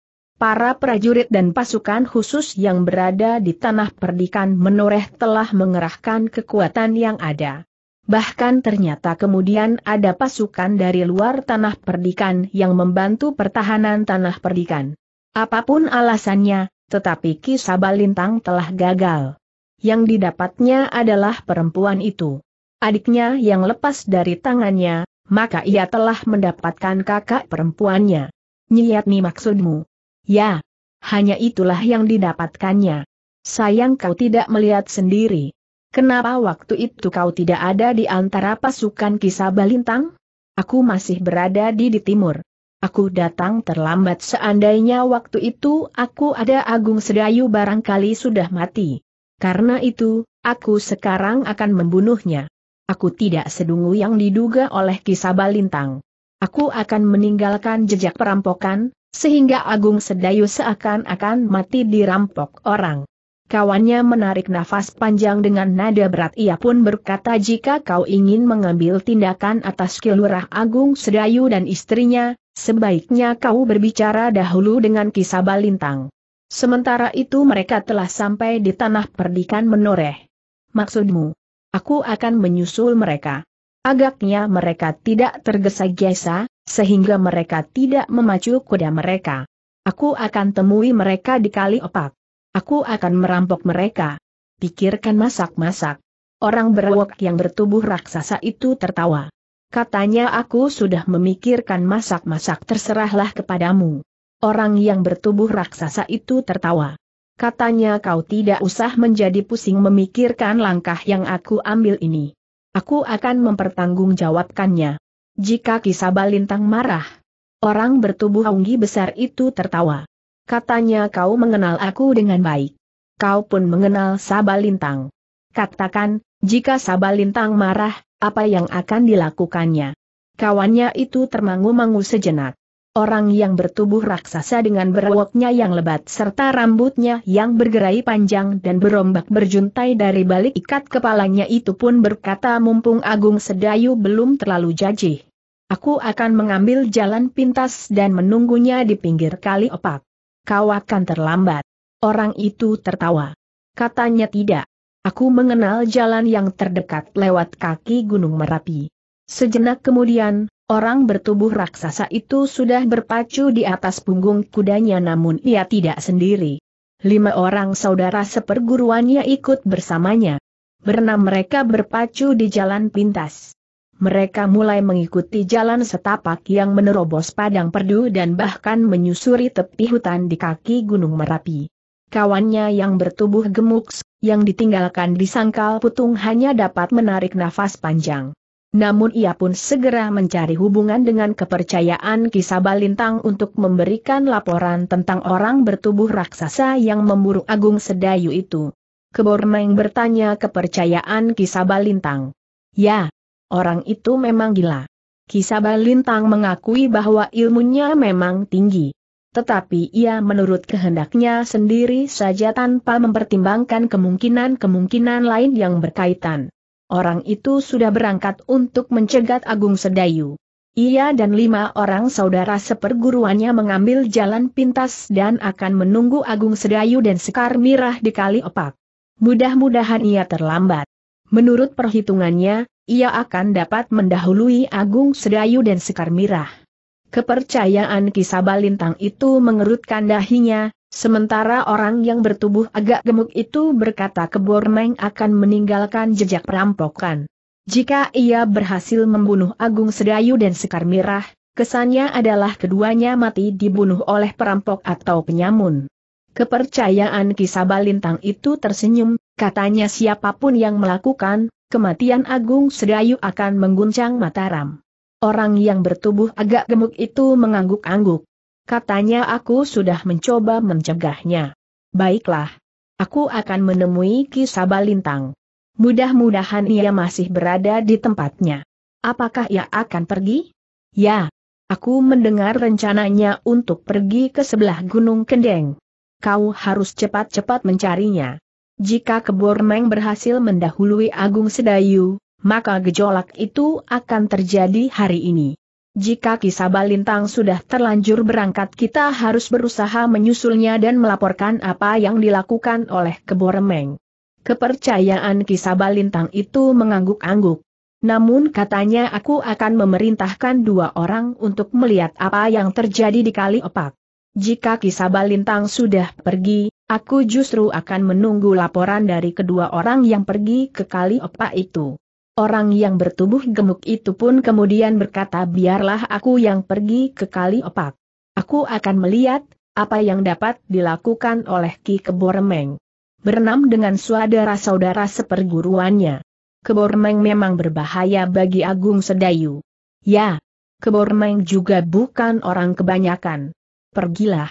Para prajurit dan pasukan khusus yang berada di tanah perdikan menoreh telah mengerahkan kekuatan yang ada. Bahkan ternyata kemudian ada pasukan dari luar tanah perdikan yang membantu pertahanan tanah perdikan. Apapun alasannya, tetapi kisah Balintang telah gagal. Yang didapatnya adalah perempuan itu. Adiknya yang lepas dari tangannya, maka ia telah mendapatkan kakak perempuannya. Nyiat nih maksudmu. Ya, hanya itulah yang didapatkannya. Sayang kau tidak melihat sendiri. Kenapa waktu itu kau tidak ada di antara pasukan kisah Balintang? Aku masih berada di di timur. Aku datang terlambat seandainya waktu itu aku ada Agung Sedayu barangkali sudah mati. Karena itu, aku sekarang akan membunuhnya. Aku tidak sedungu yang diduga oleh kisah Balintang. Aku akan meninggalkan jejak perampokan, sehingga Agung Sedayu seakan-akan mati dirampok orang. Kawannya menarik nafas panjang dengan nada berat ia pun berkata jika kau ingin mengambil tindakan atas kelurah Agung Sedayu dan istrinya, sebaiknya kau berbicara dahulu dengan kisah balintang. Sementara itu mereka telah sampai di tanah perdikan menoreh. Maksudmu? Aku akan menyusul mereka. Agaknya mereka tidak tergesa-gesa, sehingga mereka tidak memacu kuda mereka. Aku akan temui mereka di kali opak. Aku akan merampok mereka. Pikirkan masak-masak. Orang berwok yang bertubuh raksasa itu tertawa. Katanya aku sudah memikirkan masak-masak terserahlah kepadamu. Orang yang bertubuh raksasa itu tertawa. Katanya kau tidak usah menjadi pusing memikirkan langkah yang aku ambil ini. Aku akan mempertanggungjawabkannya. Jika Kisaba Lintang marah, orang bertubuh unggi besar itu tertawa. Katanya kau mengenal aku dengan baik. Kau pun mengenal Sabalintang. Katakan, jika Sabalintang marah, apa yang akan dilakukannya? Kawannya itu termangu-mangu sejenak. Orang yang bertubuh raksasa dengan berwoknya yang lebat serta rambutnya yang bergerai panjang dan berombak berjuntai dari balik ikat kepalanya itu pun berkata mumpung Agung Sedayu belum terlalu jajih. Aku akan mengambil jalan pintas dan menunggunya di pinggir kali opak. Kau akan terlambat. Orang itu tertawa. Katanya tidak. Aku mengenal jalan yang terdekat lewat kaki Gunung Merapi. Sejenak kemudian, Orang bertubuh raksasa itu sudah berpacu di atas punggung kudanya namun ia tidak sendiri. Lima orang saudara seperguruannya ikut bersamanya. Berenam mereka berpacu di jalan pintas. Mereka mulai mengikuti jalan setapak yang menerobos padang perdu dan bahkan menyusuri tepi hutan di kaki Gunung Merapi. Kawannya yang bertubuh gemuk, yang ditinggalkan di sangkal putung hanya dapat menarik nafas panjang. Namun ia pun segera mencari hubungan dengan kepercayaan kisah balintang untuk memberikan laporan tentang orang bertubuh raksasa yang memburu Agung Sedayu itu. Kebormeng bertanya kepercayaan kisah balintang. Ya, orang itu memang gila. Kisah balintang mengakui bahwa ilmunya memang tinggi. Tetapi ia menurut kehendaknya sendiri saja tanpa mempertimbangkan kemungkinan-kemungkinan lain yang berkaitan orang itu sudah berangkat untuk mencegat Agung Sedayu. Ia dan lima orang saudara seperguruannya mengambil jalan pintas dan akan menunggu Agung Sedayu dan Sekar Mirah di kali opak. Mudah-mudahan ia terlambat. Menurut perhitungannya, ia akan dapat mendahului Agung Sedayu dan Sekar Mirah. Kepercayaan kisah Balintang itu mengerutkan dahinya, Sementara orang yang bertubuh agak gemuk itu berkata Kebormeng akan meninggalkan jejak perampokan. Jika ia berhasil membunuh Agung Sedayu dan Sekar Mirah, kesannya adalah keduanya mati dibunuh oleh perampok atau penyamun. Kepercayaan kisah balintang itu tersenyum, katanya siapapun yang melakukan, kematian Agung Sedayu akan mengguncang Mataram. Orang yang bertubuh agak gemuk itu mengangguk-angguk. Katanya aku sudah mencoba mencegahnya. Baiklah. Aku akan menemui Sabalintang. Mudah-mudahan ia masih berada di tempatnya. Apakah ia akan pergi? Ya. Aku mendengar rencananya untuk pergi ke sebelah Gunung Kendeng. Kau harus cepat-cepat mencarinya. Jika Kebormeng berhasil mendahului Agung Sedayu, maka gejolak itu akan terjadi hari ini. Jika kisah Balintang sudah terlanjur berangkat kita harus berusaha menyusulnya dan melaporkan apa yang dilakukan oleh Keboremeng. Kepercayaan kisah Balintang itu mengangguk-angguk. Namun katanya aku akan memerintahkan dua orang untuk melihat apa yang terjadi di kali opak. Jika kisah Balintang sudah pergi, aku justru akan menunggu laporan dari kedua orang yang pergi ke kali opak itu. Orang yang bertubuh gemuk itu pun kemudian berkata biarlah aku yang pergi ke kali opak. Aku akan melihat, apa yang dapat dilakukan oleh Ki Keboremeng. Bernam dengan saudara-saudara seperguruannya. Keboremeng memang berbahaya bagi Agung Sedayu. Ya, Keboremeng juga bukan orang kebanyakan. Pergilah.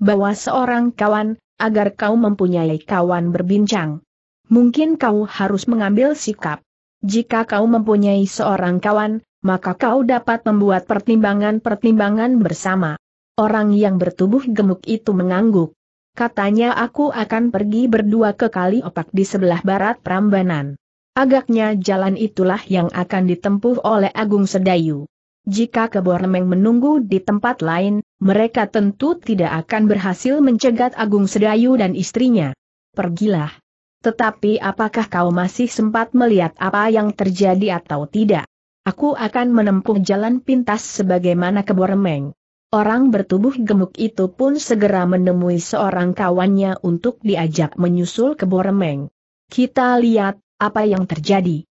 Bawa seorang kawan, agar kau mempunyai kawan berbincang. Mungkin kau harus mengambil sikap jika kau mempunyai seorang kawan, maka kau dapat membuat pertimbangan-pertimbangan bersama. Orang yang bertubuh gemuk itu mengangguk. Katanya aku akan pergi berdua ke kali opak di sebelah barat Prambanan. Agaknya jalan itulah yang akan ditempuh oleh Agung Sedayu. Jika Kebormeng menunggu di tempat lain, mereka tentu tidak akan berhasil mencegat Agung Sedayu dan istrinya. Pergilah. Tetapi apakah kau masih sempat melihat apa yang terjadi atau tidak? Aku akan menempuh jalan pintas sebagaimana keboremeng. Orang bertubuh gemuk itu pun segera menemui seorang kawannya untuk diajak menyusul keboremeng. Kita lihat, apa yang terjadi.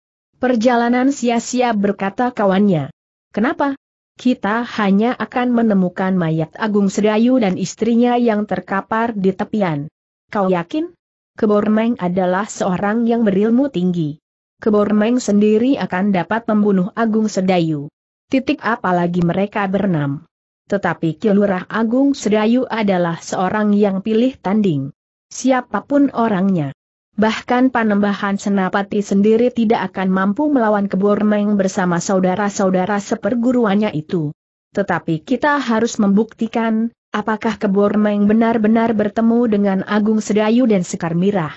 Perjalanan sia-sia berkata kawannya. Kenapa? Kita hanya akan menemukan mayat Agung Sedayu dan istrinya yang terkapar di tepian. Kau yakin? Kebormeng adalah seorang yang berilmu tinggi. Kebormeng sendiri akan dapat membunuh Agung Sedayu. Titik apalagi mereka bernam. Tetapi Kilurah Agung Sedayu adalah seorang yang pilih tanding. Siapapun orangnya. Bahkan panembahan Senapati sendiri tidak akan mampu melawan Kebormeng bersama saudara-saudara seperguruannya itu. Tetapi kita harus membuktikan, apakah Meng benar-benar bertemu dengan Agung Sedayu dan Sekar Mirah.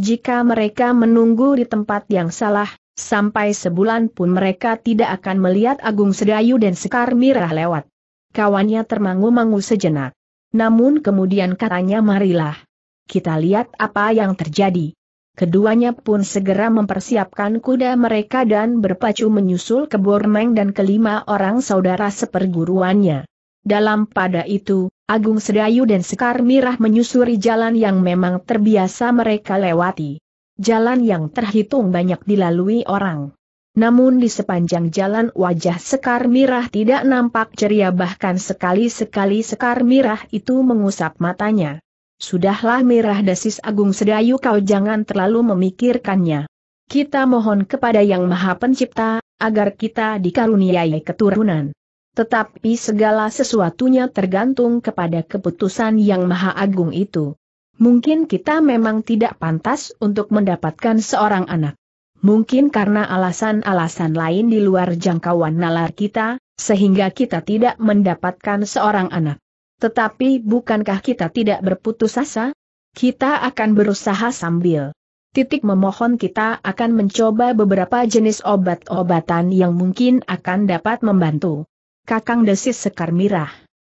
Jika mereka menunggu di tempat yang salah, sampai sebulan pun mereka tidak akan melihat Agung Sedayu dan Sekar Mirah lewat. Kawannya termangu-mangu sejenak. Namun kemudian katanya marilah. Kita lihat apa yang terjadi. Keduanya pun segera mempersiapkan kuda mereka dan berpacu menyusul ke Bormeng dan kelima orang saudara seperguruannya. Dalam pada itu, Agung Sedayu dan Sekar Mirah menyusuri jalan yang memang terbiasa mereka lewati. Jalan yang terhitung banyak dilalui orang. Namun di sepanjang jalan wajah Sekar Mirah tidak nampak ceria bahkan sekali-sekali Sekar Mirah itu mengusap matanya. Sudahlah Mirah Dasis Agung Sedayu kau jangan terlalu memikirkannya. Kita mohon kepada Yang Maha Pencipta, agar kita dikaruniai keturunan. Tetapi segala sesuatunya tergantung kepada keputusan yang maha agung itu. Mungkin kita memang tidak pantas untuk mendapatkan seorang anak. Mungkin karena alasan-alasan lain di luar jangkauan nalar kita, sehingga kita tidak mendapatkan seorang anak. Tetapi bukankah kita tidak berputus asa? Kita akan berusaha sambil titik memohon kita akan mencoba beberapa jenis obat-obatan yang mungkin akan dapat membantu. Kakang desis Sekar Mirah.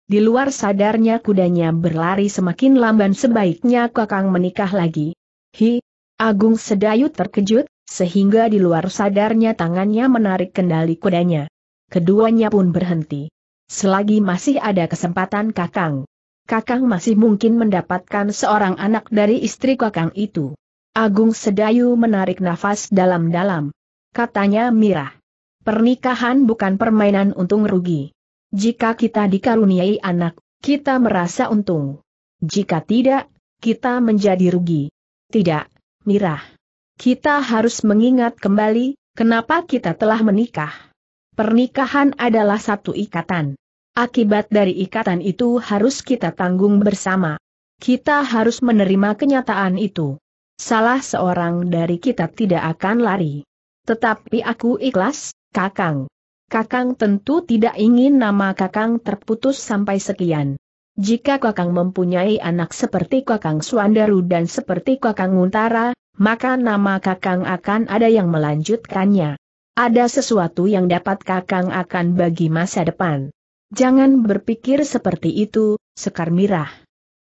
Di luar sadarnya kudanya berlari semakin lamban sebaiknya Kakang menikah lagi. Hi, Agung Sedayu terkejut, sehingga di luar sadarnya tangannya menarik kendali kudanya. Keduanya pun berhenti. Selagi masih ada kesempatan Kakang. Kakang masih mungkin mendapatkan seorang anak dari istri Kakang itu. Agung Sedayu menarik nafas dalam-dalam. Katanya Mirah. Pernikahan bukan permainan untung rugi. Jika kita dikaruniai anak, kita merasa untung. Jika tidak, kita menjadi rugi. Tidak, Mirah. Kita harus mengingat kembali, kenapa kita telah menikah. Pernikahan adalah satu ikatan. Akibat dari ikatan itu harus kita tanggung bersama. Kita harus menerima kenyataan itu. Salah seorang dari kita tidak akan lari. Tetapi aku ikhlas, Kakang. Kakang tentu tidak ingin nama Kakang terputus sampai sekian. Jika Kakang mempunyai anak seperti Kakang Suandaru dan seperti Kakang Untara, maka nama Kakang akan ada yang melanjutkannya. Ada sesuatu yang dapat Kakang akan bagi masa depan. Jangan berpikir seperti itu, Sekar Mirah.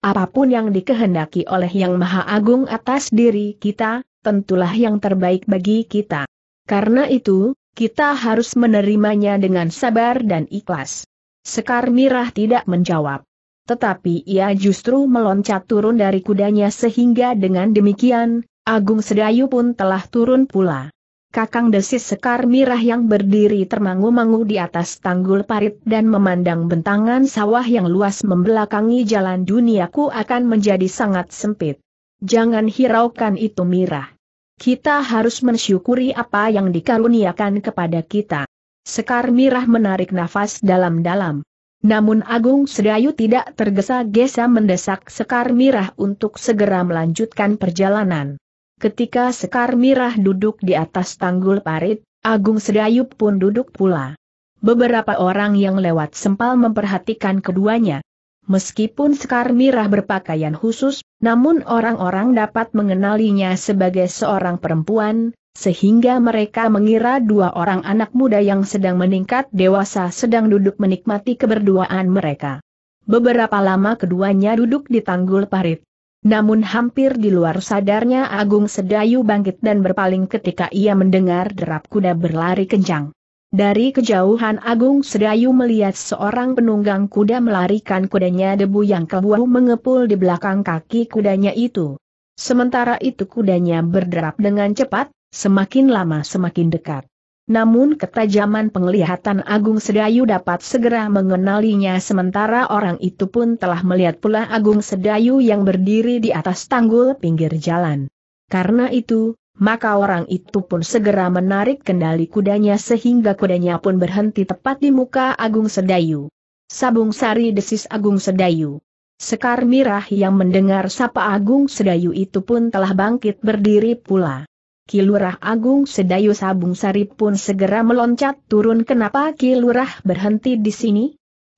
Apapun yang dikehendaki oleh Yang Maha Agung atas diri kita, tentulah yang terbaik bagi kita. Karena itu, kita harus menerimanya dengan sabar dan ikhlas. Sekar Mirah tidak menjawab. Tetapi ia justru meloncat turun dari kudanya sehingga dengan demikian, Agung Sedayu pun telah turun pula. Kakang desis Sekar Mirah yang berdiri termangu-mangu di atas tanggul parit dan memandang bentangan sawah yang luas membelakangi jalan duniaku akan menjadi sangat sempit. Jangan hiraukan itu Mirah. Kita harus mensyukuri apa yang dikaruniakan kepada kita. Sekar Mirah menarik nafas dalam-dalam. Namun Agung Sedayu tidak tergesa-gesa mendesak Sekar Mirah untuk segera melanjutkan perjalanan. Ketika Sekar Mirah duduk di atas tanggul parit, Agung Sedayu pun duduk pula. Beberapa orang yang lewat sempal memperhatikan keduanya. Meskipun Sekar Mirah berpakaian khusus, namun orang-orang dapat mengenalinya sebagai seorang perempuan, sehingga mereka mengira dua orang anak muda yang sedang meningkat dewasa sedang duduk menikmati keberduaan mereka. Beberapa lama keduanya duduk di tanggul parit. Namun hampir di luar sadarnya Agung Sedayu bangkit dan berpaling ketika ia mendengar derap kuda berlari kencang. Dari kejauhan Agung Sedayu melihat seorang penunggang kuda melarikan kudanya debu yang kebuah mengepul di belakang kaki kudanya itu. Sementara itu kudanya berderap dengan cepat, semakin lama semakin dekat. Namun ketajaman penglihatan Agung Sedayu dapat segera mengenalinya sementara orang itu pun telah melihat pula Agung Sedayu yang berdiri di atas tanggul pinggir jalan. Karena itu, maka orang itu pun segera menarik kendali kudanya sehingga kudanya pun berhenti tepat di muka Agung Sedayu. Sabung Sari desis Agung Sedayu. Sekar Mirah yang mendengar sapa Agung Sedayu itu pun telah bangkit berdiri pula. Kilurah Agung Sedayu Sabung Sari pun segera meloncat turun kenapa Kilurah berhenti di sini?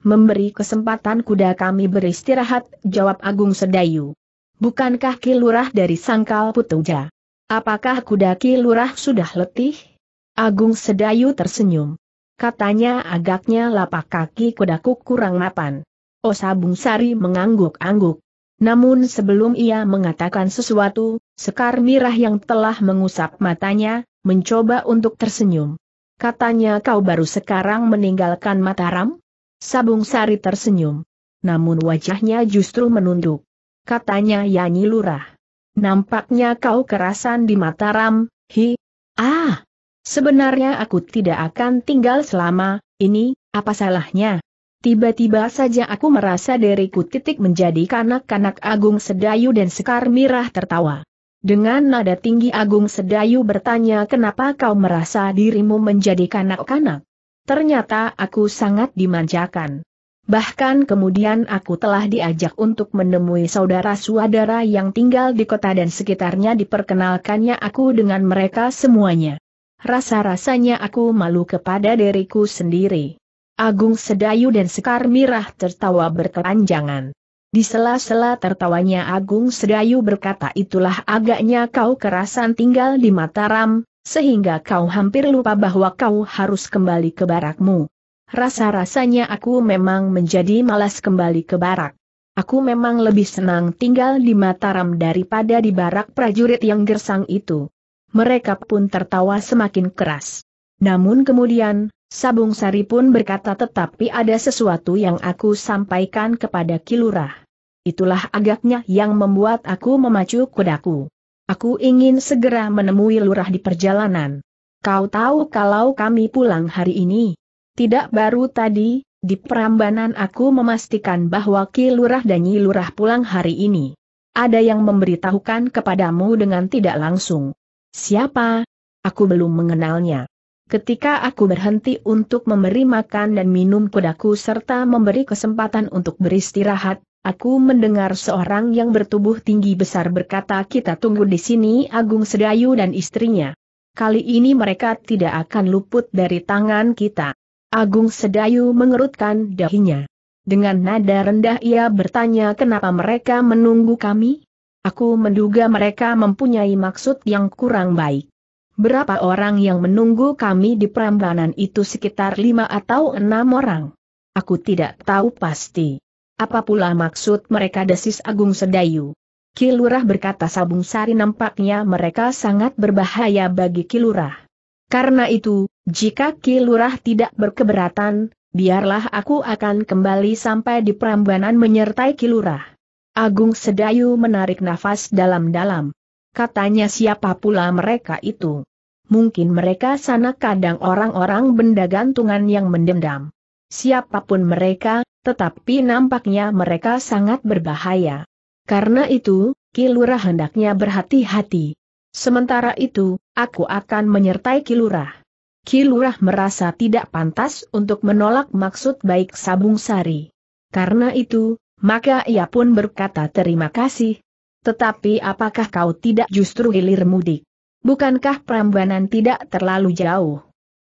Memberi kesempatan kuda kami beristirahat, jawab Agung Sedayu. Bukankah Kilurah dari Sangkal Putuja? Apakah kudaki lurah sudah letih? Agung Sedayu tersenyum. Katanya agaknya lapak kaki kudaku kurang mapan. Sabung Sari mengangguk-angguk. Namun sebelum ia mengatakan sesuatu, Sekar Mirah yang telah mengusap matanya, mencoba untuk tersenyum. Katanya kau baru sekarang meninggalkan Mataram? Sabung Sari tersenyum. Namun wajahnya justru menunduk. Katanya Yani Lurah. Nampaknya kau kerasan di Mataram, hi. Ah, sebenarnya aku tidak akan tinggal selama, ini, apa salahnya? Tiba-tiba saja aku merasa diriku titik menjadi kanak-kanak Agung Sedayu dan Sekar Mirah tertawa. Dengan nada tinggi Agung Sedayu bertanya kenapa kau merasa dirimu menjadi kanak-kanak. Ternyata aku sangat dimanjakan. Bahkan kemudian aku telah diajak untuk menemui saudara-saudara yang tinggal di kota dan sekitarnya diperkenalkannya aku dengan mereka semuanya. Rasa-rasanya aku malu kepada diriku sendiri. Agung Sedayu dan Sekar Mirah tertawa berkelanjangan. Di sela-sela tertawanya Agung Sedayu berkata itulah agaknya kau kerasan tinggal di Mataram, sehingga kau hampir lupa bahwa kau harus kembali ke barakmu. Rasa-rasanya aku memang menjadi malas kembali ke barak. Aku memang lebih senang tinggal di Mataram daripada di barak prajurit yang gersang itu. Mereka pun tertawa semakin keras. Namun kemudian, Sabung Sari pun berkata tetapi ada sesuatu yang aku sampaikan kepada Kilurah. Itulah agaknya yang membuat aku memacu kudaku. Aku ingin segera menemui lurah di perjalanan. Kau tahu kalau kami pulang hari ini, tidak baru tadi, di perambanan aku memastikan bahwa Ki Lurah dan Nyi Lurah pulang hari ini. Ada yang memberitahukan kepadamu dengan tidak langsung. Siapa? Aku belum mengenalnya. Ketika aku berhenti untuk memberi makan dan minum kudaku serta memberi kesempatan untuk beristirahat, aku mendengar seorang yang bertubuh tinggi besar berkata kita tunggu di sini Agung Sedayu dan istrinya. Kali ini mereka tidak akan luput dari tangan kita. Agung Sedayu mengerutkan dahinya. Dengan nada rendah ia bertanya kenapa mereka menunggu kami? Aku menduga mereka mempunyai maksud yang kurang baik. Berapa orang yang menunggu kami di perambanan itu sekitar lima atau enam orang. Aku tidak tahu pasti. Apa pula maksud mereka desis Agung Sedayu? Kilurah berkata Sabung Sari nampaknya mereka sangat berbahaya bagi Kilurah. Karena itu, jika Ki tidak berkeberatan, biarlah aku akan kembali sampai di Prambanan menyertai Ki Agung Sedayu menarik nafas dalam-dalam. Katanya siapa pula mereka itu? Mungkin mereka sana kadang orang-orang benda gantungan yang mendendam. Siapapun mereka, tetapi nampaknya mereka sangat berbahaya. Karena itu, Ki hendaknya berhati-hati. Sementara itu, aku akan menyertai Kilurah. Kilurah merasa tidak pantas untuk menolak maksud baik Sabung Sari. Karena itu, maka ia pun berkata terima kasih. Tetapi apakah kau tidak justru hilir mudik? Bukankah Prambanan tidak terlalu jauh?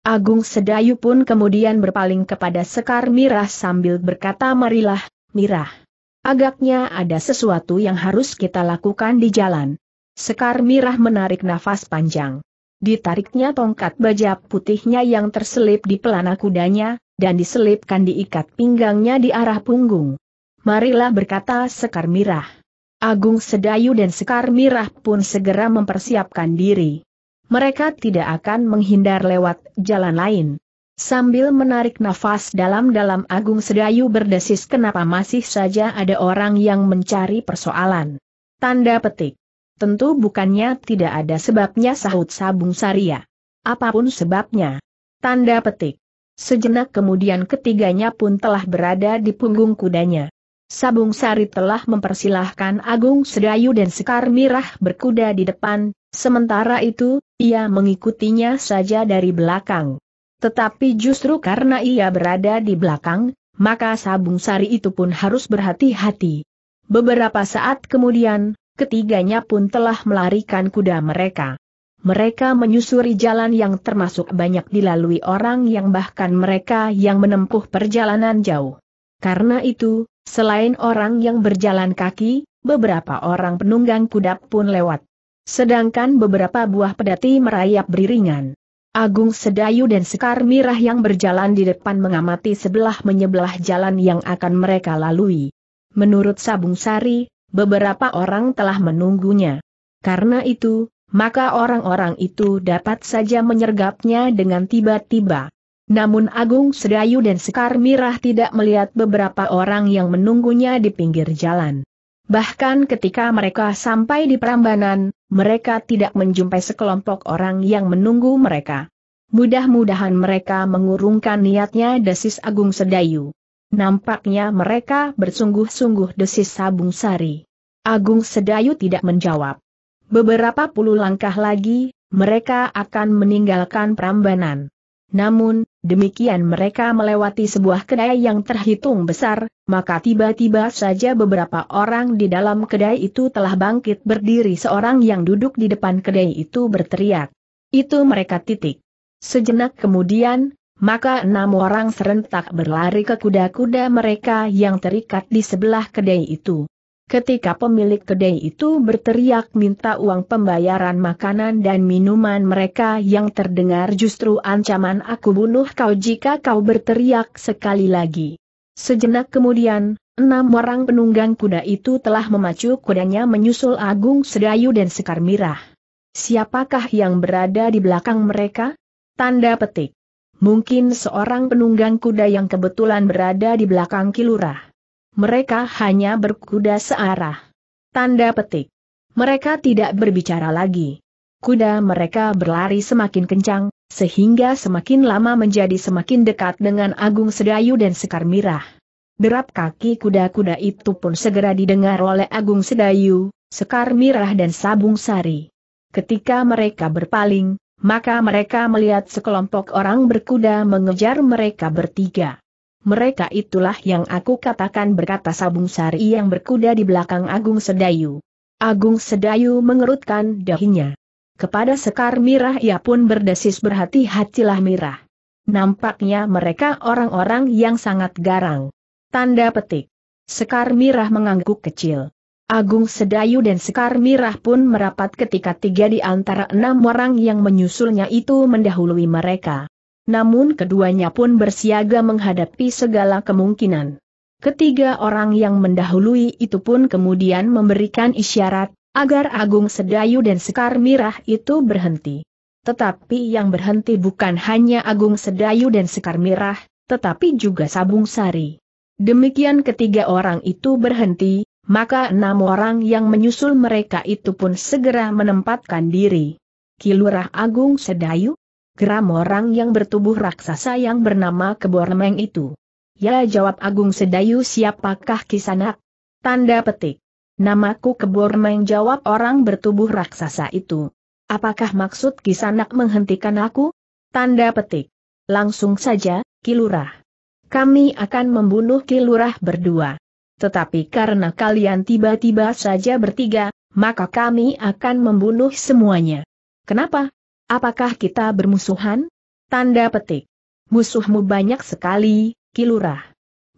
Agung Sedayu pun kemudian berpaling kepada Sekar Mirah sambil berkata marilah, Mirah. Agaknya ada sesuatu yang harus kita lakukan di jalan. Sekar Mirah menarik nafas panjang. Ditariknya tongkat baja putihnya yang terselip di pelana kudanya, dan diselipkan diikat pinggangnya di arah punggung. Marilah berkata Sekar Mirah. Agung Sedayu dan Sekar Mirah pun segera mempersiapkan diri. Mereka tidak akan menghindar lewat jalan lain. Sambil menarik nafas dalam-dalam Agung Sedayu berdesis kenapa masih saja ada orang yang mencari persoalan. Tanda petik. Tentu bukannya tidak ada sebabnya sahut Sabung Saria. Apapun sebabnya. Tanda petik. Sejenak kemudian ketiganya pun telah berada di punggung kudanya. Sabung Sari telah mempersilahkan Agung Sedayu dan Sekar Mirah berkuda di depan, sementara itu, ia mengikutinya saja dari belakang. Tetapi justru karena ia berada di belakang, maka Sabung Sari itu pun harus berhati-hati. Beberapa saat kemudian, ketiganya pun telah melarikan kuda mereka. Mereka menyusuri jalan yang termasuk banyak dilalui orang yang bahkan mereka yang menempuh perjalanan jauh. Karena itu, selain orang yang berjalan kaki, beberapa orang penunggang kuda pun lewat. Sedangkan beberapa buah pedati merayap beriringan. Agung Sedayu dan Sekar Mirah yang berjalan di depan mengamati sebelah menyebelah jalan yang akan mereka lalui. Menurut Sabung Sari, beberapa orang telah menunggunya. Karena itu, maka orang-orang itu dapat saja menyergapnya dengan tiba-tiba. Namun Agung Sedayu dan Sekar Mirah tidak melihat beberapa orang yang menunggunya di pinggir jalan. Bahkan ketika mereka sampai di Prambanan, mereka tidak menjumpai sekelompok orang yang menunggu mereka. Mudah-mudahan mereka mengurungkan niatnya desis Agung Sedayu. Nampaknya mereka bersungguh-sungguh desis Sabung Sari. Agung Sedayu tidak menjawab. Beberapa puluh langkah lagi, mereka akan meninggalkan Prambanan. Namun, demikian mereka melewati sebuah kedai yang terhitung besar, maka tiba-tiba saja beberapa orang di dalam kedai itu telah bangkit berdiri seorang yang duduk di depan kedai itu berteriak. Itu mereka titik. Sejenak kemudian, maka enam orang serentak berlari ke kuda-kuda mereka yang terikat di sebelah kedai itu. Ketika pemilik kedai itu berteriak minta uang pembayaran makanan dan minuman mereka yang terdengar justru ancaman aku bunuh kau jika kau berteriak sekali lagi. Sejenak kemudian, enam orang penunggang kuda itu telah memacu kudanya menyusul Agung Sedayu dan Sekar Mirah. Siapakah yang berada di belakang mereka? Tanda petik. Mungkin seorang penunggang kuda yang kebetulan berada di belakang kilurah. Mereka hanya berkuda searah. Tanda petik. Mereka tidak berbicara lagi. Kuda mereka berlari semakin kencang, sehingga semakin lama menjadi semakin dekat dengan Agung Sedayu dan Sekar Mirah. Derap kaki kuda-kuda itu pun segera didengar oleh Agung Sedayu, Sekar Mirah dan Sabung Sari. Ketika mereka berpaling, maka mereka melihat sekelompok orang berkuda mengejar mereka bertiga. Mereka itulah yang aku katakan berkata Sabung Sari yang berkuda di belakang Agung Sedayu. Agung Sedayu mengerutkan dahinya. Kepada Sekar Mirah ia pun berdesis berhati-hatilah Mirah. Nampaknya mereka orang-orang yang sangat garang. Tanda petik. Sekar Mirah mengangguk kecil. Agung Sedayu dan Sekar Mirah pun merapat ketika tiga di antara enam orang yang menyusulnya itu mendahului mereka. Namun keduanya pun bersiaga menghadapi segala kemungkinan. Ketiga orang yang mendahului itu pun kemudian memberikan isyarat, agar Agung Sedayu dan Sekar Mirah itu berhenti. Tetapi yang berhenti bukan hanya Agung Sedayu dan Sekar Mirah, tetapi juga Sabung Sari. Demikian ketiga orang itu berhenti, maka enam orang yang menyusul mereka itu pun segera menempatkan diri. Kilurah Agung Sedayu? Geram orang yang bertubuh raksasa yang bernama Kebormeng itu. Ya jawab Agung Sedayu siapakah kisanak? Tanda petik. Namaku Kebormeng jawab orang bertubuh raksasa itu. Apakah maksud kisanak menghentikan aku? Tanda petik. Langsung saja, Kilurah. Kami akan membunuh Kilurah berdua tetapi karena kalian tiba-tiba saja bertiga, maka kami akan membunuh semuanya. Kenapa? Apakah kita bermusuhan? Tanda petik. Musuhmu banyak sekali, Kilurah.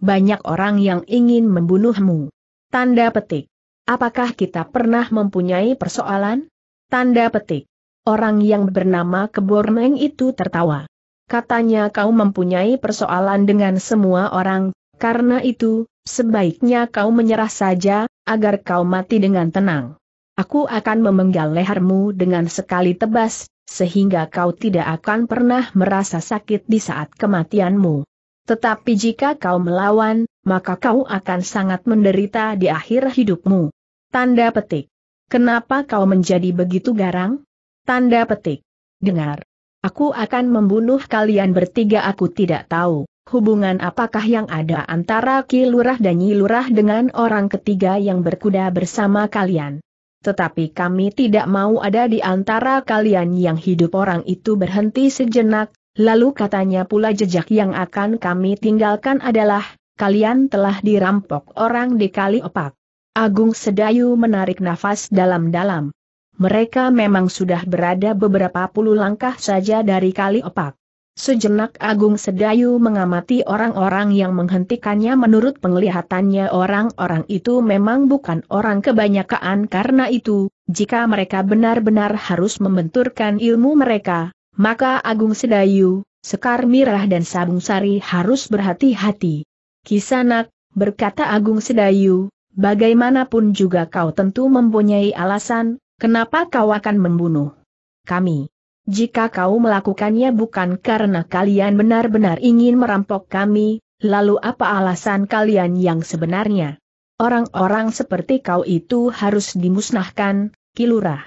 Banyak orang yang ingin membunuhmu. Tanda petik. Apakah kita pernah mempunyai persoalan? Tanda petik. Orang yang bernama Kebormeng itu tertawa. Katanya kau mempunyai persoalan dengan semua orang, karena itu, sebaiknya kau menyerah saja, agar kau mati dengan tenang. Aku akan memenggal lehermu dengan sekali tebas, sehingga kau tidak akan pernah merasa sakit di saat kematianmu. Tetapi jika kau melawan, maka kau akan sangat menderita di akhir hidupmu. Tanda petik. Kenapa kau menjadi begitu garang? Tanda petik. Dengar. Aku akan membunuh kalian bertiga aku tidak tahu hubungan apakah yang ada antara kilurah dan Nyi dengan orang ketiga yang berkuda bersama kalian? Tetapi kami tidak mau ada di antara kalian yang hidup orang itu berhenti sejenak, lalu katanya pula jejak yang akan kami tinggalkan adalah, kalian telah dirampok orang di kali opak. Agung Sedayu menarik nafas dalam-dalam. Mereka memang sudah berada beberapa puluh langkah saja dari kali opak. Sejenak Agung Sedayu mengamati orang-orang yang menghentikannya menurut penglihatannya orang-orang itu memang bukan orang kebanyakan karena itu, jika mereka benar-benar harus membenturkan ilmu mereka, maka Agung Sedayu, Sekar Mirah dan Sabung Sari harus berhati-hati. Kisanak, berkata Agung Sedayu, bagaimanapun juga kau tentu mempunyai alasan, kenapa kau akan membunuh kami. Jika kau melakukannya bukan karena kalian benar-benar ingin merampok kami, lalu apa alasan kalian yang sebenarnya? Orang-orang seperti kau itu harus dimusnahkan, Kilurah.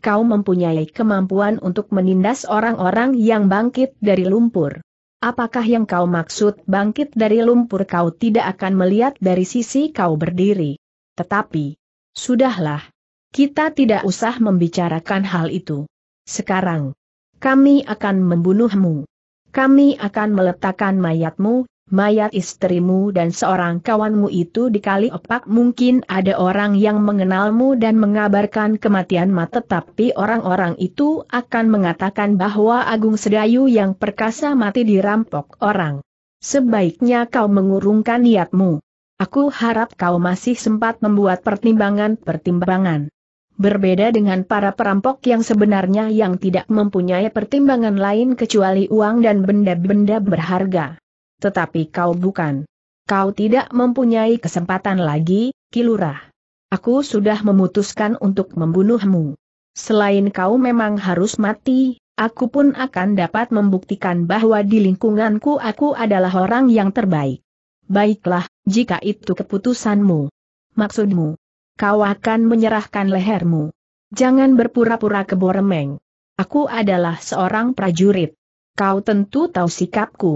Kau mempunyai kemampuan untuk menindas orang-orang yang bangkit dari lumpur. Apakah yang kau maksud bangkit dari lumpur kau tidak akan melihat dari sisi kau berdiri? Tetapi, sudahlah. Kita tidak usah membicarakan hal itu. Sekarang, kami akan membunuhmu. Kami akan meletakkan mayatmu, mayat istrimu dan seorang kawanmu itu di kali opak mungkin ada orang yang mengenalmu dan mengabarkan kematianmu tetapi orang-orang itu akan mengatakan bahwa Agung Sedayu yang perkasa mati dirampok orang. Sebaiknya kau mengurungkan niatmu. Aku harap kau masih sempat membuat pertimbangan-pertimbangan. Berbeda dengan para perampok yang sebenarnya yang tidak mempunyai pertimbangan lain kecuali uang dan benda-benda berharga. Tetapi kau bukan. Kau tidak mempunyai kesempatan lagi, Kilurah. Aku sudah memutuskan untuk membunuhmu. Selain kau memang harus mati, aku pun akan dapat membuktikan bahwa di lingkunganku aku adalah orang yang terbaik. Baiklah, jika itu keputusanmu. Maksudmu, kau akan menyerahkan lehermu. Jangan berpura-pura keboremeng. Aku adalah seorang prajurit. Kau tentu tahu sikapku.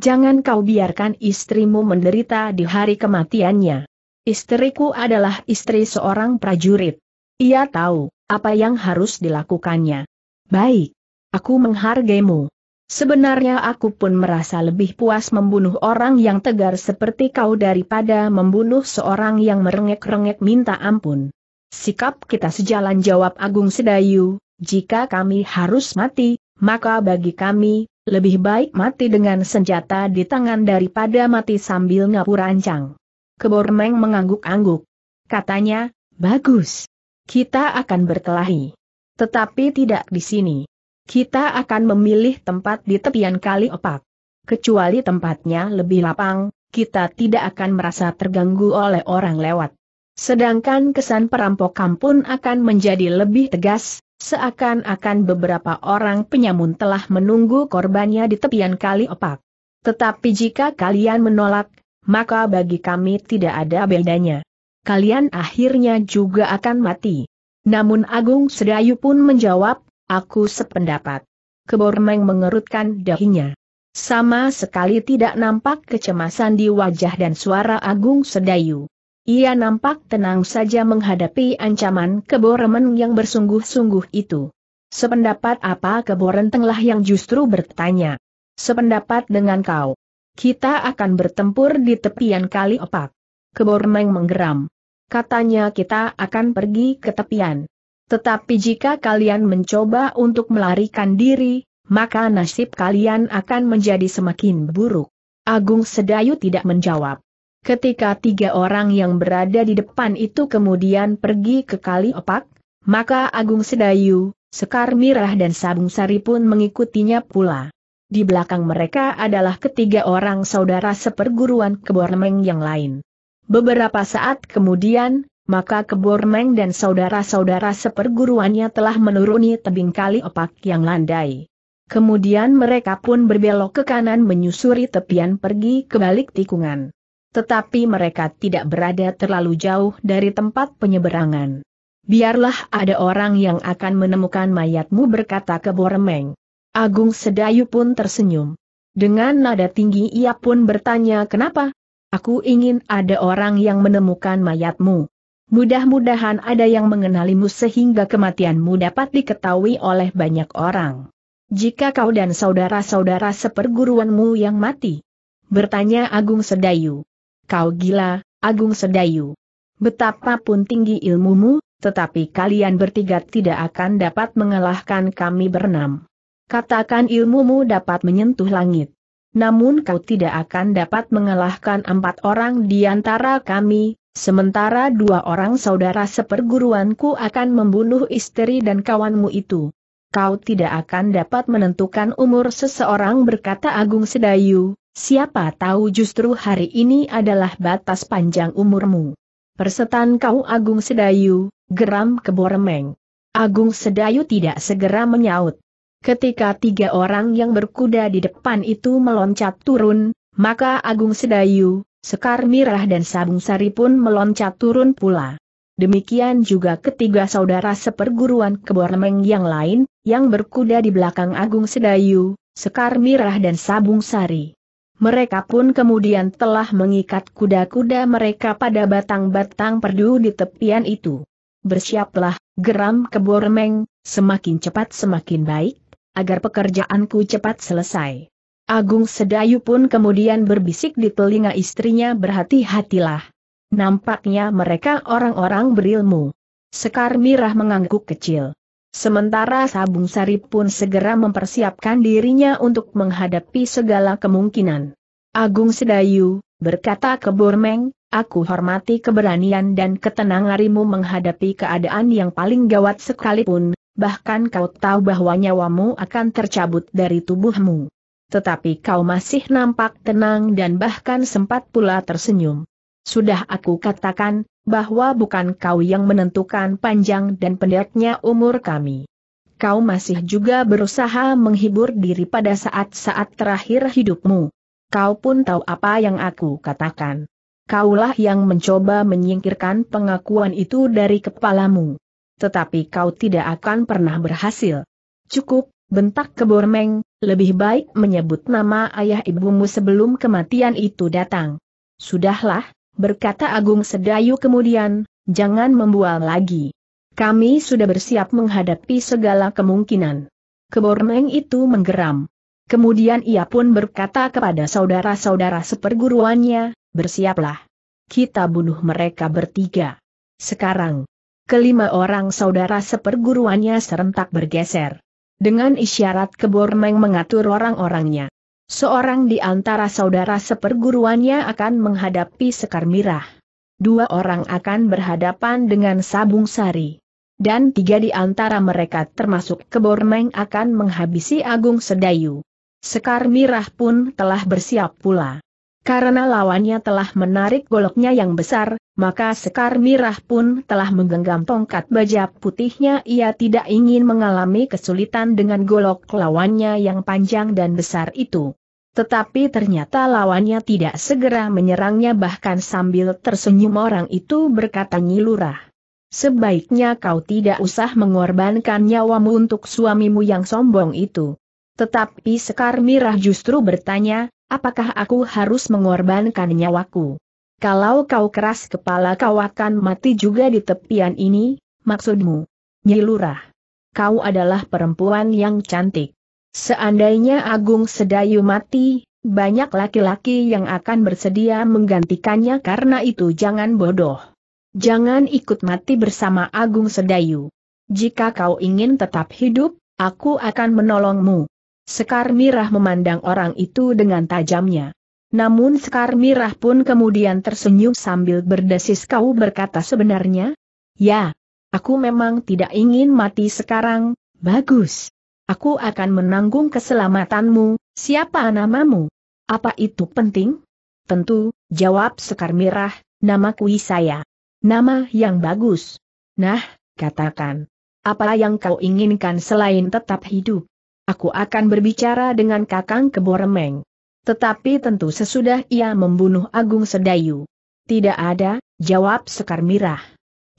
Jangan kau biarkan istrimu menderita di hari kematiannya. Istriku adalah istri seorang prajurit. Ia tahu apa yang harus dilakukannya. Baik, aku menghargaimu. Sebenarnya aku pun merasa lebih puas membunuh orang yang tegar seperti kau daripada membunuh seorang yang merengek-rengek minta ampun. Sikap kita sejalan jawab Agung Sedayu, jika kami harus mati, maka bagi kami, lebih baik mati dengan senjata di tangan daripada mati sambil ngapur ancang. Kebormeng mengangguk-angguk. Katanya, bagus. Kita akan berkelahi. Tetapi tidak di sini kita akan memilih tempat di tepian kali opak. Kecuali tempatnya lebih lapang, kita tidak akan merasa terganggu oleh orang lewat. Sedangkan kesan perampokan pun akan menjadi lebih tegas, seakan-akan beberapa orang penyamun telah menunggu korbannya di tepian kali opak. Tetapi jika kalian menolak, maka bagi kami tidak ada bedanya. Kalian akhirnya juga akan mati. Namun Agung Sedayu pun menjawab, Aku sependapat. Kebormeng mengerutkan dahinya. Sama sekali tidak nampak kecemasan di wajah dan suara Agung Sedayu. Ia nampak tenang saja menghadapi ancaman keboremen yang bersungguh-sungguh itu. Sependapat apa keborentenglah yang justru bertanya. Sependapat dengan kau. Kita akan bertempur di tepian kali opak. Kebormeng menggeram. Katanya kita akan pergi ke tepian. Tetapi jika kalian mencoba untuk melarikan diri, maka nasib kalian akan menjadi semakin buruk. Agung Sedayu tidak menjawab. Ketika tiga orang yang berada di depan itu kemudian pergi ke kali opak, maka Agung Sedayu, Sekar Mirah dan Sabung Sari pun mengikutinya pula. Di belakang mereka adalah ketiga orang saudara seperguruan kebormeng yang lain. Beberapa saat kemudian, maka Kebormeng dan saudara-saudara seperguruannya telah menuruni tebing kali opak yang landai. Kemudian mereka pun berbelok ke kanan menyusuri tepian pergi ke balik tikungan. Tetapi mereka tidak berada terlalu jauh dari tempat penyeberangan. Biarlah ada orang yang akan menemukan mayatmu berkata Kebormeng. Agung Sedayu pun tersenyum. Dengan nada tinggi ia pun bertanya kenapa? Aku ingin ada orang yang menemukan mayatmu. Mudah-mudahan ada yang mengenalimu sehingga kematianmu dapat diketahui oleh banyak orang. Jika kau dan saudara-saudara seperguruanmu yang mati? Bertanya Agung Sedayu. Kau gila, Agung Sedayu. Betapapun tinggi ilmumu, tetapi kalian bertiga tidak akan dapat mengalahkan kami bernam. Katakan ilmumu dapat menyentuh langit. Namun kau tidak akan dapat mengalahkan empat orang di antara kami, Sementara dua orang saudara seperguruanku akan membunuh istri dan kawanmu itu. Kau tidak akan dapat menentukan umur seseorang berkata Agung Sedayu, siapa tahu justru hari ini adalah batas panjang umurmu. Persetan kau Agung Sedayu, geram keboremeng. Agung Sedayu tidak segera menyaut. Ketika tiga orang yang berkuda di depan itu meloncat turun, maka Agung Sedayu, Sekar Mirah dan Sabung Sari pun meloncat turun pula. Demikian juga ketiga saudara seperguruan Kebormeng yang lain, yang berkuda di belakang Agung Sedayu, Sekar Mirah dan Sabung Sari. Mereka pun kemudian telah mengikat kuda-kuda mereka pada batang-batang perdu di tepian itu. Bersiaplah, geram Kebormeng, semakin cepat semakin baik, agar pekerjaanku cepat selesai. Agung Sedayu pun kemudian berbisik di telinga istrinya berhati-hatilah. Nampaknya mereka orang-orang berilmu. Sekar Mirah mengangguk kecil. Sementara Sabung Sari pun segera mempersiapkan dirinya untuk menghadapi segala kemungkinan. Agung Sedayu, berkata ke Bormeng, aku hormati keberanian dan ketenanganmu menghadapi keadaan yang paling gawat sekalipun, bahkan kau tahu bahwa nyawamu akan tercabut dari tubuhmu tetapi kau masih nampak tenang dan bahkan sempat pula tersenyum. Sudah aku katakan, bahwa bukan kau yang menentukan panjang dan pendeknya umur kami. Kau masih juga berusaha menghibur diri pada saat-saat terakhir hidupmu. Kau pun tahu apa yang aku katakan. Kaulah yang mencoba menyingkirkan pengakuan itu dari kepalamu. Tetapi kau tidak akan pernah berhasil. Cukup, bentak kebormeng, lebih baik menyebut nama ayah ibumu sebelum kematian itu datang. Sudahlah, berkata Agung Sedayu kemudian, jangan membual lagi. Kami sudah bersiap menghadapi segala kemungkinan. Kebormeng itu menggeram. Kemudian ia pun berkata kepada saudara-saudara seperguruannya, bersiaplah. Kita bunuh mereka bertiga. Sekarang, kelima orang saudara seperguruannya serentak bergeser. Dengan isyarat meng mengatur orang-orangnya. Seorang di antara saudara seperguruannya akan menghadapi Sekar Mirah. Dua orang akan berhadapan dengan Sabung Sari. Dan tiga di antara mereka termasuk meng akan menghabisi Agung Sedayu. Sekar Mirah pun telah bersiap pula. Karena lawannya telah menarik goloknya yang besar, maka Sekar Mirah pun telah menggenggam tongkat baja putihnya ia tidak ingin mengalami kesulitan dengan golok lawannya yang panjang dan besar itu. Tetapi ternyata lawannya tidak segera menyerangnya bahkan sambil tersenyum orang itu berkata nyilurah. Sebaiknya kau tidak usah mengorbankan nyawamu untuk suamimu yang sombong itu. Tetapi Sekar Mirah justru bertanya, apakah aku harus mengorbankan nyawaku? Kalau kau keras kepala kau akan mati juga di tepian ini, maksudmu? Nyilurah. Kau adalah perempuan yang cantik. Seandainya Agung Sedayu mati, banyak laki-laki yang akan bersedia menggantikannya karena itu jangan bodoh. Jangan ikut mati bersama Agung Sedayu. Jika kau ingin tetap hidup, aku akan menolongmu. Sekar Mirah memandang orang itu dengan tajamnya. Namun Sekar Mirah pun kemudian tersenyum sambil berdesis kau berkata sebenarnya? Ya, aku memang tidak ingin mati sekarang, bagus. Aku akan menanggung keselamatanmu, siapa namamu? Apa itu penting? Tentu, jawab Sekar Mirah, nama namaku Saya. Nama yang bagus. Nah, katakan. Apa yang kau inginkan selain tetap hidup? Aku akan berbicara dengan Kakang Keboremeng. Tetapi tentu sesudah ia membunuh Agung Sedayu. Tidak ada, jawab Sekar Mirah.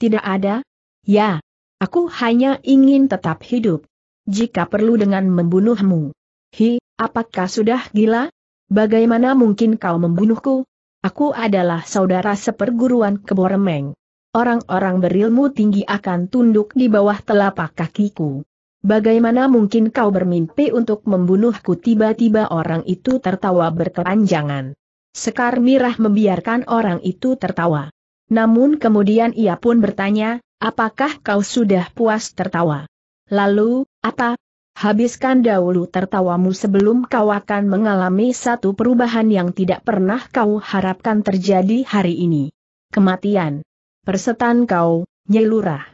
Tidak ada? Ya, aku hanya ingin tetap hidup. Jika perlu dengan membunuhmu. Hi, apakah sudah gila? Bagaimana mungkin kau membunuhku? Aku adalah saudara seperguruan Keboremeng. Orang-orang berilmu tinggi akan tunduk di bawah telapak kakiku. Bagaimana mungkin kau bermimpi untuk membunuhku tiba-tiba orang itu tertawa berkepanjangan. Sekar Mirah membiarkan orang itu tertawa. Namun kemudian ia pun bertanya, apakah kau sudah puas tertawa? Lalu, apa? Habiskan dahulu tertawamu sebelum kau akan mengalami satu perubahan yang tidak pernah kau harapkan terjadi hari ini. Kematian. Persetan kau, Nyelurah.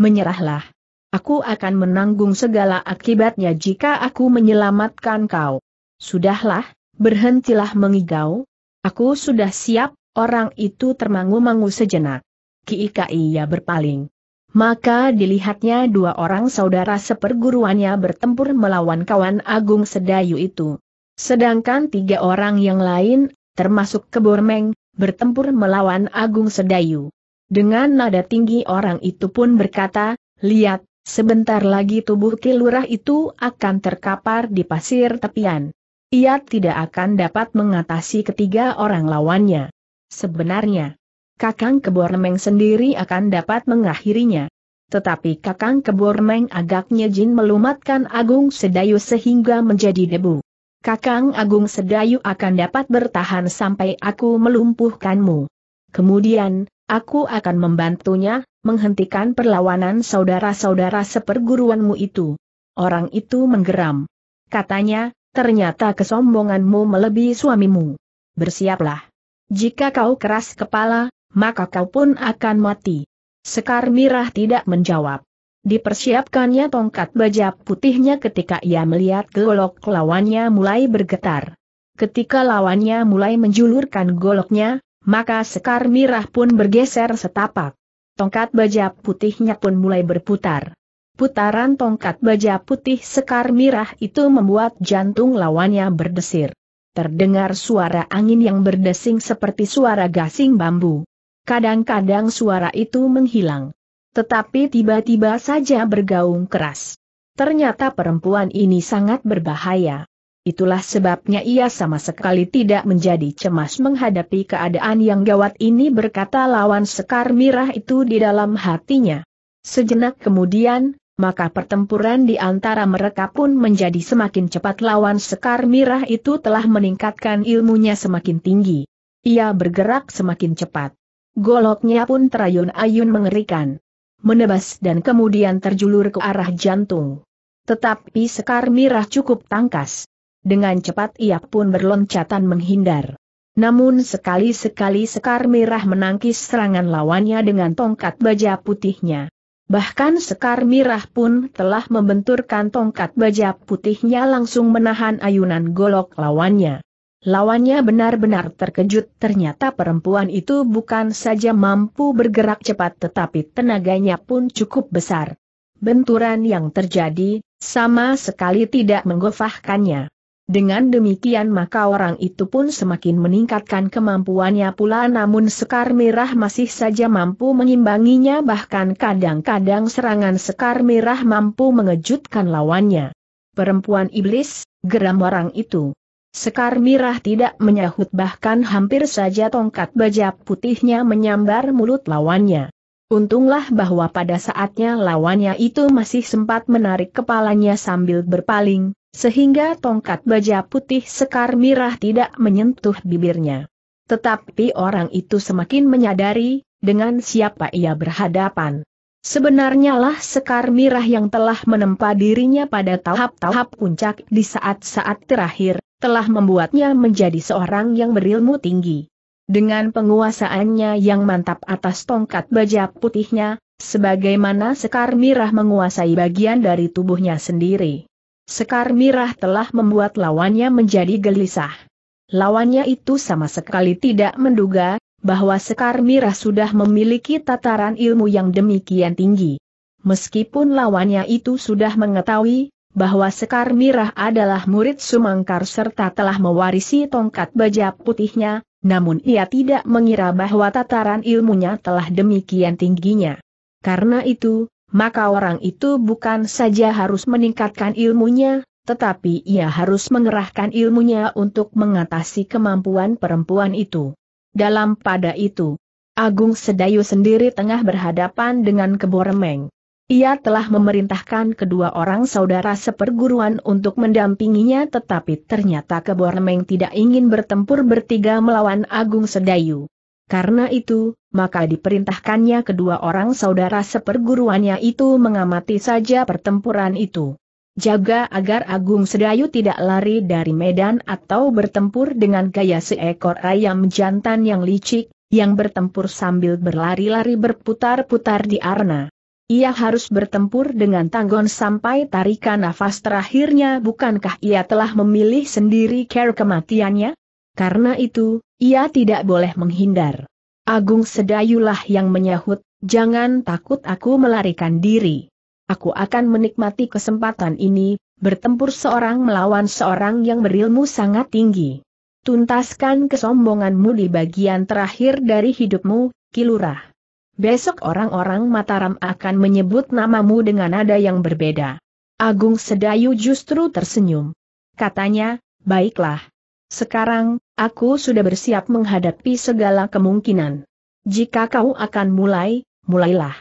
Menyerahlah. Aku akan menanggung segala akibatnya jika aku menyelamatkan kau. Sudahlah, berhentilah mengigau. Aku sudah siap, orang itu termangu-mangu sejenak. Kiika ia berpaling. Maka dilihatnya dua orang saudara seperguruannya bertempur melawan kawan Agung Sedayu itu. Sedangkan tiga orang yang lain, termasuk Kebormeng, bertempur melawan Agung Sedayu. Dengan nada tinggi orang itu pun berkata, lihat, Sebentar lagi tubuh kilurah itu akan terkapar di pasir tepian. Ia tidak akan dapat mengatasi ketiga orang lawannya. Sebenarnya, Kakang Kebormeng sendiri akan dapat mengakhirinya. Tetapi Kakang Kebormeng agaknya jin melumatkan Agung Sedayu sehingga menjadi debu. Kakang Agung Sedayu akan dapat bertahan sampai aku melumpuhkanmu. Kemudian, Aku akan membantunya, menghentikan perlawanan saudara-saudara seperguruanmu itu. Orang itu menggeram. Katanya, ternyata kesombonganmu melebihi suamimu. Bersiaplah. Jika kau keras kepala, maka kau pun akan mati. Sekar Mirah tidak menjawab. Dipersiapkannya tongkat baja putihnya ketika ia melihat golok lawannya mulai bergetar. Ketika lawannya mulai menjulurkan goloknya, maka Sekar Mirah pun bergeser setapak. Tongkat baja putihnya pun mulai berputar. Putaran tongkat baja putih Sekar Mirah itu membuat jantung lawannya berdesir. Terdengar suara angin yang berdesing seperti suara gasing bambu. Kadang-kadang suara itu menghilang. Tetapi tiba-tiba saja bergaung keras. Ternyata perempuan ini sangat berbahaya. Itulah sebabnya ia sama sekali tidak menjadi cemas menghadapi keadaan yang gawat ini berkata lawan sekar mirah itu di dalam hatinya. Sejenak kemudian, maka pertempuran di antara mereka pun menjadi semakin cepat lawan sekar mirah itu telah meningkatkan ilmunya semakin tinggi. Ia bergerak semakin cepat. Goloknya pun terayun-ayun mengerikan. Menebas dan kemudian terjulur ke arah jantung. Tetapi Sekar Mirah cukup tangkas. Dengan cepat ia pun berloncatan menghindar. Namun sekali-sekali Sekar Mirah menangkis serangan lawannya dengan tongkat baja putihnya. Bahkan Sekar Mirah pun telah membenturkan tongkat baja putihnya langsung menahan ayunan golok lawannya. Lawannya benar-benar terkejut ternyata perempuan itu bukan saja mampu bergerak cepat tetapi tenaganya pun cukup besar. Benturan yang terjadi, sama sekali tidak menggofahkannya. Dengan demikian maka orang itu pun semakin meningkatkan kemampuannya pula namun Sekar Merah masih saja mampu mengimbanginya bahkan kadang-kadang serangan Sekar Merah mampu mengejutkan lawannya. Perempuan iblis, geram orang itu. Sekar Merah tidak menyahut bahkan hampir saja tongkat baja putihnya menyambar mulut lawannya. Untunglah bahwa pada saatnya lawannya itu masih sempat menarik kepalanya sambil berpaling, sehingga tongkat baja putih sekar mirah tidak menyentuh bibirnya. Tetapi orang itu semakin menyadari, dengan siapa ia berhadapan. Sebenarnya lah Sekar Mirah yang telah menempa dirinya pada tahap-tahap puncak di saat-saat terakhir, telah membuatnya menjadi seorang yang berilmu tinggi. Dengan penguasaannya yang mantap atas tongkat baja putihnya, sebagaimana Sekar Mirah menguasai bagian dari tubuhnya sendiri. Sekar Mirah telah membuat lawannya menjadi gelisah. Lawannya itu sama sekali tidak menduga bahwa Sekar Mirah sudah memiliki tataran ilmu yang demikian tinggi. Meskipun lawannya itu sudah mengetahui bahwa Sekar Mirah adalah murid Sumangkar serta telah mewarisi tongkat baja putihnya, namun ia tidak mengira bahwa tataran ilmunya telah demikian tingginya. Karena itu, maka orang itu bukan saja harus meningkatkan ilmunya, tetapi ia harus mengerahkan ilmunya untuk mengatasi kemampuan perempuan itu. Dalam pada itu, Agung Sedayu sendiri tengah berhadapan dengan Keboremeng. Ia telah memerintahkan kedua orang saudara seperguruan untuk mendampinginya tetapi ternyata Keboremeng tidak ingin bertempur bertiga melawan Agung Sedayu. Karena itu, maka diperintahkannya kedua orang saudara seperguruannya itu mengamati saja pertempuran itu. Jaga agar Agung Sedayu tidak lari dari medan atau bertempur dengan gaya seekor ayam jantan yang licik, yang bertempur sambil berlari-lari berputar-putar di arena. Ia harus bertempur dengan tanggon sampai tarikan nafas terakhirnya bukankah ia telah memilih sendiri care kematiannya? Karena itu, ia tidak boleh menghindar. Agung Sedayulah yang menyahut, jangan takut aku melarikan diri. Aku akan menikmati kesempatan ini, bertempur seorang melawan seorang yang berilmu sangat tinggi. Tuntaskan kesombonganmu di bagian terakhir dari hidupmu, Kilurah. Besok orang-orang Mataram akan menyebut namamu dengan nada yang berbeda. Agung Sedayu justru tersenyum. Katanya, baiklah, sekarang, aku sudah bersiap menghadapi segala kemungkinan. Jika kau akan mulai, mulailah.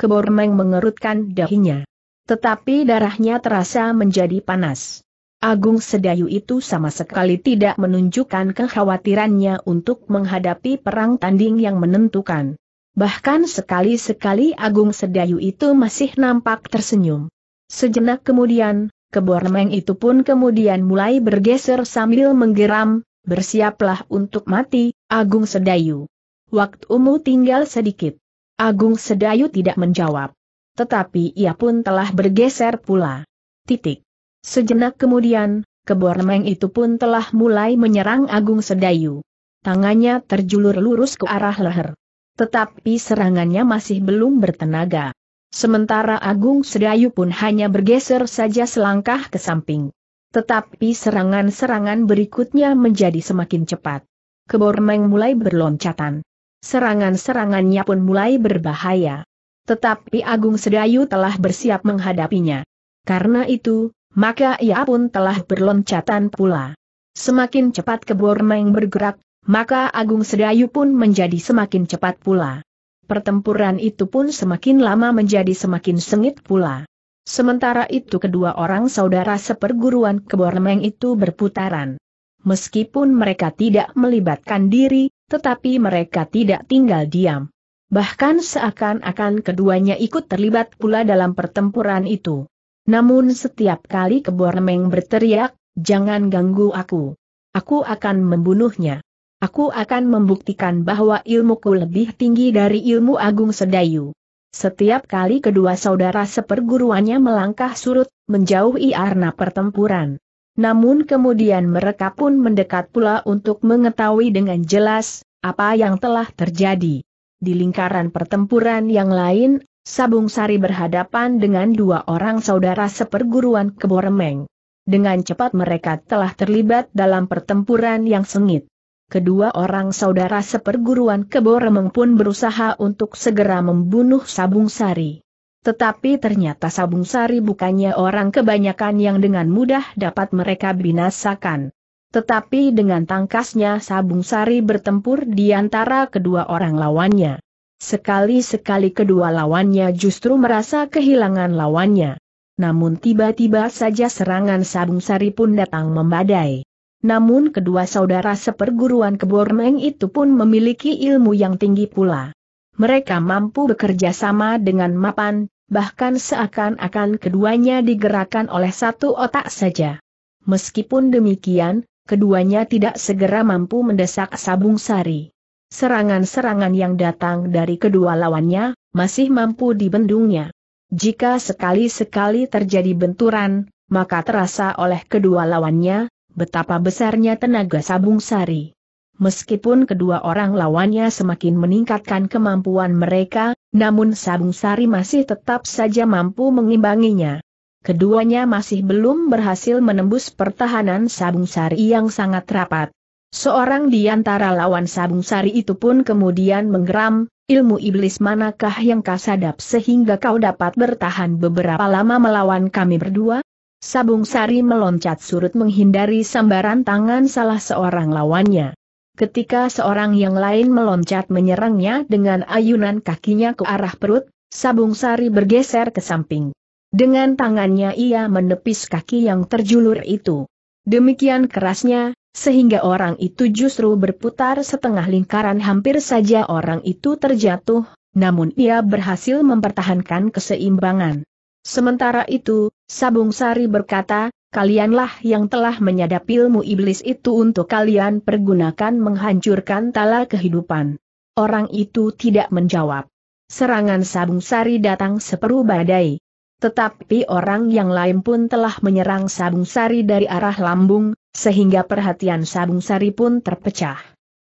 Kebormeng mengerutkan dahinya. Tetapi darahnya terasa menjadi panas. Agung Sedayu itu sama sekali tidak menunjukkan kekhawatirannya untuk menghadapi perang tanding yang menentukan. Bahkan sekali-sekali Agung Sedayu itu masih nampak tersenyum. Sejenak kemudian, Kebormeng itu pun kemudian mulai bergeser sambil menggeram, bersiaplah untuk mati, Agung Sedayu. Waktu Waktumu tinggal sedikit. Agung Sedayu tidak menjawab. Tetapi ia pun telah bergeser pula. Titik. Sejenak kemudian, kebormeng itu pun telah mulai menyerang Agung Sedayu. Tangannya terjulur lurus ke arah leher. Tetapi serangannya masih belum bertenaga. Sementara Agung Sedayu pun hanya bergeser saja selangkah ke samping. Tetapi serangan-serangan berikutnya menjadi semakin cepat. Kebormeng mulai berloncatan. Serangan-serangannya pun mulai berbahaya. Tetapi Agung Sedayu telah bersiap menghadapinya. Karena itu, maka ia pun telah berloncatan pula. Semakin cepat Kebormeng bergerak, maka Agung Sedayu pun menjadi semakin cepat pula pertempuran itu pun semakin lama menjadi semakin sengit pula. Sementara itu kedua orang saudara seperguruan Kebormeng itu berputaran. Meskipun mereka tidak melibatkan diri, tetapi mereka tidak tinggal diam. Bahkan seakan-akan keduanya ikut terlibat pula dalam pertempuran itu. Namun setiap kali Kebormeng berteriak, jangan ganggu aku. Aku akan membunuhnya. Aku akan membuktikan bahwa ilmuku lebih tinggi dari ilmu agung sedayu. Setiap kali kedua saudara seperguruannya melangkah surut, menjauhi arna pertempuran. Namun kemudian mereka pun mendekat pula untuk mengetahui dengan jelas, apa yang telah terjadi. Di lingkaran pertempuran yang lain, Sabung Sari berhadapan dengan dua orang saudara seperguruan Keboremeng. Dengan cepat mereka telah terlibat dalam pertempuran yang sengit kedua orang saudara seperguruan Remeng pun berusaha untuk segera membunuh Sabung Sari. Tetapi ternyata Sabung Sari bukannya orang kebanyakan yang dengan mudah dapat mereka binasakan. Tetapi dengan tangkasnya Sabung Sari bertempur di antara kedua orang lawannya. Sekali-sekali kedua lawannya justru merasa kehilangan lawannya. Namun tiba-tiba saja serangan Sabung Sari pun datang membadai. Namun kedua saudara seperguruan Kebormeng itu pun memiliki ilmu yang tinggi pula. Mereka mampu bekerja sama dengan mapan, bahkan seakan-akan keduanya digerakkan oleh satu otak saja. Meskipun demikian, keduanya tidak segera mampu mendesak Sabung Sari. Serangan-serangan yang datang dari kedua lawannya, masih mampu dibendungnya. Jika sekali-sekali terjadi benturan, maka terasa oleh kedua lawannya, betapa besarnya tenaga Sabung Sari. Meskipun kedua orang lawannya semakin meningkatkan kemampuan mereka, namun Sabung Sari masih tetap saja mampu mengimbanginya. Keduanya masih belum berhasil menembus pertahanan Sabung Sari yang sangat rapat. Seorang di antara lawan Sabung Sari itu pun kemudian menggeram, ilmu iblis manakah yang kasadap sehingga kau dapat bertahan beberapa lama melawan kami berdua? Sabung Sari meloncat surut menghindari sambaran tangan salah seorang lawannya. Ketika seorang yang lain meloncat menyerangnya dengan ayunan kakinya ke arah perut, Sabung Sari bergeser ke samping. Dengan tangannya ia menepis kaki yang terjulur itu. Demikian kerasnya, sehingga orang itu justru berputar setengah lingkaran hampir saja orang itu terjatuh, namun ia berhasil mempertahankan keseimbangan. Sementara itu, Sabung Sari berkata, kalianlah yang telah menyadap ilmu iblis itu untuk kalian pergunakan menghancurkan tala kehidupan. Orang itu tidak menjawab. Serangan Sabung Sari datang seperu badai. Tetapi orang yang lain pun telah menyerang Sabung Sari dari arah lambung, sehingga perhatian Sabung Sari pun terpecah.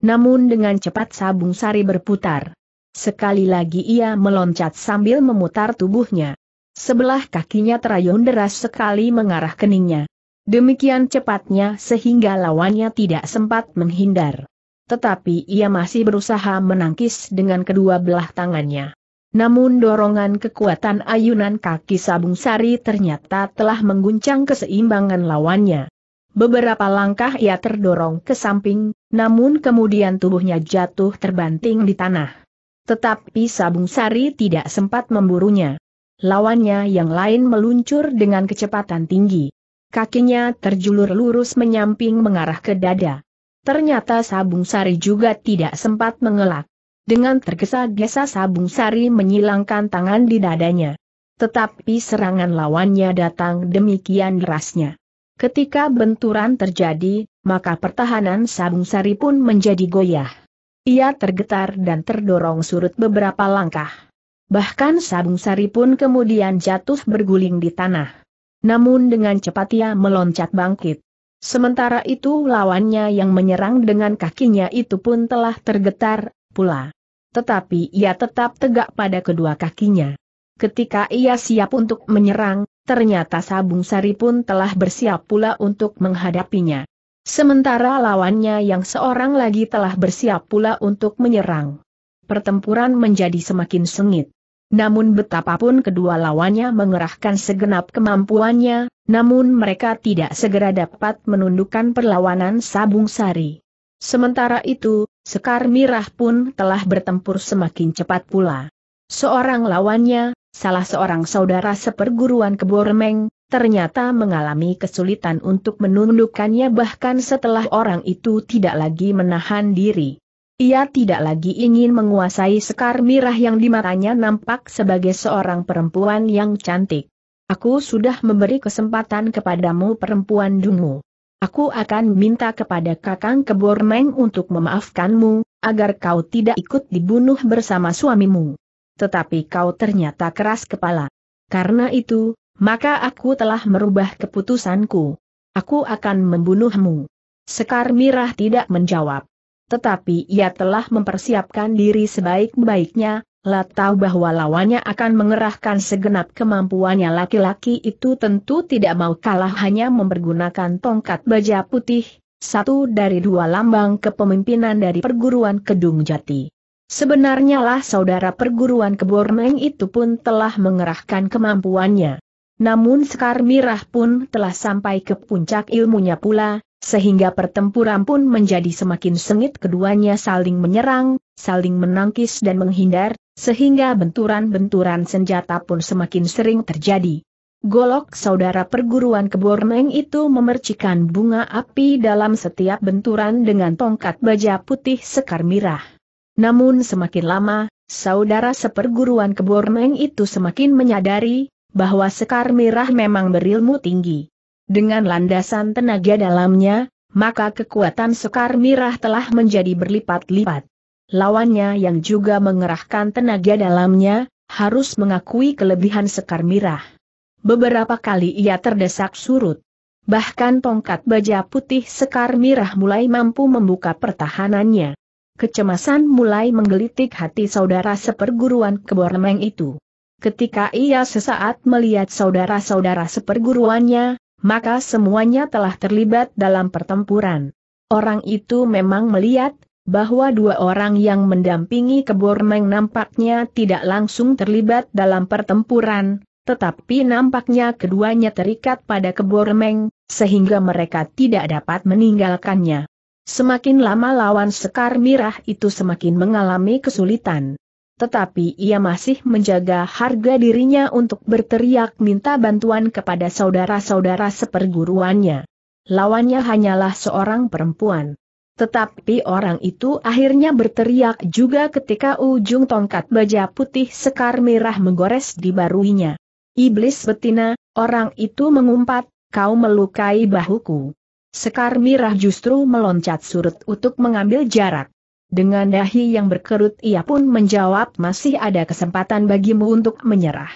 Namun dengan cepat Sabung Sari berputar. Sekali lagi ia meloncat sambil memutar tubuhnya. Sebelah kakinya terayun deras sekali mengarah keningnya. Demikian cepatnya sehingga lawannya tidak sempat menghindar. Tetapi ia masih berusaha menangkis dengan kedua belah tangannya. Namun dorongan kekuatan ayunan kaki Sabung Sari ternyata telah mengguncang keseimbangan lawannya. Beberapa langkah ia terdorong ke samping, namun kemudian tubuhnya jatuh terbanting di tanah. Tetapi Sabung Sari tidak sempat memburunya lawannya yang lain meluncur dengan kecepatan tinggi. Kakinya terjulur lurus menyamping mengarah ke dada. Ternyata Sabung Sari juga tidak sempat mengelak. Dengan tergesa-gesa Sabung Sari menyilangkan tangan di dadanya. Tetapi serangan lawannya datang demikian derasnya. Ketika benturan terjadi, maka pertahanan Sabung Sari pun menjadi goyah. Ia tergetar dan terdorong surut beberapa langkah. Bahkan sabung sari pun kemudian jatuh berguling di tanah. Namun dengan cepat ia meloncat bangkit. Sementara itu lawannya yang menyerang dengan kakinya itu pun telah tergetar pula. Tetapi ia tetap tegak pada kedua kakinya. Ketika ia siap untuk menyerang, ternyata Sabung Sari pun telah bersiap pula untuk menghadapinya. Sementara lawannya yang seorang lagi telah bersiap pula untuk menyerang. Pertempuran menjadi semakin sengit. Namun betapapun kedua lawannya mengerahkan segenap kemampuannya, namun mereka tidak segera dapat menundukkan perlawanan Sabung Sari. Sementara itu, Sekar Mirah pun telah bertempur semakin cepat pula. Seorang lawannya, salah seorang saudara seperguruan Keboremeng, ternyata mengalami kesulitan untuk menundukkannya bahkan setelah orang itu tidak lagi menahan diri. Ia tidak lagi ingin menguasai sekar mirah yang di matanya nampak sebagai seorang perempuan yang cantik. Aku sudah memberi kesempatan kepadamu perempuan dungu. Aku akan minta kepada Kakang Kebormeng untuk memaafkanmu, agar kau tidak ikut dibunuh bersama suamimu. Tetapi kau ternyata keras kepala. Karena itu, maka aku telah merubah keputusanku. Aku akan membunuhmu. Sekar Mirah tidak menjawab. Tetapi ia telah mempersiapkan diri sebaik-baiknya, lah tahu bahwa lawannya akan mengerahkan segenap kemampuannya laki-laki itu tentu tidak mau kalah hanya mempergunakan tongkat baja putih, satu dari dua lambang kepemimpinan dari perguruan Kedung Jati. Sebenarnya lah saudara perguruan Keborneng itu pun telah mengerahkan kemampuannya. Namun Sekar Mirah pun telah sampai ke puncak ilmunya pula, sehingga pertempuran pun menjadi semakin sengit keduanya saling menyerang, saling menangkis dan menghindar, sehingga benturan-benturan senjata pun semakin sering terjadi. Golok saudara perguruan kebormeng itu memercikan bunga api dalam setiap benturan dengan tongkat baja putih sekar mirah. Namun semakin lama, saudara seperguruan kebormeng itu semakin menyadari, bahwa sekar mirah memang berilmu tinggi. Dengan landasan tenaga dalamnya, maka kekuatan Sekar Mirah telah menjadi berlipat-lipat. Lawannya yang juga mengerahkan tenaga dalamnya, harus mengakui kelebihan Sekar Mirah. Beberapa kali ia terdesak surut. Bahkan tongkat baja putih Sekar Mirah mulai mampu membuka pertahanannya. Kecemasan mulai menggelitik hati saudara seperguruan kebormeng itu. Ketika ia sesaat melihat saudara-saudara seperguruannya, maka semuanya telah terlibat dalam pertempuran. Orang itu memang melihat bahwa dua orang yang mendampingi Kebormeng nampaknya tidak langsung terlibat dalam pertempuran, tetapi nampaknya keduanya terikat pada Kebormeng, sehingga mereka tidak dapat meninggalkannya. Semakin lama lawan Sekar Mirah itu semakin mengalami kesulitan tetapi ia masih menjaga harga dirinya untuk berteriak minta bantuan kepada saudara-saudara seperguruannya. Lawannya hanyalah seorang perempuan. Tetapi orang itu akhirnya berteriak juga ketika ujung tongkat baja putih sekar merah menggores di baruinya. Iblis betina, orang itu mengumpat, kau melukai bahuku. Sekar merah justru meloncat surut untuk mengambil jarak. Dengan dahi yang berkerut ia pun menjawab masih ada kesempatan bagimu untuk menyerah.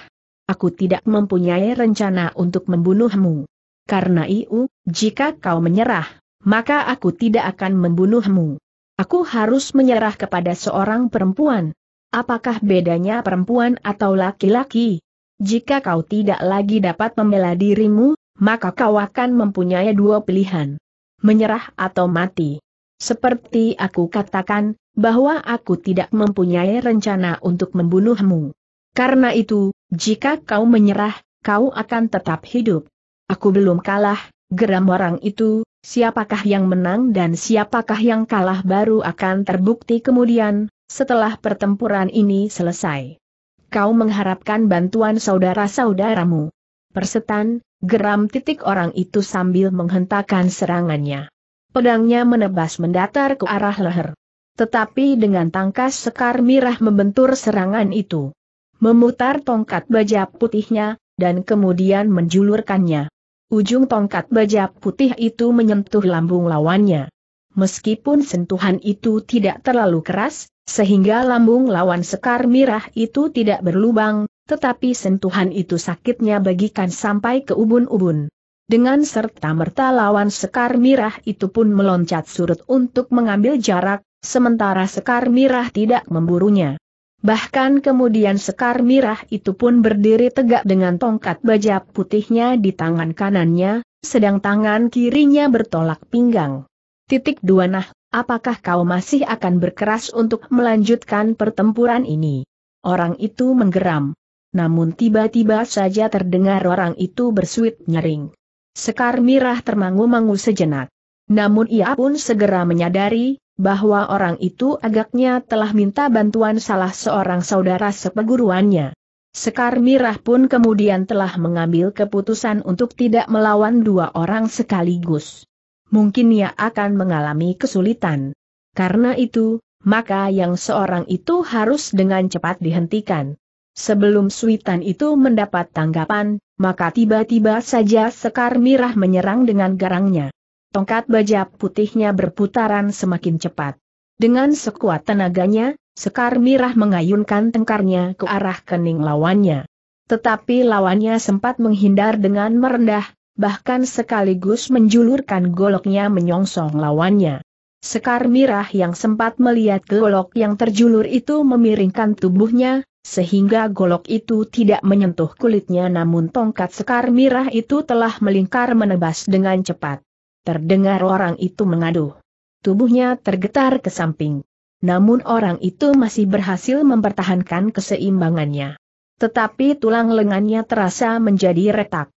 Aku tidak mempunyai rencana untuk membunuhmu. Karena itu, jika kau menyerah, maka aku tidak akan membunuhmu. Aku harus menyerah kepada seorang perempuan. Apakah bedanya perempuan atau laki-laki? Jika kau tidak lagi dapat membela dirimu, maka kau akan mempunyai dua pilihan. Menyerah atau mati. Seperti aku katakan, bahwa aku tidak mempunyai rencana untuk membunuhmu. Karena itu, jika kau menyerah, kau akan tetap hidup. Aku belum kalah, geram orang itu, siapakah yang menang dan siapakah yang kalah baru akan terbukti kemudian, setelah pertempuran ini selesai. Kau mengharapkan bantuan saudara-saudaramu. Persetan, geram titik orang itu sambil menghentakkan serangannya. Pedangnya menebas mendatar ke arah leher. Tetapi dengan tangkas sekar mirah membentur serangan itu. Memutar tongkat baja putihnya, dan kemudian menjulurkannya. Ujung tongkat baja putih itu menyentuh lambung lawannya. Meskipun sentuhan itu tidak terlalu keras, sehingga lambung lawan sekar mirah itu tidak berlubang, tetapi sentuhan itu sakitnya bagikan sampai ke ubun-ubun. Dengan serta merta lawan Sekar Mirah itu pun meloncat surut untuk mengambil jarak, sementara Sekar Mirah tidak memburunya. Bahkan kemudian Sekar Mirah itu pun berdiri tegak dengan tongkat baja putihnya di tangan kanannya, sedang tangan kirinya bertolak pinggang. Titik dua nah, apakah kau masih akan berkeras untuk melanjutkan pertempuran ini? Orang itu menggeram. Namun tiba-tiba saja terdengar orang itu bersuit nyering. Sekar Mirah termangu-mangu sejenak. Namun ia pun segera menyadari, bahwa orang itu agaknya telah minta bantuan salah seorang saudara sepeguruannya. Sekar Mirah pun kemudian telah mengambil keputusan untuk tidak melawan dua orang sekaligus. Mungkin ia akan mengalami kesulitan. Karena itu, maka yang seorang itu harus dengan cepat dihentikan. Sebelum suitan itu mendapat tanggapan, maka tiba-tiba saja Sekar Mirah menyerang dengan garangnya. Tongkat baja putihnya berputaran semakin cepat. Dengan sekuat tenaganya, Sekar Mirah mengayunkan tengkarnya ke arah kening lawannya. Tetapi lawannya sempat menghindar dengan merendah, bahkan sekaligus menjulurkan goloknya menyongsong lawannya. Sekar Mirah yang sempat melihat golok yang terjulur itu memiringkan tubuhnya, sehingga golok itu tidak menyentuh kulitnya namun tongkat sekar mirah itu telah melingkar menebas dengan cepat. Terdengar orang itu mengaduh. Tubuhnya tergetar ke samping. Namun orang itu masih berhasil mempertahankan keseimbangannya. Tetapi tulang lengannya terasa menjadi retak.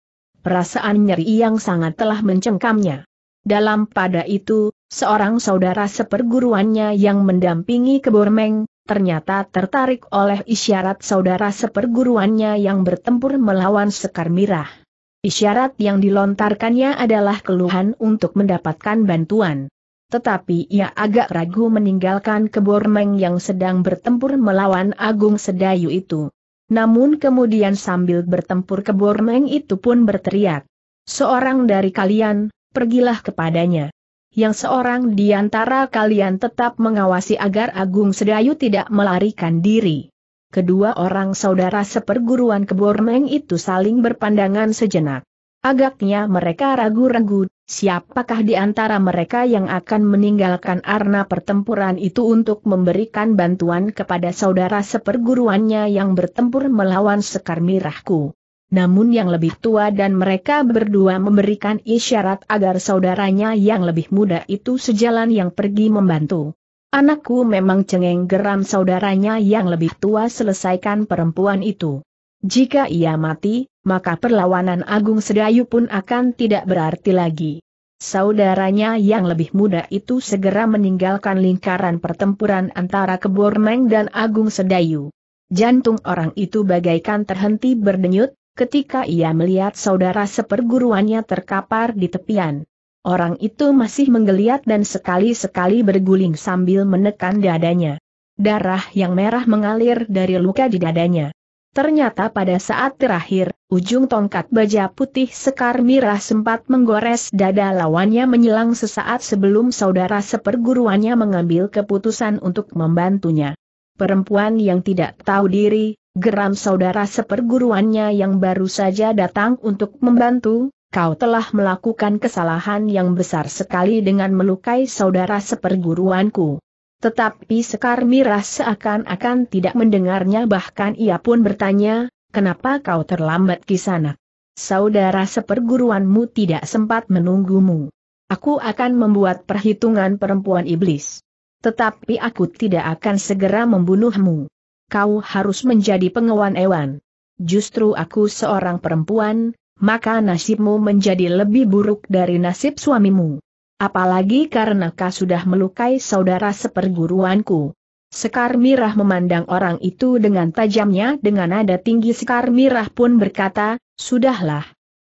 Perasaan nyeri yang sangat telah mencengkamnya. Dalam pada itu, seorang saudara seperguruannya yang mendampingi kebormeng, ternyata tertarik oleh isyarat saudara seperguruannya yang bertempur melawan Sekar Mirah. Isyarat yang dilontarkannya adalah keluhan untuk mendapatkan bantuan. Tetapi ia agak ragu meninggalkan kebormeng yang sedang bertempur melawan Agung Sedayu itu. Namun kemudian sambil bertempur kebormeng itu pun berteriak. Seorang dari kalian, pergilah kepadanya yang seorang di antara kalian tetap mengawasi agar Agung Sedayu tidak melarikan diri. Kedua orang saudara seperguruan Kebormeng itu saling berpandangan sejenak. Agaknya mereka ragu-ragu, siapakah di antara mereka yang akan meninggalkan arna pertempuran itu untuk memberikan bantuan kepada saudara seperguruannya yang bertempur melawan Sekar Mirahku namun yang lebih tua dan mereka berdua memberikan isyarat agar saudaranya yang lebih muda itu sejalan yang pergi membantu. Anakku memang cengeng geram saudaranya yang lebih tua selesaikan perempuan itu. Jika ia mati, maka perlawanan Agung Sedayu pun akan tidak berarti lagi. Saudaranya yang lebih muda itu segera meninggalkan lingkaran pertempuran antara Kebormeng dan Agung Sedayu. Jantung orang itu bagaikan terhenti berdenyut, ketika ia melihat saudara seperguruannya terkapar di tepian. Orang itu masih menggeliat dan sekali-sekali berguling sambil menekan dadanya. Darah yang merah mengalir dari luka di dadanya. Ternyata pada saat terakhir, ujung tongkat baja putih sekar mirah sempat menggores dada lawannya menyelang sesaat sebelum saudara seperguruannya mengambil keputusan untuk membantunya. Perempuan yang tidak tahu diri, geram saudara seperguruannya yang baru saja datang untuk membantu, kau telah melakukan kesalahan yang besar sekali dengan melukai saudara seperguruanku. Tetapi Sekar Miras seakan-akan tidak mendengarnya bahkan ia pun bertanya, kenapa kau terlambat sana? Saudara seperguruanmu tidak sempat menunggumu. Aku akan membuat perhitungan perempuan iblis. Tetapi aku tidak akan segera membunuhmu kau harus menjadi pengawan ewan. Justru aku seorang perempuan, maka nasibmu menjadi lebih buruk dari nasib suamimu. Apalagi karena kau sudah melukai saudara seperguruanku. Sekar Mirah memandang orang itu dengan tajamnya dengan nada tinggi Sekar Mirah pun berkata, Sudahlah.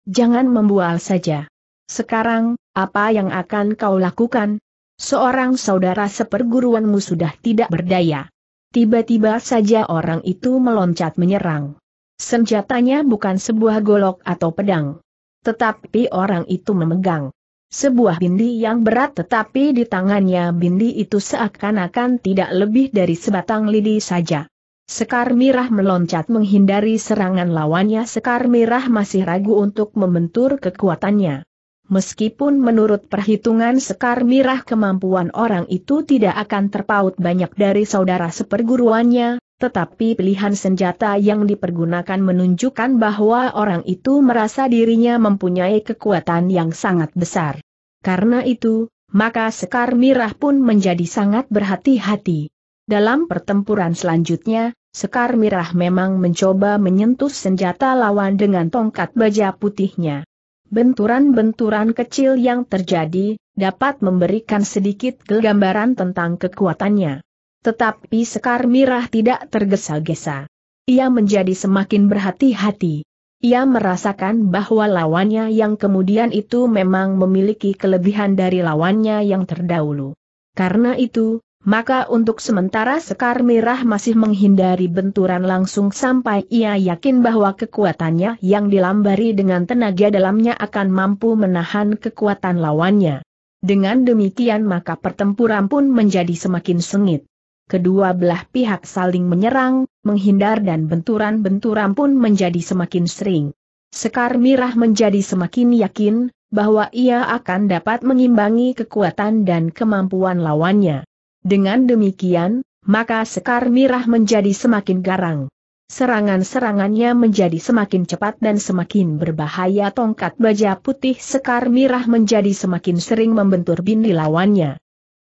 Jangan membual saja. Sekarang, apa yang akan kau lakukan? Seorang saudara seperguruanmu sudah tidak berdaya. Tiba-tiba saja orang itu meloncat menyerang. Senjatanya bukan sebuah golok atau pedang. Tetapi orang itu memegang sebuah bindi yang berat tetapi di tangannya bindi itu seakan-akan tidak lebih dari sebatang lidi saja. Sekar Mirah meloncat menghindari serangan lawannya Sekar Mirah masih ragu untuk membentur kekuatannya. Meskipun menurut perhitungan Sekar Mirah kemampuan orang itu tidak akan terpaut banyak dari saudara seperguruannya, tetapi pilihan senjata yang dipergunakan menunjukkan bahwa orang itu merasa dirinya mempunyai kekuatan yang sangat besar. Karena itu, maka Sekar Mirah pun menjadi sangat berhati-hati. Dalam pertempuran selanjutnya, Sekar Mirah memang mencoba menyentuh senjata lawan dengan tongkat baja putihnya. Benturan-benturan kecil yang terjadi, dapat memberikan sedikit gambaran tentang kekuatannya. Tetapi Sekar Mirah tidak tergesa-gesa. Ia menjadi semakin berhati-hati. Ia merasakan bahwa lawannya yang kemudian itu memang memiliki kelebihan dari lawannya yang terdahulu. Karena itu, maka untuk sementara Sekar Mirah masih menghindari benturan langsung sampai ia yakin bahwa kekuatannya yang dilambari dengan tenaga dalamnya akan mampu menahan kekuatan lawannya. Dengan demikian maka pertempuran pun menjadi semakin sengit. Kedua belah pihak saling menyerang, menghindar dan benturan-benturan pun menjadi semakin sering. Sekar Mirah menjadi semakin yakin, bahwa ia akan dapat mengimbangi kekuatan dan kemampuan lawannya. Dengan demikian, maka Sekar Mirah menjadi semakin garang. Serangan-serangannya menjadi semakin cepat dan semakin berbahaya tongkat baja putih Sekar Mirah menjadi semakin sering membentur bindi lawannya.